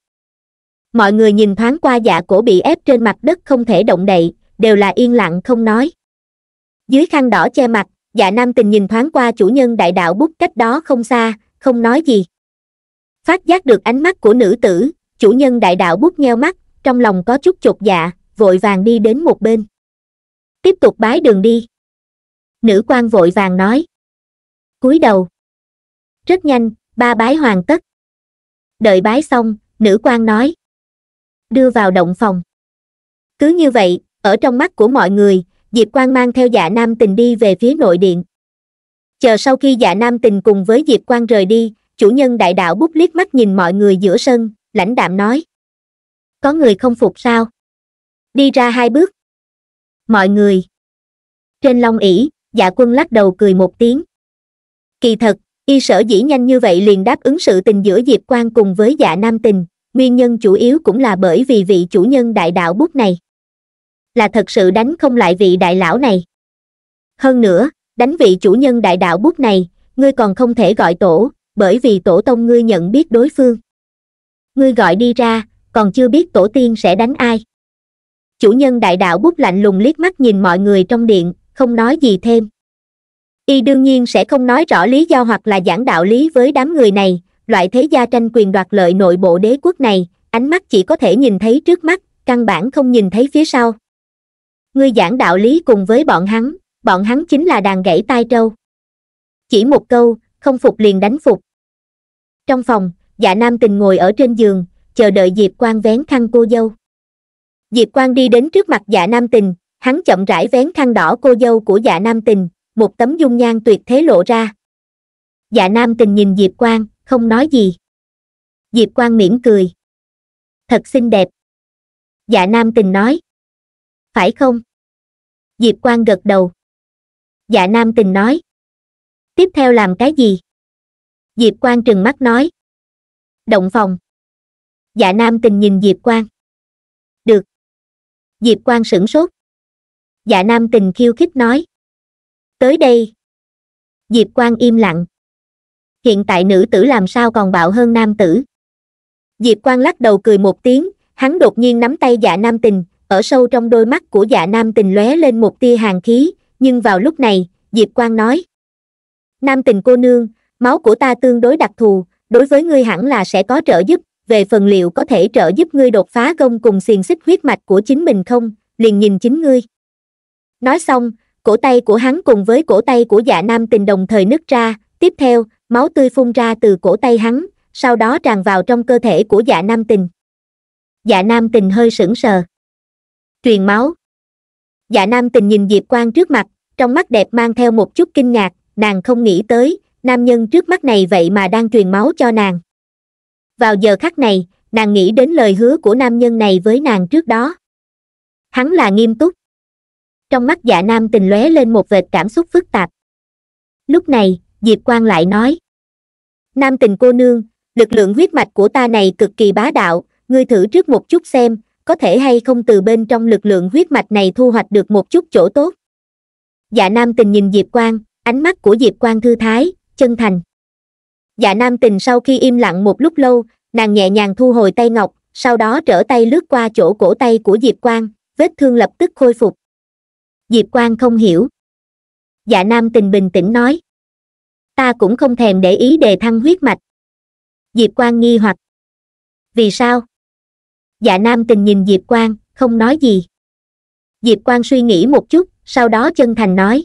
mọi người nhìn thoáng qua dạ cổ bị ép trên mặt đất không thể động đậy đều là yên lặng không nói dưới khăn đỏ che mặt dạ nam tình nhìn thoáng qua chủ nhân đại đạo bút cách đó không xa không nói gì phát giác được ánh mắt của nữ tử chủ nhân đại đạo bút nheo mắt trong lòng có chút chột dạ vội vàng đi đến một bên tiếp tục bái đường đi nữ quan vội vàng nói cúi đầu rất nhanh ba bái hoàn tất đợi bái xong nữ quan nói đưa vào động phòng cứ như vậy ở trong mắt của mọi người diệp quan mang theo dạ nam tình đi về phía nội điện chờ sau khi dạ nam tình cùng với diệp quan rời đi chủ nhân đại đạo bút liếc mắt nhìn mọi người giữa sân lãnh đạm nói có người không phục sao đi ra hai bước mọi người trên long ỷ dạ quân lắc đầu cười một tiếng kỳ thật y sở dĩ nhanh như vậy liền đáp ứng sự tình giữa diệp quan cùng với dạ nam tình nguyên nhân chủ yếu cũng là bởi vì vị chủ nhân đại đạo bút này là thật sự đánh không lại vị đại lão này hơn nữa đánh vị chủ nhân đại đạo bút này ngươi còn không thể gọi tổ bởi vì tổ tông ngươi nhận biết đối phương ngươi gọi đi ra còn chưa biết tổ tiên sẽ đánh ai chủ nhân đại đạo bút lạnh lùng liếc mắt nhìn mọi người trong điện không nói gì thêm y đương nhiên sẽ không nói rõ lý do hoặc là giảng đạo lý với đám người này loại thế gia tranh quyền đoạt lợi nội bộ đế quốc này ánh mắt chỉ có thể nhìn thấy trước mắt căn bản không nhìn thấy phía sau ngươi giảng đạo lý cùng với bọn hắn bọn hắn chính là đàn gãy tai trâu chỉ một câu không phục liền đánh phục trong phòng dạ nam tình ngồi ở trên giường chờ đợi diệp Quang vén khăn cô dâu diệp Quang đi đến trước mặt dạ nam tình hắn chậm rãi vén khăn đỏ cô dâu của dạ nam tình một tấm dung nhan tuyệt thế lộ ra dạ nam tình nhìn diệp quang không nói gì diệp quang mỉm cười thật xinh đẹp dạ nam tình nói phải không diệp quang gật đầu dạ nam tình nói tiếp theo làm cái gì diệp quang trừng mắt nói động phòng dạ nam tình nhìn diệp quang được diệp quang sửng sốt dạ nam tình khiêu khích nói tới đây diệp quang im lặng hiện tại nữ tử làm sao còn bạo hơn nam tử diệp quang lắc đầu cười một tiếng hắn đột nhiên nắm tay dạ nam tình ở sâu trong đôi mắt của dạ nam tình lóe lên một tia hàng khí nhưng vào lúc này diệp quang nói nam tình cô nương máu của ta tương đối đặc thù đối với ngươi hẳn là sẽ có trợ giúp về phần liệu có thể trợ giúp ngươi đột phá gông cùng xiềng xích huyết mạch của chính mình không liền nhìn chính ngươi nói xong cổ tay của hắn cùng với cổ tay của dạ nam tình đồng thời nứt ra tiếp theo máu tươi phun ra từ cổ tay hắn sau đó tràn vào trong cơ thể của dạ nam tình dạ nam tình hơi sững sờ truyền máu dạ nam tình nhìn diệp quang trước mặt trong mắt đẹp mang theo một chút kinh ngạc nàng không nghĩ tới nam nhân trước mắt này vậy mà đang truyền máu cho nàng vào giờ khắc này nàng nghĩ đến lời hứa của nam nhân này với nàng trước đó hắn là nghiêm túc trong mắt dạ nam tình lóe lên một vệt cảm xúc phức tạp lúc này diệp quang lại nói nam tình cô nương lực lượng huyết mạch của ta này cực kỳ bá đạo ngươi thử trước một chút xem có thể hay không từ bên trong lực lượng huyết mạch này thu hoạch được một chút chỗ tốt dạ nam tình nhìn diệp quang ánh mắt của diệp quang thư thái chân thành dạ nam tình sau khi im lặng một lúc lâu nàng nhẹ nhàng thu hồi tay ngọc sau đó trở tay lướt qua chỗ cổ tay của diệp quang vết thương lập tức khôi phục diệp Quang không hiểu dạ nam tình bình tĩnh nói ta cũng không thèm để ý đề thăng huyết mạch diệp Quang nghi hoặc vì sao dạ nam tình nhìn diệp Quang, không nói gì diệp Quang suy nghĩ một chút sau đó chân thành nói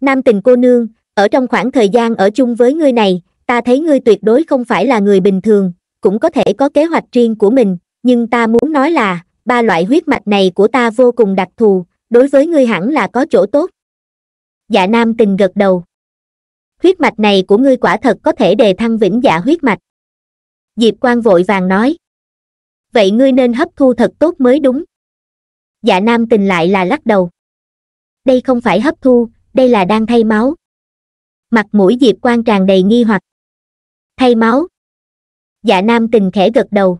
nam tình cô nương ở trong khoảng thời gian ở chung với ngươi này ta thấy ngươi tuyệt đối không phải là người bình thường cũng có thể có kế hoạch riêng của mình nhưng ta muốn nói là ba loại huyết mạch này của ta vô cùng đặc thù đối với ngươi hẳn là có chỗ tốt dạ nam tình gật đầu huyết mạch này của ngươi quả thật có thể đề thăng vĩnh dạ huyết mạch diệp Quang vội vàng nói vậy ngươi nên hấp thu thật tốt mới đúng dạ nam tình lại là lắc đầu đây không phải hấp thu đây là đang thay máu mặt mũi diệp Quang tràn đầy nghi hoặc thay máu dạ nam tình khẽ gật đầu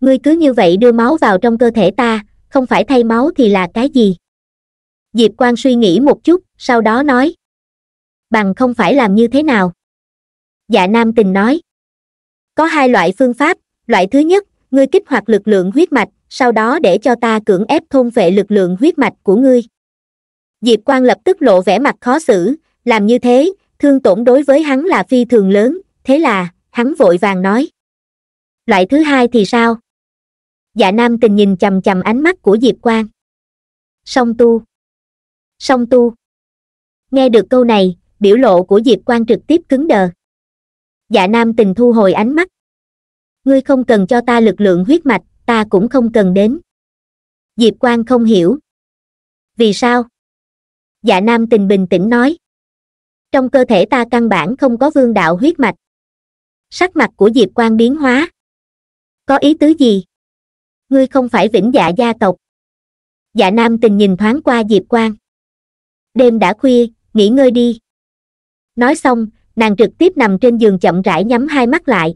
ngươi cứ như vậy đưa máu vào trong cơ thể ta không phải thay máu thì là cái gì diệp Quang suy nghĩ một chút sau đó nói bằng không phải làm như thế nào dạ nam tình nói có hai loại phương pháp loại thứ nhất ngươi kích hoạt lực lượng huyết mạch sau đó để cho ta cưỡng ép thôn vệ lực lượng huyết mạch của ngươi diệp Quang lập tức lộ vẻ mặt khó xử làm như thế thương tổn đối với hắn là phi thường lớn thế là hắn vội vàng nói loại thứ hai thì sao dạ nam tình nhìn chầm chầm ánh mắt của diệp quang song tu song tu nghe được câu này biểu lộ của diệp quang trực tiếp cứng đờ dạ nam tình thu hồi ánh mắt ngươi không cần cho ta lực lượng huyết mạch ta cũng không cần đến diệp quang không hiểu vì sao dạ nam tình bình tĩnh nói trong cơ thể ta căn bản không có vương đạo huyết mạch sắc mặt của diệp quang biến hóa có ý tứ gì ngươi không phải vĩnh dạ gia tộc dạ nam tình nhìn thoáng qua diệp quang đêm đã khuya nghỉ ngơi đi nói xong nàng trực tiếp nằm trên giường chậm rãi nhắm hai mắt lại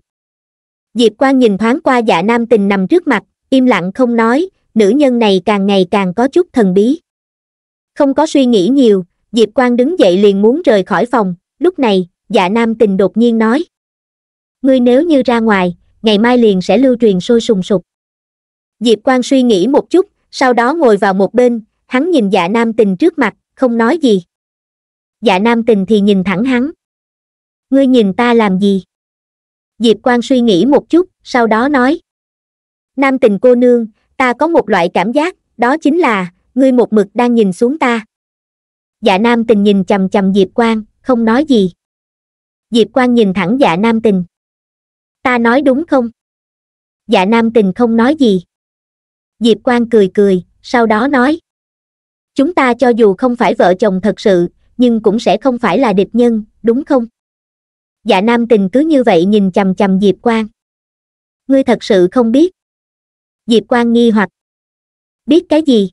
diệp quang nhìn thoáng qua dạ nam tình nằm trước mặt im lặng không nói nữ nhân này càng ngày càng có chút thần bí không có suy nghĩ nhiều diệp quang đứng dậy liền muốn rời khỏi phòng lúc này dạ nam tình đột nhiên nói ngươi nếu như ra ngoài ngày mai liền sẽ lưu truyền sôi sùng sục Diệp Quang suy nghĩ một chút, sau đó ngồi vào một bên, hắn nhìn dạ nam tình trước mặt, không nói gì. Dạ nam tình thì nhìn thẳng hắn. Ngươi nhìn ta làm gì? Diệp Quang suy nghĩ một chút, sau đó nói. Nam tình cô nương, ta có một loại cảm giác, đó chính là, ngươi một mực đang nhìn xuống ta. Dạ nam tình nhìn chầm chầm Diệp Quang, không nói gì. Diệp Quang nhìn thẳng dạ nam tình. Ta nói đúng không? Dạ nam tình không nói gì diệp Quang cười cười sau đó nói chúng ta cho dù không phải vợ chồng thật sự nhưng cũng sẽ không phải là địch nhân đúng không dạ nam tình cứ như vậy nhìn chằm chằm diệp Quang. ngươi thật sự không biết diệp Quang nghi hoặc biết cái gì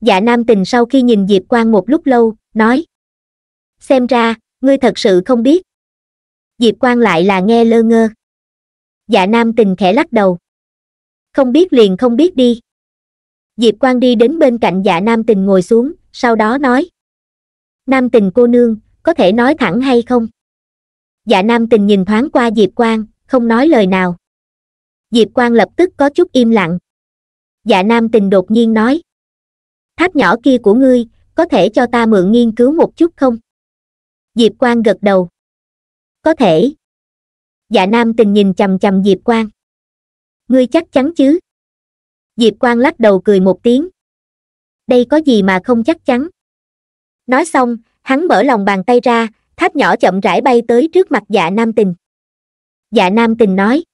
dạ nam tình sau khi nhìn diệp Quang một lúc lâu nói xem ra ngươi thật sự không biết diệp Quang lại là nghe lơ ngơ dạ nam tình khẽ lắc đầu không biết liền không biết đi diệp Quang đi đến bên cạnh dạ nam tình ngồi xuống sau đó nói nam tình cô nương có thể nói thẳng hay không dạ nam tình nhìn thoáng qua diệp Quang, không nói lời nào diệp Quang lập tức có chút im lặng dạ nam tình đột nhiên nói tháp nhỏ kia của ngươi có thể cho ta mượn nghiên cứu một chút không diệp Quang gật đầu có thể dạ nam tình nhìn chằm chằm diệp Quang ngươi chắc chắn chứ diệp quang lắc đầu cười một tiếng đây có gì mà không chắc chắn nói xong hắn mở lòng bàn tay ra tháp nhỏ chậm rãi bay tới trước mặt dạ nam tình dạ nam tình nói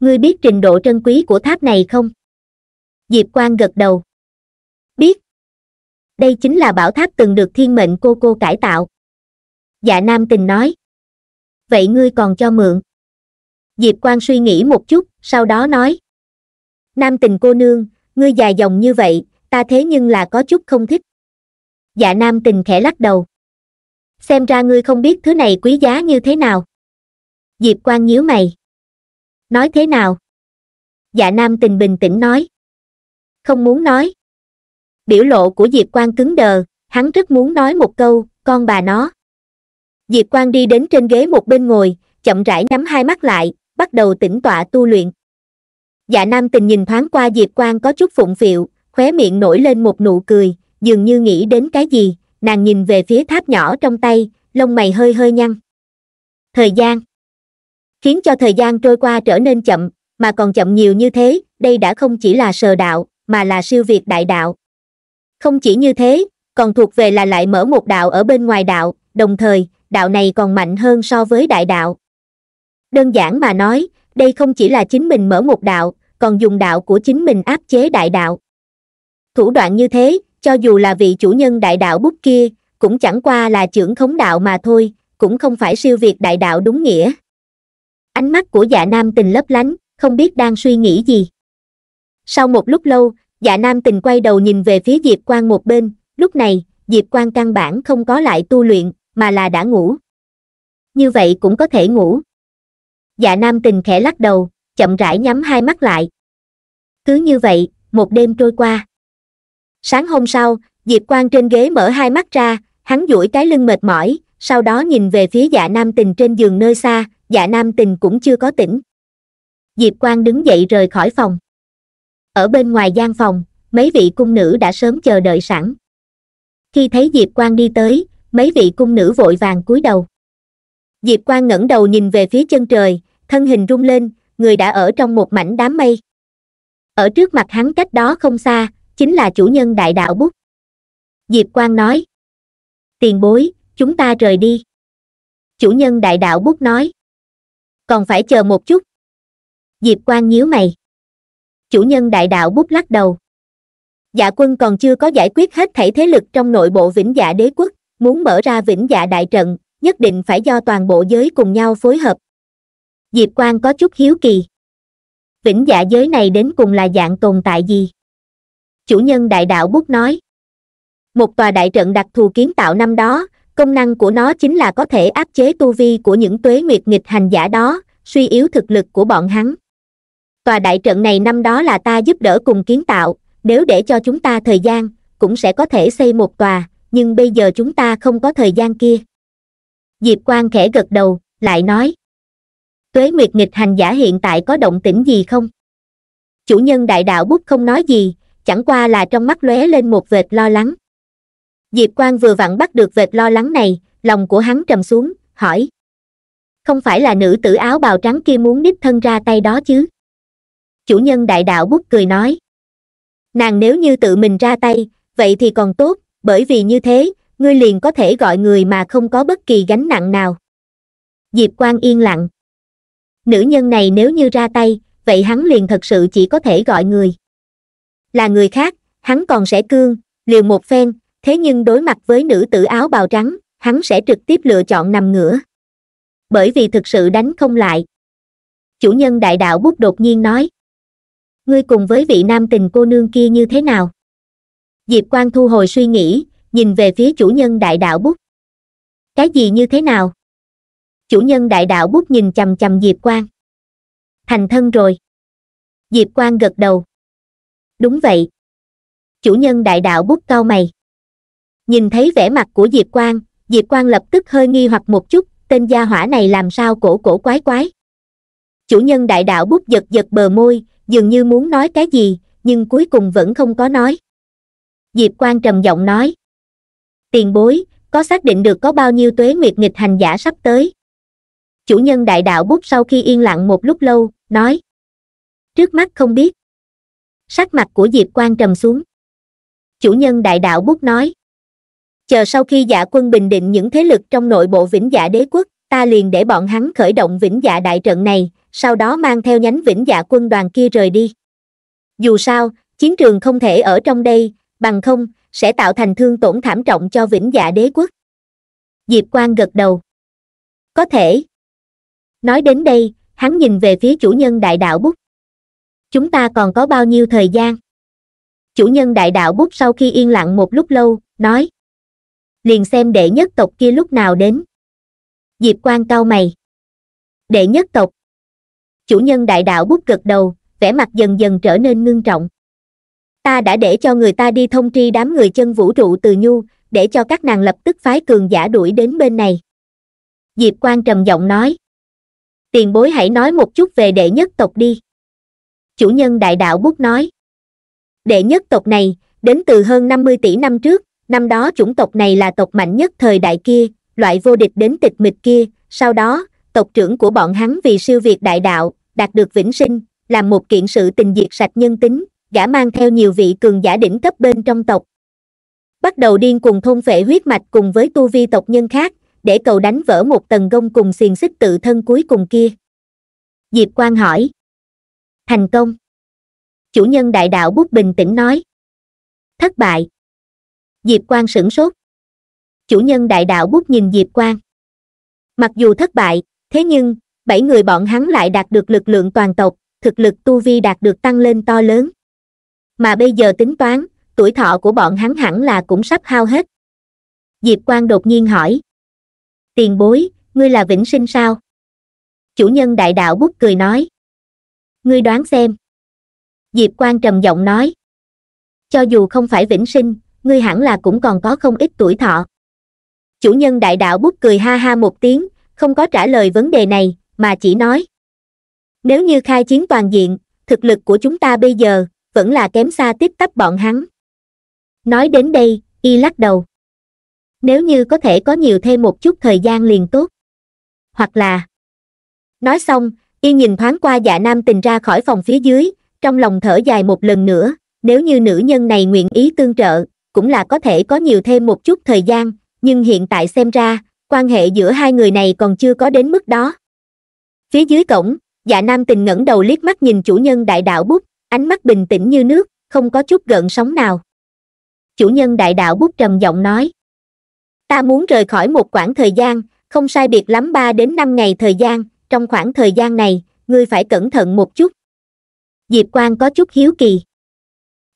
ngươi biết trình độ trân quý của tháp này không diệp quang gật đầu biết đây chính là bảo tháp từng được thiên mệnh cô cô cải tạo dạ nam tình nói vậy ngươi còn cho mượn diệp quan suy nghĩ một chút sau đó nói nam tình cô nương ngươi dài dòng như vậy ta thế nhưng là có chút không thích dạ nam tình khẽ lắc đầu xem ra ngươi không biết thứ này quý giá như thế nào diệp quan nhíu mày nói thế nào dạ nam tình bình tĩnh nói không muốn nói biểu lộ của diệp quan cứng đờ hắn rất muốn nói một câu con bà nó diệp quan đi đến trên ghế một bên ngồi chậm rãi nhắm hai mắt lại bắt đầu tĩnh tọa tu luyện dạ nam tình nhìn thoáng qua diệp quang có chút phụng phịu khóe miệng nổi lên một nụ cười dường như nghĩ đến cái gì nàng nhìn về phía tháp nhỏ trong tay lông mày hơi hơi nhăn thời gian khiến cho thời gian trôi qua trở nên chậm mà còn chậm nhiều như thế đây đã không chỉ là sờ đạo mà là siêu việt đại đạo không chỉ như thế còn thuộc về là lại mở một đạo ở bên ngoài đạo đồng thời đạo này còn mạnh hơn so với đại đạo đơn giản mà nói đây không chỉ là chính mình mở một đạo còn dùng đạo của chính mình áp chế đại đạo thủ đoạn như thế cho dù là vị chủ nhân đại đạo bút kia cũng chẳng qua là trưởng khống đạo mà thôi cũng không phải siêu việt đại đạo đúng nghĩa ánh mắt của dạ nam tình lấp lánh không biết đang suy nghĩ gì sau một lúc lâu dạ nam tình quay đầu nhìn về phía diệp quang một bên lúc này diệp quang căn bản không có lại tu luyện mà là đã ngủ như vậy cũng có thể ngủ dạ nam tình khẽ lắc đầu chậm rãi nhắm hai mắt lại cứ như vậy một đêm trôi qua sáng hôm sau diệp Quang trên ghế mở hai mắt ra hắn duỗi cái lưng mệt mỏi sau đó nhìn về phía dạ nam tình trên giường nơi xa dạ nam tình cũng chưa có tỉnh diệp Quang đứng dậy rời khỏi phòng ở bên ngoài gian phòng mấy vị cung nữ đã sớm chờ đợi sẵn khi thấy diệp Quang đi tới mấy vị cung nữ vội vàng cúi đầu diệp Quang ngẩng đầu nhìn về phía chân trời thân hình rung lên người đã ở trong một mảnh đám mây ở trước mặt hắn cách đó không xa chính là chủ nhân đại đạo bút diệp quang nói tiền bối chúng ta rời đi chủ nhân đại đạo bút nói còn phải chờ một chút diệp quang nhíu mày chủ nhân đại đạo bút lắc đầu dạ quân còn chưa có giải quyết hết thảy thế lực trong nội bộ vĩnh dạ đế quốc muốn mở ra vĩnh dạ đại trận nhất định phải do toàn bộ giới cùng nhau phối hợp diệp quang có chút hiếu kỳ vĩnh dạ giới này đến cùng là dạng tồn tại gì chủ nhân đại đạo bút nói một tòa đại trận đặc thù kiến tạo năm đó công năng của nó chính là có thể áp chế tu vi của những tuế nguyệt nghịch hành giả đó suy yếu thực lực của bọn hắn tòa đại trận này năm đó là ta giúp đỡ cùng kiến tạo nếu để cho chúng ta thời gian cũng sẽ có thể xây một tòa nhưng bây giờ chúng ta không có thời gian kia diệp quang khẽ gật đầu lại nói tuế nguyệt nghịch hành giả hiện tại có động tĩnh gì không chủ nhân đại đạo bút không nói gì chẳng qua là trong mắt lóe lên một vệt lo lắng diệp Quang vừa vặn bắt được vệt lo lắng này lòng của hắn trầm xuống hỏi không phải là nữ tử áo bào trắng kia muốn đích thân ra tay đó chứ chủ nhân đại đạo bút cười nói nàng nếu như tự mình ra tay vậy thì còn tốt bởi vì như thế ngươi liền có thể gọi người mà không có bất kỳ gánh nặng nào diệp Quang yên lặng nữ nhân này nếu như ra tay vậy hắn liền thật sự chỉ có thể gọi người là người khác hắn còn sẽ cương liều một phen thế nhưng đối mặt với nữ tử áo bào trắng hắn sẽ trực tiếp lựa chọn nằm ngửa bởi vì thực sự đánh không lại chủ nhân đại đạo bút đột nhiên nói ngươi cùng với vị nam tình cô nương kia như thế nào diệp Quang thu hồi suy nghĩ nhìn về phía chủ nhân đại đạo bút cái gì như thế nào chủ nhân đại đạo bút nhìn chằm chằm diệp quang thành thân rồi diệp quang gật đầu đúng vậy chủ nhân đại đạo bút cau mày nhìn thấy vẻ mặt của diệp quang diệp quang lập tức hơi nghi hoặc một chút tên gia hỏa này làm sao cổ cổ quái quái chủ nhân đại đạo bút giật giật bờ môi dường như muốn nói cái gì nhưng cuối cùng vẫn không có nói diệp quang trầm giọng nói tiền bối có xác định được có bao nhiêu tuế nguyệt nghịch hành giả sắp tới chủ nhân đại đạo bút sau khi yên lặng một lúc lâu nói trước mắt không biết sắc mặt của diệp quang trầm xuống chủ nhân đại đạo bút nói chờ sau khi giả quân bình định những thế lực trong nội bộ vĩnh giả đế quốc ta liền để bọn hắn khởi động vĩnh giả đại trận này sau đó mang theo nhánh vĩnh giả quân đoàn kia rời đi dù sao chiến trường không thể ở trong đây bằng không sẽ tạo thành thương tổn thảm trọng cho vĩnh giả đế quốc diệp Quang gật đầu có thể nói đến đây hắn nhìn về phía chủ nhân đại đạo bút chúng ta còn có bao nhiêu thời gian chủ nhân đại đạo bút sau khi yên lặng một lúc lâu nói liền xem đệ nhất tộc kia lúc nào đến diệp quan cau mày đệ nhất tộc chủ nhân đại đạo bút gật đầu vẻ mặt dần dần trở nên ngưng trọng ta đã để cho người ta đi thông tri đám người chân vũ trụ từ nhu để cho các nàng lập tức phái cường giả đuổi đến bên này diệp quan trầm giọng nói tiền bối hãy nói một chút về đệ nhất tộc đi chủ nhân đại đạo bút nói đệ nhất tộc này đến từ hơn năm mươi tỷ năm trước năm đó chủng tộc này là tộc mạnh nhất thời đại kia loại vô địch đến tịch mịch kia sau đó tộc trưởng của bọn hắn vì siêu việt đại đạo đạt được vĩnh sinh làm một kiện sự tình diệt sạch nhân tính gã mang theo nhiều vị cường giả đỉnh cấp bên trong tộc bắt đầu điên cùng thôn phệ huyết mạch cùng với tu vi tộc nhân khác để cầu đánh vỡ một tầng gông cùng xiềng xích tự thân cuối cùng kia diệp Quang hỏi thành công chủ nhân đại đạo bút bình tĩnh nói thất bại diệp Quang sửng sốt chủ nhân đại đạo bút nhìn diệp Quang mặc dù thất bại thế nhưng bảy người bọn hắn lại đạt được lực lượng toàn tộc thực lực tu vi đạt được tăng lên to lớn mà bây giờ tính toán tuổi thọ của bọn hắn hẳn là cũng sắp hao hết diệp Quang đột nhiên hỏi tiền bối ngươi là vĩnh sinh sao chủ nhân đại đạo bút cười nói ngươi đoán xem diệp quan trầm giọng nói cho dù không phải vĩnh sinh ngươi hẳn là cũng còn có không ít tuổi thọ chủ nhân đại đạo bút cười ha ha một tiếng không có trả lời vấn đề này mà chỉ nói nếu như khai chiến toàn diện thực lực của chúng ta bây giờ vẫn là kém xa tiếp tắp bọn hắn nói đến đây y lắc đầu nếu như có thể có nhiều thêm một chút thời gian liền tốt hoặc là nói xong y nhìn thoáng qua dạ nam tình ra khỏi phòng phía dưới trong lòng thở dài một lần nữa nếu như nữ nhân này nguyện ý tương trợ cũng là có thể có nhiều thêm một chút thời gian nhưng hiện tại xem ra quan hệ giữa hai người này còn chưa có đến mức đó phía dưới cổng dạ nam tình ngẩng đầu liếc mắt nhìn chủ nhân đại đạo bút ánh mắt bình tĩnh như nước không có chút gợn sóng nào chủ nhân đại đạo bút trầm giọng nói ta muốn rời khỏi một khoảng thời gian không sai biệt lắm ba đến năm ngày thời gian trong khoảng thời gian này ngươi phải cẩn thận một chút diệp Quang có chút hiếu kỳ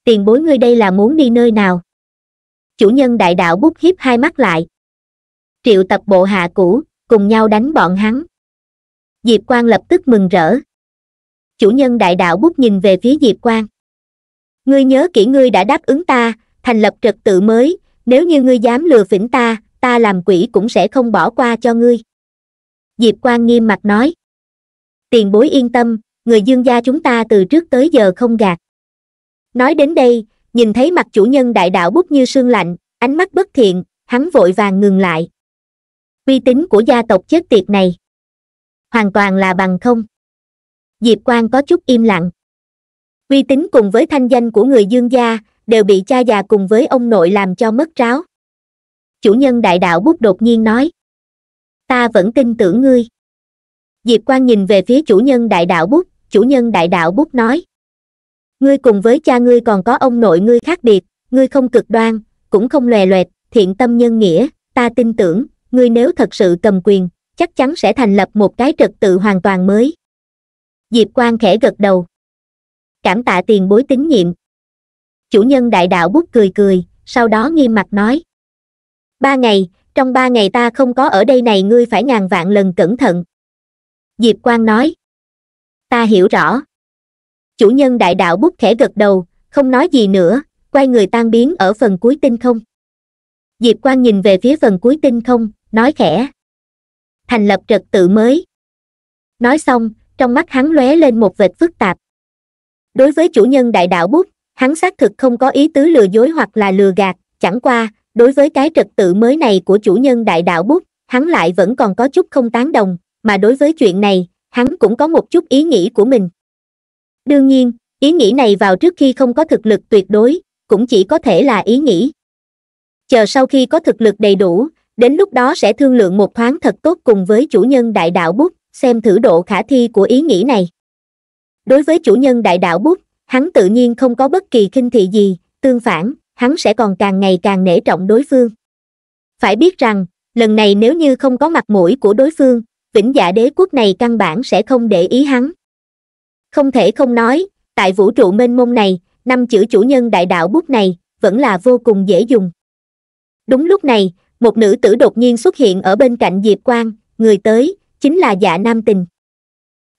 tiền bối ngươi đây là muốn đi nơi nào chủ nhân đại đạo bút hiếp hai mắt lại triệu tập bộ hạ cũ cùng nhau đánh bọn hắn diệp Quang lập tức mừng rỡ chủ nhân đại đạo bút nhìn về phía diệp Quang ngươi nhớ kỹ ngươi đã đáp ứng ta thành lập trật tự mới nếu như ngươi dám lừa phỉnh ta ta làm quỷ cũng sẽ không bỏ qua cho ngươi diệp quan nghiêm mặt nói tiền bối yên tâm người dương gia chúng ta từ trước tới giờ không gạt nói đến đây nhìn thấy mặt chủ nhân đại đạo bút như sương lạnh ánh mắt bất thiện hắn vội vàng ngừng lại uy tín của gia tộc chết tiệt này hoàn toàn là bằng không diệp quan có chút im lặng uy tín cùng với thanh danh của người dương gia đều bị cha già cùng với ông nội làm cho mất ráo chủ nhân đại đạo bút đột nhiên nói ta vẫn tin tưởng ngươi diệp quan nhìn về phía chủ nhân đại đạo bút chủ nhân đại đạo bút nói ngươi cùng với cha ngươi còn có ông nội ngươi khác biệt ngươi không cực đoan cũng không lòe loẹt thiện tâm nhân nghĩa ta tin tưởng ngươi nếu thật sự cầm quyền chắc chắn sẽ thành lập một cái trật tự hoàn toàn mới diệp quan khẽ gật đầu cảm tạ tiền bối tín nhiệm chủ nhân đại đạo bút cười cười sau đó nghiêm mặt nói ba ngày trong ba ngày ta không có ở đây này ngươi phải ngàn vạn lần cẩn thận diệp quang nói ta hiểu rõ chủ nhân đại đạo bút khẽ gật đầu không nói gì nữa quay người tan biến ở phần cuối tinh không diệp quang nhìn về phía phần cuối tinh không nói khẽ thành lập trật tự mới nói xong trong mắt hắn lóe lên một vệt phức tạp đối với chủ nhân đại đạo bút hắn xác thực không có ý tứ lừa dối hoặc là lừa gạt chẳng qua đối với cái trật tự mới này của chủ nhân đại đạo bút hắn lại vẫn còn có chút không tán đồng mà đối với chuyện này hắn cũng có một chút ý nghĩ của mình đương nhiên ý nghĩ này vào trước khi không có thực lực tuyệt đối cũng chỉ có thể là ý nghĩ chờ sau khi có thực lực đầy đủ đến lúc đó sẽ thương lượng một thoáng thật tốt cùng với chủ nhân đại đạo bút xem thử độ khả thi của ý nghĩ này đối với chủ nhân đại đạo bút hắn tự nhiên không có bất kỳ khinh thị gì, tương phản, hắn sẽ còn càng ngày càng nể trọng đối phương. Phải biết rằng, lần này nếu như không có mặt mũi của đối phương, vĩnh dạ đế quốc này căn bản sẽ không để ý hắn. Không thể không nói, tại vũ trụ mênh mông này, năm chữ chủ nhân đại đạo bút này, vẫn là vô cùng dễ dùng. Đúng lúc này, một nữ tử đột nhiên xuất hiện ở bên cạnh Diệp Quang, người tới, chính là dạ nam tình.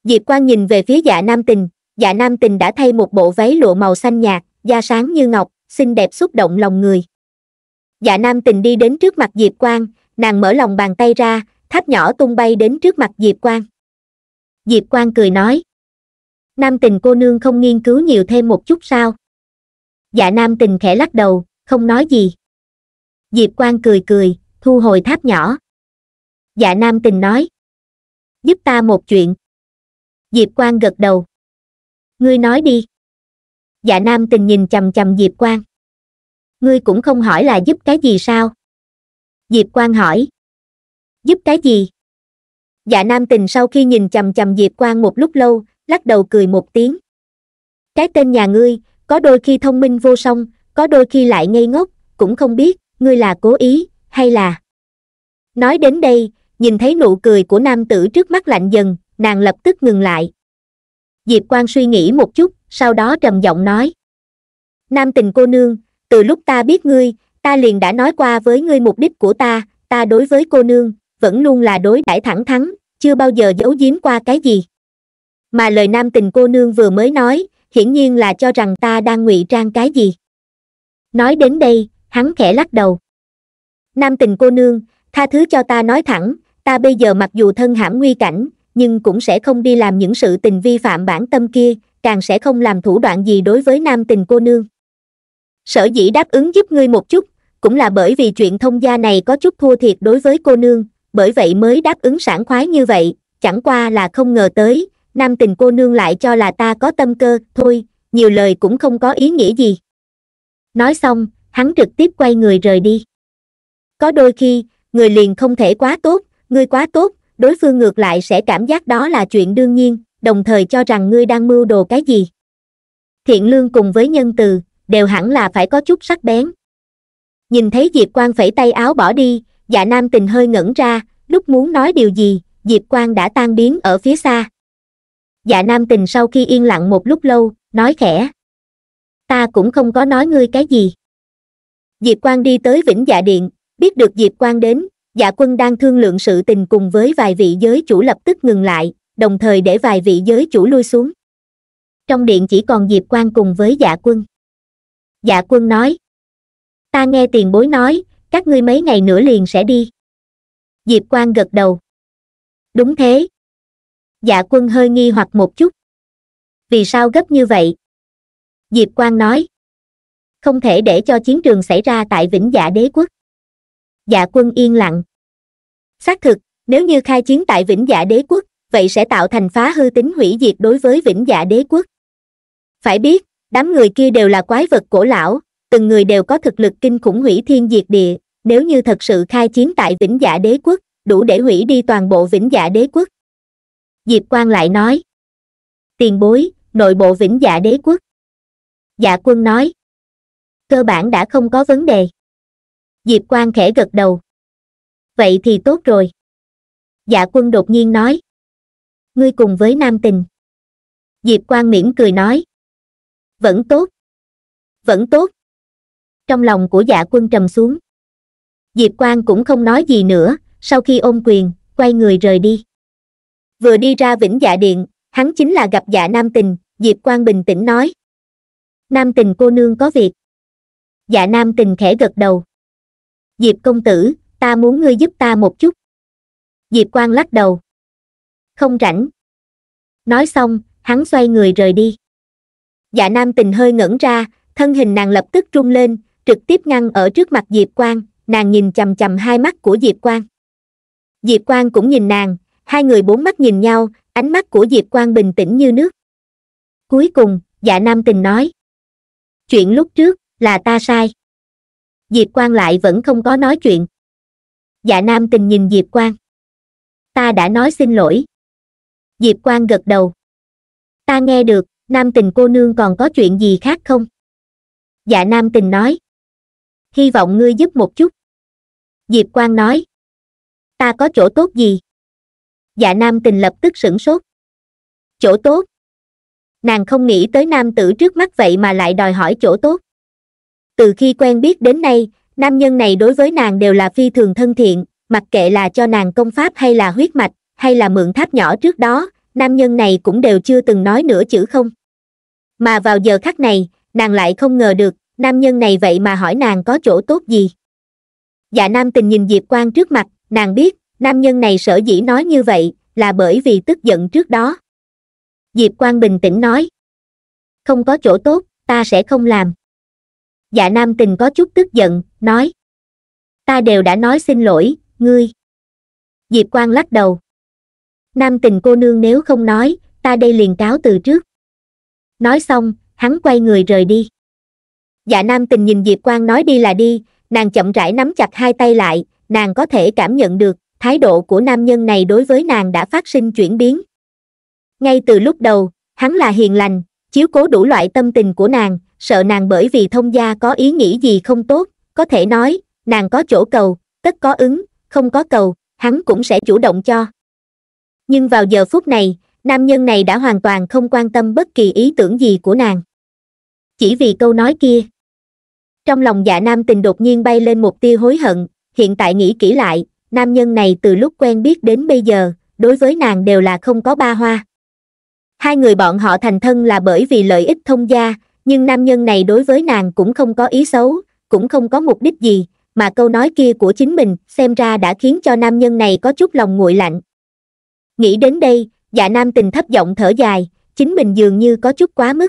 Diệp Quang nhìn về phía dạ nam tình, dạ nam tình đã thay một bộ váy lụa màu xanh nhạt da sáng như ngọc xinh đẹp xúc động lòng người dạ nam tình đi đến trước mặt diệp quang nàng mở lòng bàn tay ra tháp nhỏ tung bay đến trước mặt diệp quang diệp quang cười nói nam tình cô nương không nghiên cứu nhiều thêm một chút sao dạ nam tình khẽ lắc đầu không nói gì diệp quang cười cười thu hồi tháp nhỏ dạ nam tình nói giúp ta một chuyện diệp quang gật đầu ngươi nói đi dạ nam tình nhìn chằm chằm diệp Quang. ngươi cũng không hỏi là giúp cái gì sao diệp Quang hỏi giúp cái gì dạ nam tình sau khi nhìn chằm chằm diệp Quang một lúc lâu lắc đầu cười một tiếng cái tên nhà ngươi có đôi khi thông minh vô song có đôi khi lại ngây ngốc cũng không biết ngươi là cố ý hay là nói đến đây nhìn thấy nụ cười của nam tử trước mắt lạnh dần nàng lập tức ngừng lại diệp Quang suy nghĩ một chút sau đó trầm giọng nói nam tình cô nương từ lúc ta biết ngươi ta liền đã nói qua với ngươi mục đích của ta ta đối với cô nương vẫn luôn là đối đãi thẳng thắn chưa bao giờ giấu giếm qua cái gì mà lời nam tình cô nương vừa mới nói hiển nhiên là cho rằng ta đang ngụy trang cái gì nói đến đây hắn khẽ lắc đầu nam tình cô nương tha thứ cho ta nói thẳng ta bây giờ mặc dù thân hãm nguy cảnh nhưng cũng sẽ không đi làm những sự tình vi phạm bản tâm kia càng sẽ không làm thủ đoạn gì đối với nam tình cô nương sở dĩ đáp ứng giúp ngươi một chút cũng là bởi vì chuyện thông gia này có chút thua thiệt đối với cô nương bởi vậy mới đáp ứng sảng khoái như vậy chẳng qua là không ngờ tới nam tình cô nương lại cho là ta có tâm cơ thôi nhiều lời cũng không có ý nghĩa gì nói xong hắn trực tiếp quay người rời đi có đôi khi người liền không thể quá tốt ngươi quá tốt đối phương ngược lại sẽ cảm giác đó là chuyện đương nhiên đồng thời cho rằng ngươi đang mưu đồ cái gì thiện lương cùng với nhân từ đều hẳn là phải có chút sắc bén nhìn thấy diệp Quang phẩy tay áo bỏ đi dạ nam tình hơi ngẩn ra lúc muốn nói điều gì diệp Quang đã tan biến ở phía xa dạ nam tình sau khi yên lặng một lúc lâu nói khẽ ta cũng không có nói ngươi cái gì diệp Quang đi tới vĩnh dạ điện biết được diệp Quang đến dạ quân đang thương lượng sự tình cùng với vài vị giới chủ lập tức ngừng lại đồng thời để vài vị giới chủ lui xuống trong điện chỉ còn diệp Quang cùng với dạ quân dạ quân nói ta nghe tiền bối nói các ngươi mấy ngày nữa liền sẽ đi diệp Quang gật đầu đúng thế dạ quân hơi nghi hoặc một chút vì sao gấp như vậy diệp Quang nói không thể để cho chiến trường xảy ra tại vĩnh dạ đế quốc dạ quân yên lặng xác thực nếu như khai chiến tại vĩnh dạ đế quốc vậy sẽ tạo thành phá hư tính hủy diệt đối với vĩnh dạ đế quốc phải biết đám người kia đều là quái vật cổ lão từng người đều có thực lực kinh khủng hủy thiên diệt địa nếu như thật sự khai chiến tại vĩnh dạ đế quốc đủ để hủy đi toàn bộ vĩnh dạ đế quốc diệp Quan lại nói tiền bối nội bộ vĩnh dạ đế quốc dạ quân nói cơ bản đã không có vấn đề diệp Quang khẽ gật đầu vậy thì tốt rồi dạ quân đột nhiên nói ngươi cùng với nam tình diệp Quang mỉm cười nói vẫn tốt vẫn tốt trong lòng của dạ quân trầm xuống diệp Quang cũng không nói gì nữa sau khi ôm quyền quay người rời đi vừa đi ra vĩnh dạ điện hắn chính là gặp dạ nam tình diệp Quang bình tĩnh nói nam tình cô nương có việc dạ nam tình khẽ gật đầu diệp công tử ta muốn ngươi giúp ta một chút diệp quang lắc đầu không rảnh nói xong hắn xoay người rời đi dạ nam tình hơi ngẩn ra thân hình nàng lập tức trung lên trực tiếp ngăn ở trước mặt diệp quang nàng nhìn chầm chầm hai mắt của diệp quang diệp quang cũng nhìn nàng hai người bốn mắt nhìn nhau ánh mắt của diệp quang bình tĩnh như nước cuối cùng dạ nam tình nói chuyện lúc trước là ta sai diệp Quang lại vẫn không có nói chuyện dạ nam tình nhìn diệp Quang, ta đã nói xin lỗi diệp Quang gật đầu ta nghe được nam tình cô nương còn có chuyện gì khác không dạ nam tình nói hy vọng ngươi giúp một chút diệp Quang nói ta có chỗ tốt gì dạ nam tình lập tức sửng sốt chỗ tốt nàng không nghĩ tới nam tử trước mắt vậy mà lại đòi hỏi chỗ tốt từ khi quen biết đến nay nam nhân này đối với nàng đều là phi thường thân thiện mặc kệ là cho nàng công pháp hay là huyết mạch hay là mượn tháp nhỏ trước đó nam nhân này cũng đều chưa từng nói nửa chữ không mà vào giờ khắc này nàng lại không ngờ được nam nhân này vậy mà hỏi nàng có chỗ tốt gì dạ nam tình nhìn diệp quang trước mặt nàng biết nam nhân này sở dĩ nói như vậy là bởi vì tức giận trước đó diệp quang bình tĩnh nói không có chỗ tốt ta sẽ không làm dạ nam tình có chút tức giận nói ta đều đã nói xin lỗi ngươi diệp quang lắc đầu nam tình cô nương nếu không nói ta đây liền cáo từ trước nói xong hắn quay người rời đi dạ nam tình nhìn diệp quang nói đi là đi nàng chậm rãi nắm chặt hai tay lại nàng có thể cảm nhận được thái độ của nam nhân này đối với nàng đã phát sinh chuyển biến ngay từ lúc đầu hắn là hiền lành chiếu cố đủ loại tâm tình của nàng sợ nàng bởi vì thông gia có ý nghĩ gì không tốt, có thể nói, nàng có chỗ cầu, tất có ứng, không có cầu, hắn cũng sẽ chủ động cho. Nhưng vào giờ phút này, nam nhân này đã hoàn toàn không quan tâm bất kỳ ý tưởng gì của nàng. Chỉ vì câu nói kia. Trong lòng dạ nam tình đột nhiên bay lên một tia hối hận, hiện tại nghĩ kỹ lại, nam nhân này từ lúc quen biết đến bây giờ, đối với nàng đều là không có ba hoa. Hai người bọn họ thành thân là bởi vì lợi ích thông gia, nhưng nam nhân này đối với nàng cũng không có ý xấu cũng không có mục đích gì mà câu nói kia của chính mình xem ra đã khiến cho nam nhân này có chút lòng nguội lạnh nghĩ đến đây dạ nam tình thấp giọng thở dài chính mình dường như có chút quá mức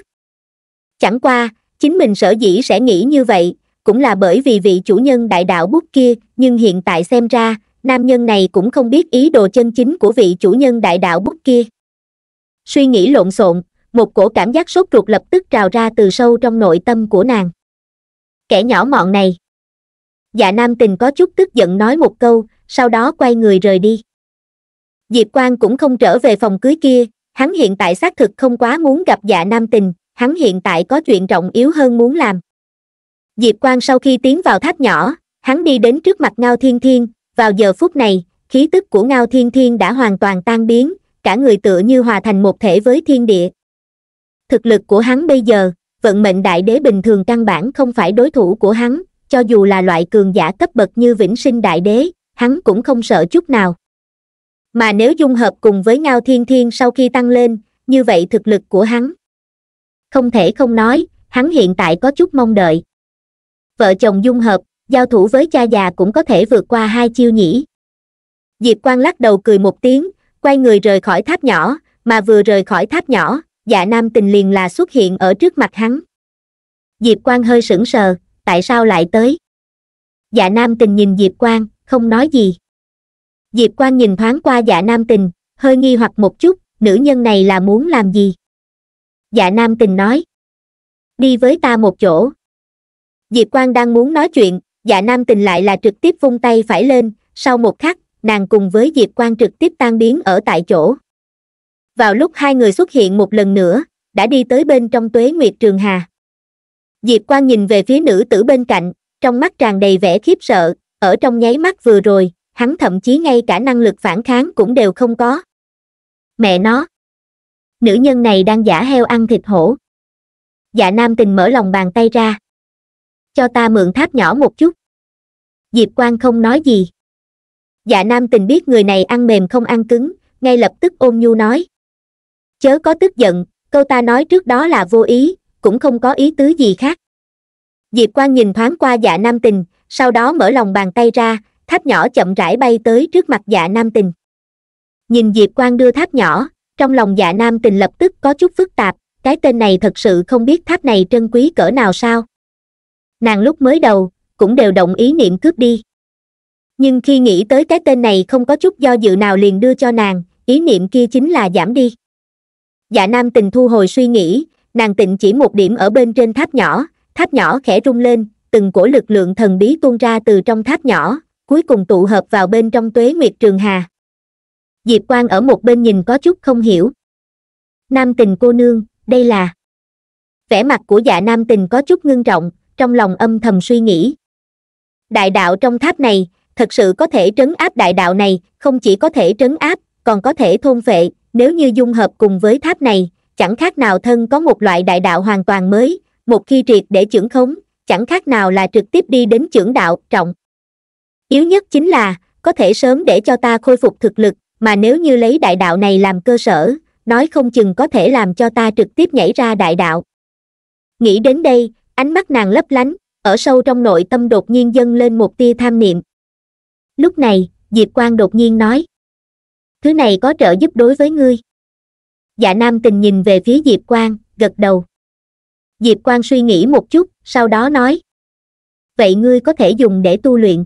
chẳng qua chính mình sở dĩ sẽ nghĩ như vậy cũng là bởi vì vị chủ nhân đại đạo bút kia nhưng hiện tại xem ra nam nhân này cũng không biết ý đồ chân chính của vị chủ nhân đại đạo bút kia suy nghĩ lộn xộn một cổ cảm giác sốt ruột lập tức trào ra từ sâu trong nội tâm của nàng kẻ nhỏ mọn này dạ nam tình có chút tức giận nói một câu sau đó quay người rời đi diệp Quang cũng không trở về phòng cưới kia hắn hiện tại xác thực không quá muốn gặp dạ nam tình hắn hiện tại có chuyện trọng yếu hơn muốn làm diệp Quang sau khi tiến vào tháp nhỏ hắn đi đến trước mặt ngao thiên thiên vào giờ phút này khí tức của ngao thiên thiên đã hoàn toàn tan biến cả người tựa như hòa thành một thể với thiên địa thực lực của hắn bây giờ vận mệnh đại đế bình thường căn bản không phải đối thủ của hắn cho dù là loại cường giả cấp bậc như vĩnh sinh đại đế hắn cũng không sợ chút nào mà nếu dung hợp cùng với ngao thiên thiên sau khi tăng lên như vậy thực lực của hắn không thể không nói hắn hiện tại có chút mong đợi vợ chồng dung hợp giao thủ với cha già cũng có thể vượt qua hai chiêu nhỉ diệp quang lắc đầu cười một tiếng quay người rời khỏi tháp nhỏ mà vừa rời khỏi tháp nhỏ dạ nam tình liền là xuất hiện ở trước mặt hắn diệp Quang hơi sững sờ tại sao lại tới dạ nam tình nhìn diệp Quang, không nói gì diệp Quang nhìn thoáng qua dạ nam tình hơi nghi hoặc một chút nữ nhân này là muốn làm gì dạ nam tình nói đi với ta một chỗ diệp Quang đang muốn nói chuyện dạ nam tình lại là trực tiếp vung tay phải lên sau một khắc nàng cùng với diệp Quang trực tiếp tan biến ở tại chỗ vào lúc hai người xuất hiện một lần nữa đã đi tới bên trong tuế nguyệt trường hà diệp quan nhìn về phía nữ tử bên cạnh trong mắt tràn đầy vẻ khiếp sợ ở trong nháy mắt vừa rồi hắn thậm chí ngay cả năng lực phản kháng cũng đều không có mẹ nó nữ nhân này đang giả heo ăn thịt hổ dạ nam tình mở lòng bàn tay ra cho ta mượn tháp nhỏ một chút diệp quan không nói gì dạ nam tình biết người này ăn mềm không ăn cứng ngay lập tức ôm nhu nói chớ có tức giận câu ta nói trước đó là vô ý cũng không có ý tứ gì khác diệp quan nhìn thoáng qua dạ nam tình sau đó mở lòng bàn tay ra tháp nhỏ chậm rãi bay tới trước mặt dạ nam tình nhìn diệp quan đưa tháp nhỏ trong lòng dạ nam tình lập tức có chút phức tạp cái tên này thật sự không biết tháp này trân quý cỡ nào sao nàng lúc mới đầu cũng đều đồng ý niệm cướp đi nhưng khi nghĩ tới cái tên này không có chút do dự nào liền đưa cho nàng ý niệm kia chính là giảm đi dạ nam tình thu hồi suy nghĩ nàng tịnh chỉ một điểm ở bên trên tháp nhỏ tháp nhỏ khẽ rung lên từng cổ lực lượng thần bí tuôn ra từ trong tháp nhỏ cuối cùng tụ hợp vào bên trong tuế nguyệt trường hà diệp quang ở một bên nhìn có chút không hiểu nam tình cô nương đây là vẻ mặt của dạ nam tình có chút ngưng trọng trong lòng âm thầm suy nghĩ đại đạo trong tháp này thật sự có thể trấn áp đại đạo này không chỉ có thể trấn áp còn có thể thôn vệ nếu như dung hợp cùng với tháp này chẳng khác nào thân có một loại đại đạo hoàn toàn mới một khi triệt để trưởng khống chẳng khác nào là trực tiếp đi đến trưởng đạo trọng yếu nhất chính là có thể sớm để cho ta khôi phục thực lực mà nếu như lấy đại đạo này làm cơ sở nói không chừng có thể làm cho ta trực tiếp nhảy ra đại đạo nghĩ đến đây ánh mắt nàng lấp lánh ở sâu trong nội tâm đột nhiên dâng lên một tia tham niệm lúc này diệp quang đột nhiên nói thứ này có trợ giúp đối với ngươi dạ nam tình nhìn về phía diệp quang gật đầu diệp quang suy nghĩ một chút sau đó nói vậy ngươi có thể dùng để tu luyện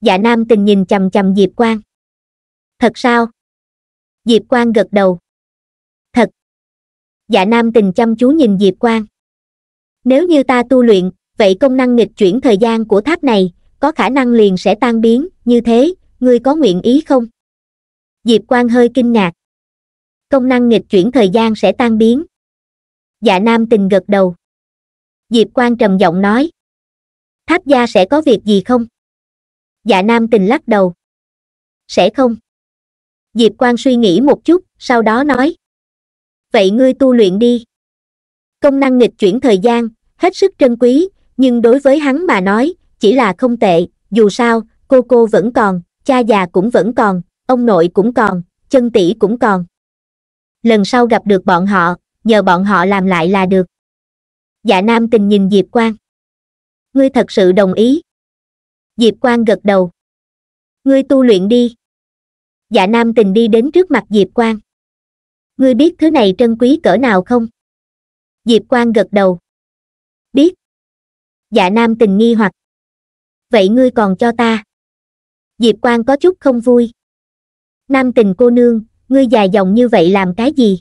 dạ nam tình nhìn chằm chằm diệp quang thật sao diệp quang gật đầu thật dạ nam tình chăm chú nhìn diệp quang nếu như ta tu luyện vậy công năng nghịch chuyển thời gian của tháp này có khả năng liền sẽ tan biến như thế ngươi có nguyện ý không diệp Quang hơi kinh ngạc công năng nghịch chuyển thời gian sẽ tan biến dạ nam tình gật đầu diệp Quang trầm giọng nói tháp gia sẽ có việc gì không dạ nam tình lắc đầu sẽ không diệp Quang suy nghĩ một chút sau đó nói vậy ngươi tu luyện đi công năng nghịch chuyển thời gian hết sức trân quý nhưng đối với hắn mà nói chỉ là không tệ dù sao cô cô vẫn còn cha già cũng vẫn còn ông nội cũng còn chân tỷ cũng còn lần sau gặp được bọn họ nhờ bọn họ làm lại là được dạ nam tình nhìn diệp Quang, ngươi thật sự đồng ý diệp Quang gật đầu ngươi tu luyện đi dạ nam tình đi đến trước mặt diệp Quang, ngươi biết thứ này trân quý cỡ nào không diệp Quang gật đầu biết dạ nam tình nghi hoặc vậy ngươi còn cho ta diệp Quang có chút không vui Nam tình cô nương, ngươi dài dòng như vậy làm cái gì?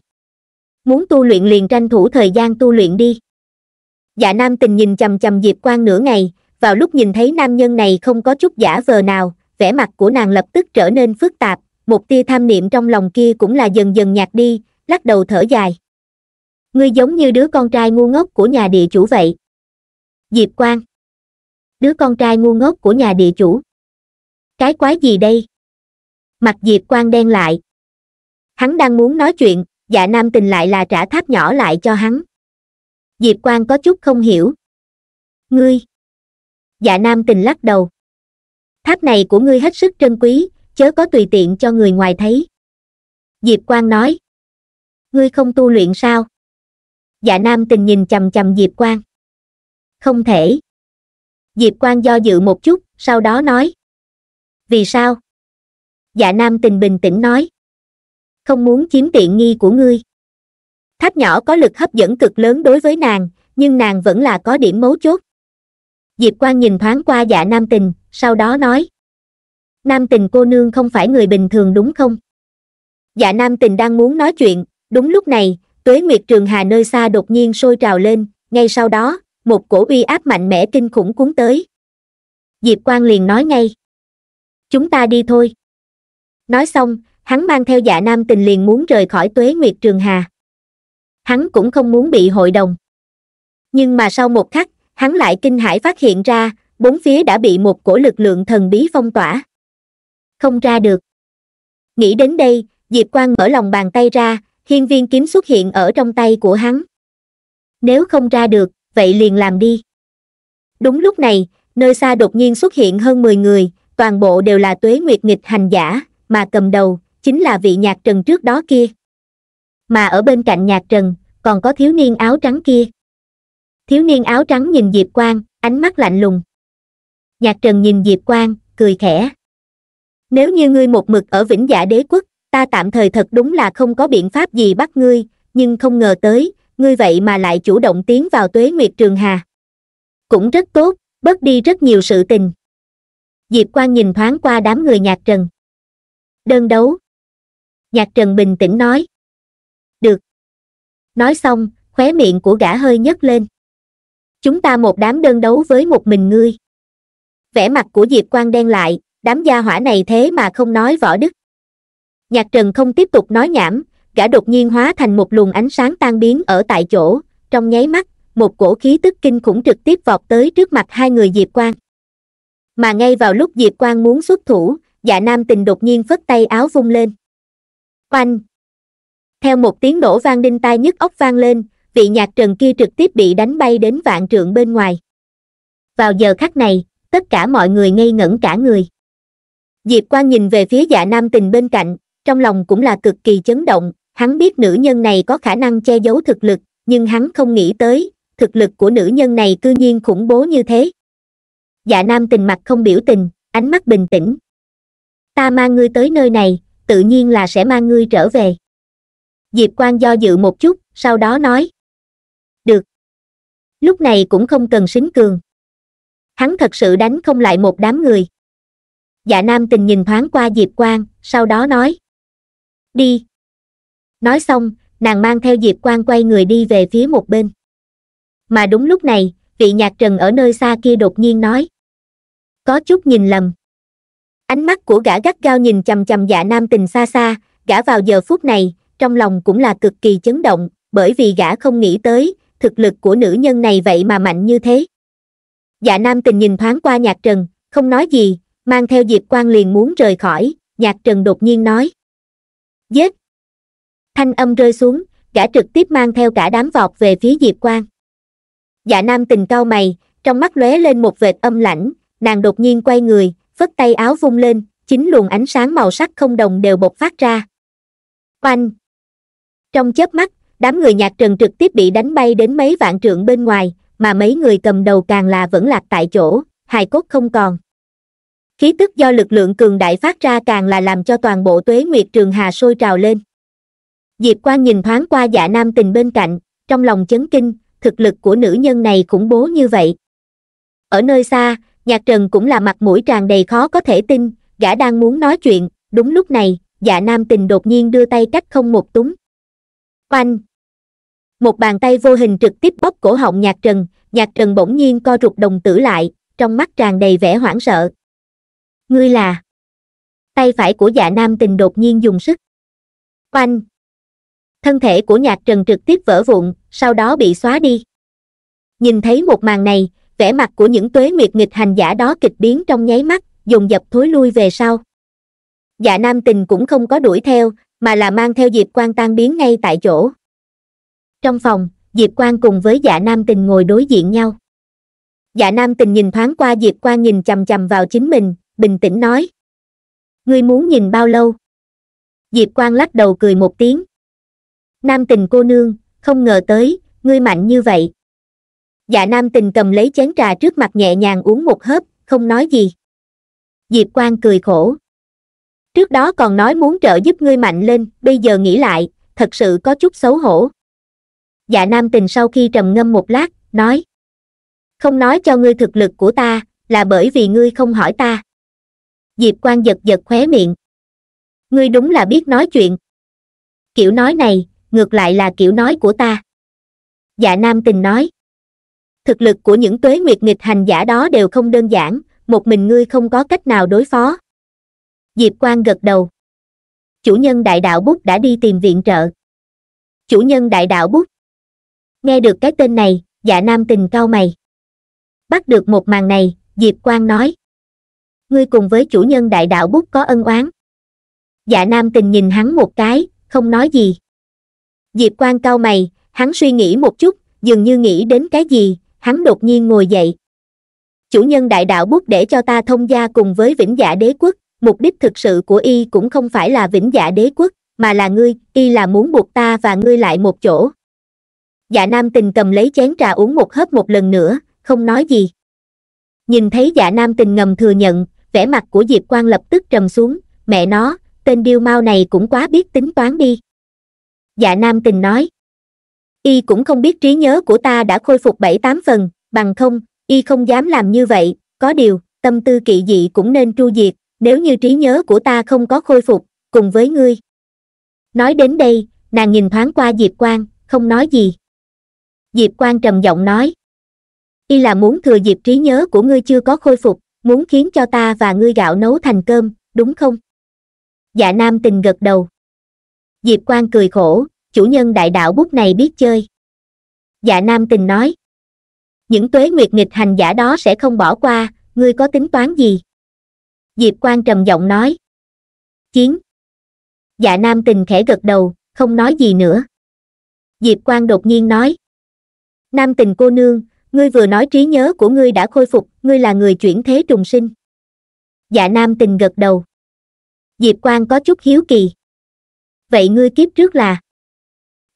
Muốn tu luyện liền tranh thủ thời gian tu luyện đi. Dạ nam tình nhìn chầm chầm Diệp Quang nửa ngày, vào lúc nhìn thấy nam nhân này không có chút giả vờ nào, vẻ mặt của nàng lập tức trở nên phức tạp, một tia tham niệm trong lòng kia cũng là dần dần nhạt đi, lắc đầu thở dài. Ngươi giống như đứa con trai ngu ngốc của nhà địa chủ vậy. Diệp Quang Đứa con trai ngu ngốc của nhà địa chủ. Cái quái gì đây? mặt diệp quang đen lại hắn đang muốn nói chuyện dạ nam tình lại là trả tháp nhỏ lại cho hắn diệp quang có chút không hiểu ngươi dạ nam tình lắc đầu tháp này của ngươi hết sức trân quý chớ có tùy tiện cho người ngoài thấy diệp quang nói ngươi không tu luyện sao dạ nam tình nhìn chằm chằm diệp quang không thể diệp quang do dự một chút sau đó nói vì sao dạ nam tình bình tĩnh nói không muốn chiếm tiện nghi của ngươi tháp nhỏ có lực hấp dẫn cực lớn đối với nàng nhưng nàng vẫn là có điểm mấu chốt diệp quang nhìn thoáng qua dạ nam tình sau đó nói nam tình cô nương không phải người bình thường đúng không dạ nam tình đang muốn nói chuyện đúng lúc này tuế nguyệt trường hà nơi xa đột nhiên sôi trào lên ngay sau đó một cổ uy áp mạnh mẽ kinh khủng cuốn tới diệp quang liền nói ngay chúng ta đi thôi nói xong hắn mang theo dạ nam tình liền muốn rời khỏi tuế nguyệt trường hà hắn cũng không muốn bị hội đồng nhưng mà sau một khắc hắn lại kinh hãi phát hiện ra bốn phía đã bị một cổ lực lượng thần bí phong tỏa không ra được nghĩ đến đây diệp quang mở lòng bàn tay ra hiên viên kiếm xuất hiện ở trong tay của hắn nếu không ra được vậy liền làm đi đúng lúc này nơi xa đột nhiên xuất hiện hơn mười người toàn bộ đều là tuế nguyệt nghịch hành giả mà cầm đầu chính là vị nhạc trần trước đó kia mà ở bên cạnh nhạc trần còn có thiếu niên áo trắng kia thiếu niên áo trắng nhìn diệp quang ánh mắt lạnh lùng nhạc trần nhìn diệp quang cười khẽ nếu như ngươi một mực ở vĩnh giả dạ đế quốc ta tạm thời thật đúng là không có biện pháp gì bắt ngươi nhưng không ngờ tới ngươi vậy mà lại chủ động tiến vào tuế nguyệt trường hà cũng rất tốt bớt đi rất nhiều sự tình diệp quang nhìn thoáng qua đám người nhạc trần đơn đấu nhạc trần bình tĩnh nói được nói xong khóe miệng của gã hơi nhấc lên chúng ta một đám đơn đấu với một mình ngươi vẻ mặt của diệp Quang đen lại đám gia hỏa này thế mà không nói võ đức nhạc trần không tiếp tục nói nhảm gã đột nhiên hóa thành một luồng ánh sáng tan biến ở tại chỗ trong nháy mắt một cổ khí tức kinh khủng trực tiếp vọt tới trước mặt hai người diệp Quang. mà ngay vào lúc diệp Quang muốn xuất thủ dạ nam tình đột nhiên phất tay áo vung lên oanh theo một tiếng nổ vang đinh tai nhức óc vang lên vị nhạc trần kia trực tiếp bị đánh bay đến vạn trượng bên ngoài vào giờ khắc này tất cả mọi người ngây ngẩn cả người diệp quan nhìn về phía dạ nam tình bên cạnh trong lòng cũng là cực kỳ chấn động hắn biết nữ nhân này có khả năng che giấu thực lực nhưng hắn không nghĩ tới thực lực của nữ nhân này cư nhiên khủng bố như thế dạ nam tình mặt không biểu tình ánh mắt bình tĩnh ta mang ngươi tới nơi này tự nhiên là sẽ mang ngươi trở về diệp Quang do dự một chút sau đó nói được lúc này cũng không cần xính cường hắn thật sự đánh không lại một đám người dạ nam tình nhìn thoáng qua diệp Quang, sau đó nói đi nói xong nàng mang theo diệp Quang quay người đi về phía một bên mà đúng lúc này vị nhạc trần ở nơi xa kia đột nhiên nói có chút nhìn lầm ánh mắt của gã gắt gao nhìn chầm chầm dạ nam tình xa xa gã vào giờ phút này trong lòng cũng là cực kỳ chấn động bởi vì gã không nghĩ tới thực lực của nữ nhân này vậy mà mạnh như thế dạ nam tình nhìn thoáng qua nhạc trần không nói gì mang theo diệp quan liền muốn rời khỏi nhạc trần đột nhiên nói giết thanh âm rơi xuống gã trực tiếp mang theo cả đám vọt về phía diệp quan dạ nam tình cau mày trong mắt lóe lên một vệt âm lãnh nàng đột nhiên quay người phất tay áo vung lên chín luồng ánh sáng màu sắc không đồng đều bộc phát ra oanh trong chớp mắt đám người nhạc trần trực tiếp bị đánh bay đến mấy vạn trượng bên ngoài mà mấy người cầm đầu càng là vẫn lạc tại chỗ hài cốt không còn khí tức do lực lượng cường đại phát ra càng là làm cho toàn bộ tuế nguyệt trường hà sôi trào lên diệp quan nhìn thoáng qua dạ nam tình bên cạnh trong lòng chấn kinh thực lực của nữ nhân này khủng bố như vậy ở nơi xa nhạc trần cũng là mặt mũi tràn đầy khó có thể tin gã đang muốn nói chuyện đúng lúc này dạ nam tình đột nhiên đưa tay cách không một túng oanh một bàn tay vô hình trực tiếp bóp cổ họng nhạc trần nhạc trần bỗng nhiên co rụt đồng tử lại trong mắt tràn đầy vẻ hoảng sợ ngươi là tay phải của dạ nam tình đột nhiên dùng sức oanh thân thể của nhạc trần trực tiếp vỡ vụn sau đó bị xóa đi nhìn thấy một màn này vẻ mặt của những tuế nguyệt nghịch hành giả đó kịch biến trong nháy mắt dùng dập thối lui về sau dạ nam tình cũng không có đuổi theo mà là mang theo diệp Quang tan biến ngay tại chỗ trong phòng diệp Quang cùng với dạ nam tình ngồi đối diện nhau dạ nam tình nhìn thoáng qua diệp Quang nhìn chằm chằm vào chính mình bình tĩnh nói ngươi muốn nhìn bao lâu diệp Quang lắc đầu cười một tiếng nam tình cô nương không ngờ tới ngươi mạnh như vậy dạ nam tình cầm lấy chén trà trước mặt nhẹ nhàng uống một hớp không nói gì diệp quang cười khổ trước đó còn nói muốn trợ giúp ngươi mạnh lên bây giờ nghĩ lại thật sự có chút xấu hổ dạ nam tình sau khi trầm ngâm một lát nói không nói cho ngươi thực lực của ta là bởi vì ngươi không hỏi ta diệp quang giật giật khóe miệng ngươi đúng là biết nói chuyện kiểu nói này ngược lại là kiểu nói của ta dạ nam tình nói thực lực của những tuế nguyệt nghịch hành giả đó đều không đơn giản một mình ngươi không có cách nào đối phó diệp Quang gật đầu chủ nhân đại đạo bút đã đi tìm viện trợ chủ nhân đại đạo bút nghe được cái tên này dạ nam tình cao mày bắt được một màn này diệp Quang nói ngươi cùng với chủ nhân đại đạo bút có ân oán dạ nam tình nhìn hắn một cái không nói gì diệp Quang cao mày hắn suy nghĩ một chút dường như nghĩ đến cái gì hắn đột nhiên ngồi dậy chủ nhân đại đạo bút để cho ta thông gia cùng với vĩnh giả đế quốc mục đích thực sự của y cũng không phải là vĩnh giả đế quốc mà là ngươi y là muốn buộc ta và ngươi lại một chỗ dạ nam tình cầm lấy chén trà uống một hớp một lần nữa không nói gì nhìn thấy dạ nam tình ngầm thừa nhận vẻ mặt của diệp quang lập tức trầm xuống mẹ nó tên điêu mau này cũng quá biết tính toán đi dạ nam tình nói y cũng không biết trí nhớ của ta đã khôi phục bảy tám phần bằng không y không dám làm như vậy có điều tâm tư kỵ dị cũng nên tru diệt nếu như trí nhớ của ta không có khôi phục cùng với ngươi nói đến đây nàng nhìn thoáng qua diệp Quang, không nói gì diệp Quang trầm giọng nói y là muốn thừa dịp trí nhớ của ngươi chưa có khôi phục muốn khiến cho ta và ngươi gạo nấu thành cơm đúng không dạ nam tình gật đầu diệp Quang cười khổ chủ nhân đại đạo bút này biết chơi dạ nam tình nói những tuế nguyệt nghịch hành giả đó sẽ không bỏ qua ngươi có tính toán gì diệp quan trầm giọng nói chiến dạ nam tình khẽ gật đầu không nói gì nữa diệp quan đột nhiên nói nam tình cô nương ngươi vừa nói trí nhớ của ngươi đã khôi phục ngươi là người chuyển thế trùng sinh dạ nam tình gật đầu diệp quan có chút hiếu kỳ vậy ngươi kiếp trước là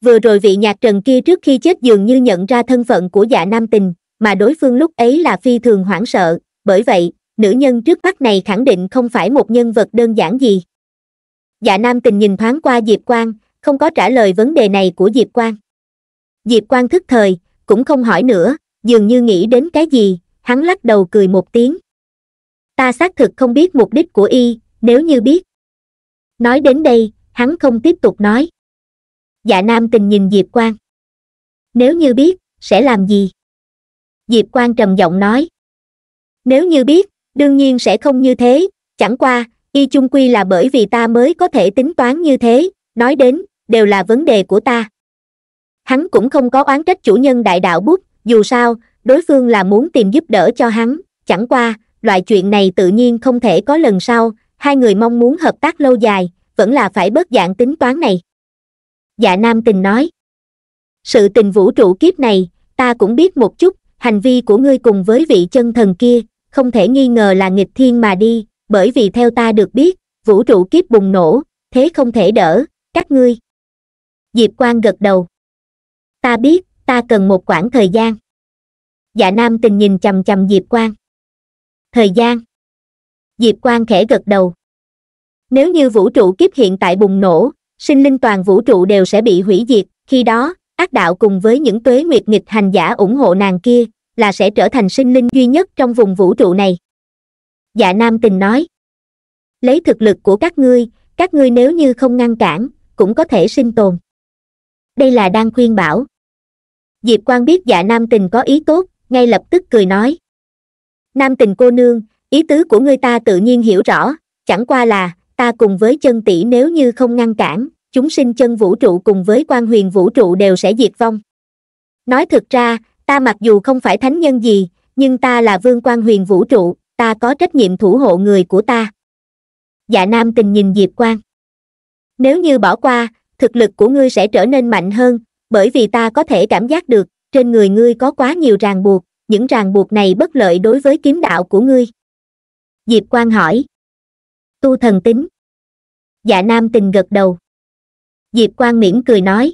vừa rồi vị nhạc trần kia trước khi chết dường như nhận ra thân phận của dạ nam tình mà đối phương lúc ấy là phi thường hoảng sợ bởi vậy nữ nhân trước mắt này khẳng định không phải một nhân vật đơn giản gì dạ nam tình nhìn thoáng qua diệp quang không có trả lời vấn đề này của diệp quang diệp quang thức thời cũng không hỏi nữa dường như nghĩ đến cái gì hắn lắc đầu cười một tiếng ta xác thực không biết mục đích của y nếu như biết nói đến đây hắn không tiếp tục nói dạ nam tình nhìn diệp Quang. nếu như biết sẽ làm gì diệp Quang trầm giọng nói nếu như biết đương nhiên sẽ không như thế chẳng qua y chung quy là bởi vì ta mới có thể tính toán như thế nói đến đều là vấn đề của ta hắn cũng không có oán trách chủ nhân đại đạo bút dù sao đối phương là muốn tìm giúp đỡ cho hắn chẳng qua loại chuyện này tự nhiên không thể có lần sau hai người mong muốn hợp tác lâu dài vẫn là phải bớt dạng tính toán này dạ nam tình nói sự tình vũ trụ kiếp này ta cũng biết một chút hành vi của ngươi cùng với vị chân thần kia không thể nghi ngờ là nghịch thiên mà đi bởi vì theo ta được biết vũ trụ kiếp bùng nổ thế không thể đỡ các ngươi diệp quan gật đầu ta biết ta cần một khoảng thời gian dạ nam tình nhìn chầm chầm diệp quan thời gian diệp quan khẽ gật đầu nếu như vũ trụ kiếp hiện tại bùng nổ sinh linh toàn vũ trụ đều sẽ bị hủy diệt, khi đó, ác đạo cùng với những tuế nguyệt nghịch hành giả ủng hộ nàng kia, là sẽ trở thành sinh linh duy nhất trong vùng vũ trụ này. Dạ Nam Tình nói, lấy thực lực của các ngươi, các ngươi nếu như không ngăn cản, cũng có thể sinh tồn. Đây là đang khuyên bảo. Diệp Quang biết dạ Nam Tình có ý tốt, ngay lập tức cười nói. Nam Tình cô nương, ý tứ của ngươi ta tự nhiên hiểu rõ, chẳng qua là, ta cùng với chân tỷ nếu như không ngăn cản chúng sinh chân vũ trụ cùng với quan huyền vũ trụ đều sẽ diệt vong nói thực ra ta mặc dù không phải thánh nhân gì nhưng ta là vương quan huyền vũ trụ ta có trách nhiệm thủ hộ người của ta dạ nam tình nhìn diệp quan nếu như bỏ qua thực lực của ngươi sẽ trở nên mạnh hơn bởi vì ta có thể cảm giác được trên người ngươi có quá nhiều ràng buộc những ràng buộc này bất lợi đối với kiếm đạo của ngươi diệp quan hỏi tu thần tính dạ nam tình gật đầu diệp Quang mỉm cười nói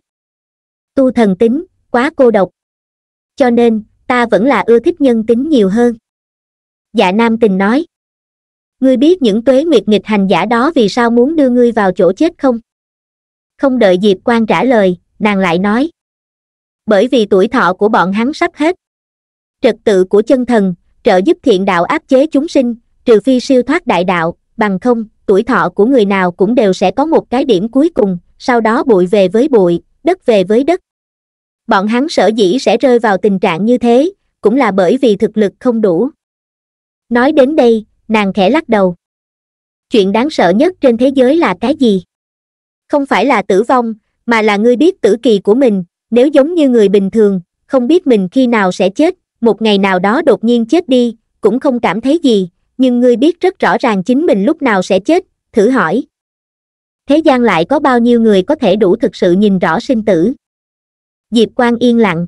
tu thần tính quá cô độc cho nên ta vẫn là ưa thích nhân tính nhiều hơn dạ nam tình nói ngươi biết những tuế nguyệt nghịch hành giả đó vì sao muốn đưa ngươi vào chỗ chết không không đợi diệp Quang trả lời nàng lại nói bởi vì tuổi thọ của bọn hắn sắp hết trật tự của chân thần trợ giúp thiện đạo áp chế chúng sinh trừ phi siêu thoát đại đạo bằng không tuổi thọ của người nào cũng đều sẽ có một cái điểm cuối cùng sau đó bụi về với bụi đất về với đất bọn hắn sở dĩ sẽ rơi vào tình trạng như thế cũng là bởi vì thực lực không đủ nói đến đây nàng khẽ lắc đầu chuyện đáng sợ nhất trên thế giới là cái gì không phải là tử vong mà là ngươi biết tử kỳ của mình nếu giống như người bình thường không biết mình khi nào sẽ chết một ngày nào đó đột nhiên chết đi cũng không cảm thấy gì nhưng ngươi biết rất rõ ràng chính mình lúc nào sẽ chết thử hỏi thế gian lại có bao nhiêu người có thể đủ thực sự nhìn rõ sinh tử diệp Quang yên lặng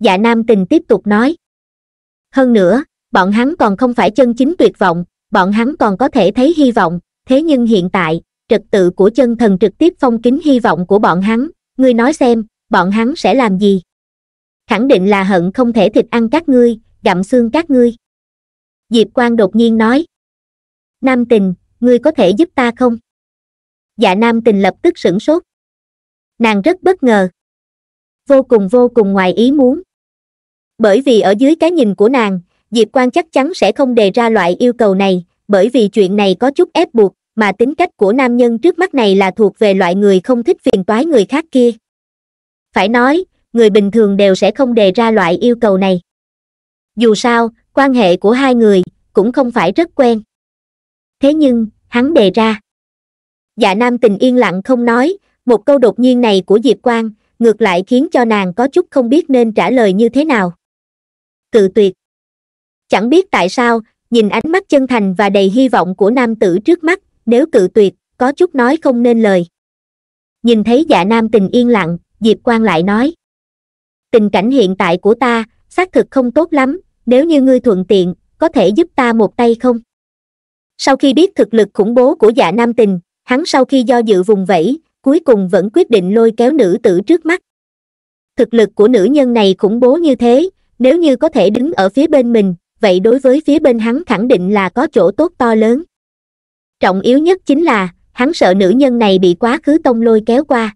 dạ nam tình tiếp tục nói hơn nữa bọn hắn còn không phải chân chính tuyệt vọng bọn hắn còn có thể thấy hy vọng thế nhưng hiện tại trật tự của chân thần trực tiếp phong kính hy vọng của bọn hắn ngươi nói xem bọn hắn sẽ làm gì khẳng định là hận không thể thịt ăn các ngươi gặm xương các ngươi diệp quang đột nhiên nói nam tình ngươi có thể giúp ta không dạ nam tình lập tức sửng sốt nàng rất bất ngờ vô cùng vô cùng ngoài ý muốn bởi vì ở dưới cái nhìn của nàng diệp quang chắc chắn sẽ không đề ra loại yêu cầu này bởi vì chuyện này có chút ép buộc mà tính cách của nam nhân trước mắt này là thuộc về loại người không thích phiền toái người khác kia phải nói người bình thường đều sẽ không đề ra loại yêu cầu này dù sao quan hệ của hai người cũng không phải rất quen thế nhưng hắn đề ra dạ nam tình yên lặng không nói một câu đột nhiên này của diệp quang ngược lại khiến cho nàng có chút không biết nên trả lời như thế nào cự tuyệt chẳng biết tại sao nhìn ánh mắt chân thành và đầy hy vọng của nam tử trước mắt nếu cự tuyệt có chút nói không nên lời nhìn thấy dạ nam tình yên lặng diệp quang lại nói tình cảnh hiện tại của ta xác thực không tốt lắm nếu như ngươi thuận tiện có thể giúp ta một tay không sau khi biết thực lực khủng bố của dạ nam tình hắn sau khi do dự vùng vẫy cuối cùng vẫn quyết định lôi kéo nữ tử trước mắt thực lực của nữ nhân này khủng bố như thế nếu như có thể đứng ở phía bên mình vậy đối với phía bên hắn khẳng định là có chỗ tốt to lớn trọng yếu nhất chính là hắn sợ nữ nhân này bị quá khứ tông lôi kéo qua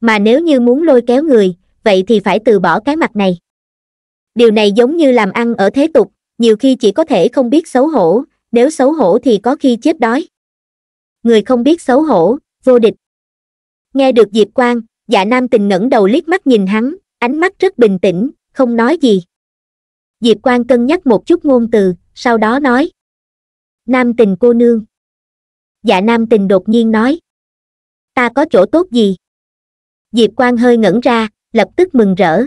mà nếu như muốn lôi kéo người vậy thì phải từ bỏ cái mặt này điều này giống như làm ăn ở thế tục nhiều khi chỉ có thể không biết xấu hổ nếu xấu hổ thì có khi chết đói người không biết xấu hổ vô địch nghe được diệp quang dạ nam tình ngẩng đầu liếc mắt nhìn hắn ánh mắt rất bình tĩnh không nói gì diệp quang cân nhắc một chút ngôn từ sau đó nói nam tình cô nương dạ nam tình đột nhiên nói ta có chỗ tốt gì diệp quang hơi ngẩn ra lập tức mừng rỡ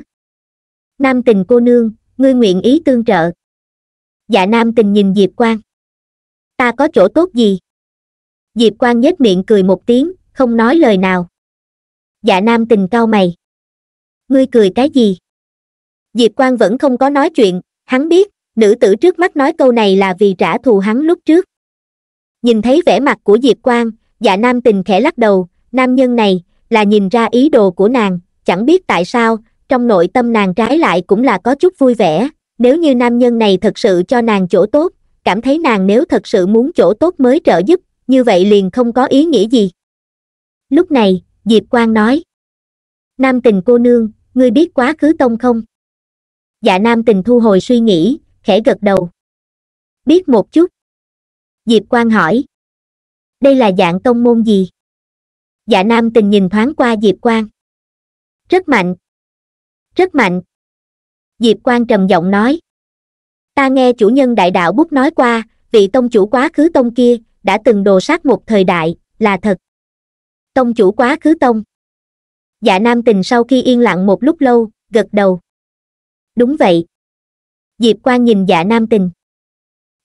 Nam tình cô nương, ngươi nguyện ý tương trợ. Dạ nam tình nhìn Diệp Quang. Ta có chỗ tốt gì? Diệp Quang nhếch miệng cười một tiếng, không nói lời nào. Dạ nam tình cau mày. Ngươi cười cái gì? Diệp Quang vẫn không có nói chuyện, hắn biết, nữ tử trước mắt nói câu này là vì trả thù hắn lúc trước. Nhìn thấy vẻ mặt của Diệp Quang, dạ nam tình khẽ lắc đầu, nam nhân này, là nhìn ra ý đồ của nàng, chẳng biết tại sao, trong nội tâm nàng trái lại cũng là có chút vui vẻ nếu như nam nhân này thật sự cho nàng chỗ tốt cảm thấy nàng nếu thật sự muốn chỗ tốt mới trợ giúp như vậy liền không có ý nghĩa gì lúc này diệp quang nói nam tình cô nương ngươi biết quá khứ tông không dạ nam tình thu hồi suy nghĩ khẽ gật đầu biết một chút diệp quang hỏi đây là dạng tông môn gì dạ nam tình nhìn thoáng qua diệp quang rất mạnh rất mạnh diệp quan trầm giọng nói ta nghe chủ nhân đại đạo bút nói qua vị tông chủ quá khứ tông kia đã từng đồ sát một thời đại là thật tông chủ quá khứ tông dạ nam tình sau khi yên lặng một lúc lâu gật đầu đúng vậy diệp quan nhìn dạ nam tình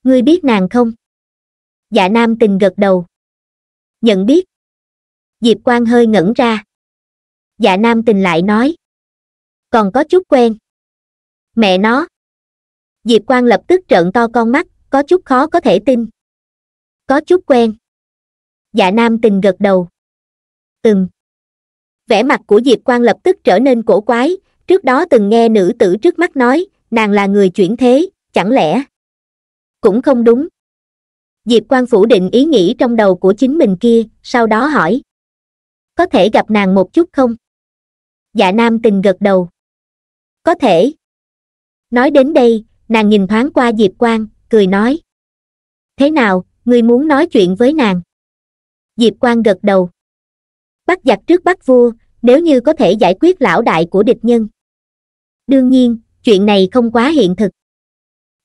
ngươi biết nàng không dạ nam tình gật đầu nhận biết diệp quan hơi ngẩn ra dạ nam tình lại nói còn có chút quen mẹ nó diệp quang lập tức trợn to con mắt có chút khó có thể tin có chút quen dạ nam tình gật đầu ừm vẻ mặt của diệp quang lập tức trở nên cổ quái trước đó từng nghe nữ tử trước mắt nói nàng là người chuyển thế chẳng lẽ cũng không đúng diệp quang phủ định ý nghĩ trong đầu của chính mình kia sau đó hỏi có thể gặp nàng một chút không dạ nam tình gật đầu có thể nói đến đây nàng nhìn thoáng qua diệp quang cười nói thế nào ngươi muốn nói chuyện với nàng diệp quang gật đầu bắt giặc trước bắt vua nếu như có thể giải quyết lão đại của địch nhân đương nhiên chuyện này không quá hiện thực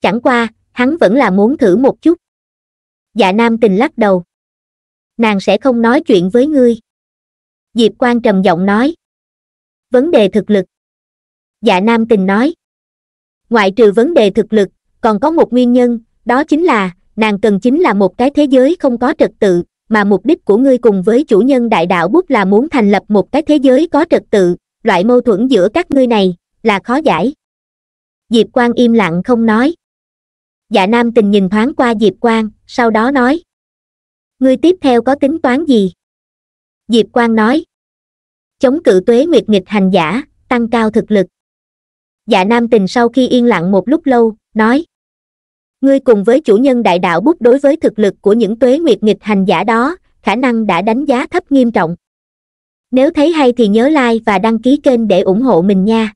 chẳng qua hắn vẫn là muốn thử một chút dạ nam tình lắc đầu nàng sẽ không nói chuyện với ngươi diệp quang trầm giọng nói vấn đề thực lực dạ nam tình nói ngoại trừ vấn đề thực lực còn có một nguyên nhân đó chính là nàng cần chính là một cái thế giới không có trật tự mà mục đích của ngươi cùng với chủ nhân đại đạo bút là muốn thành lập một cái thế giới có trật tự loại mâu thuẫn giữa các ngươi này là khó giải diệp Quang im lặng không nói dạ nam tình nhìn thoáng qua diệp Quang, sau đó nói ngươi tiếp theo có tính toán gì diệp Quang nói chống cự tuế nguyệt nghịch hành giả tăng cao thực lực dạ nam tình sau khi yên lặng một lúc lâu nói ngươi cùng với chủ nhân đại đạo bút đối với thực lực của những tuế nguyệt nghịch hành giả đó khả năng đã đánh giá thấp nghiêm trọng nếu thấy hay thì nhớ like và đăng ký kênh để ủng hộ mình nha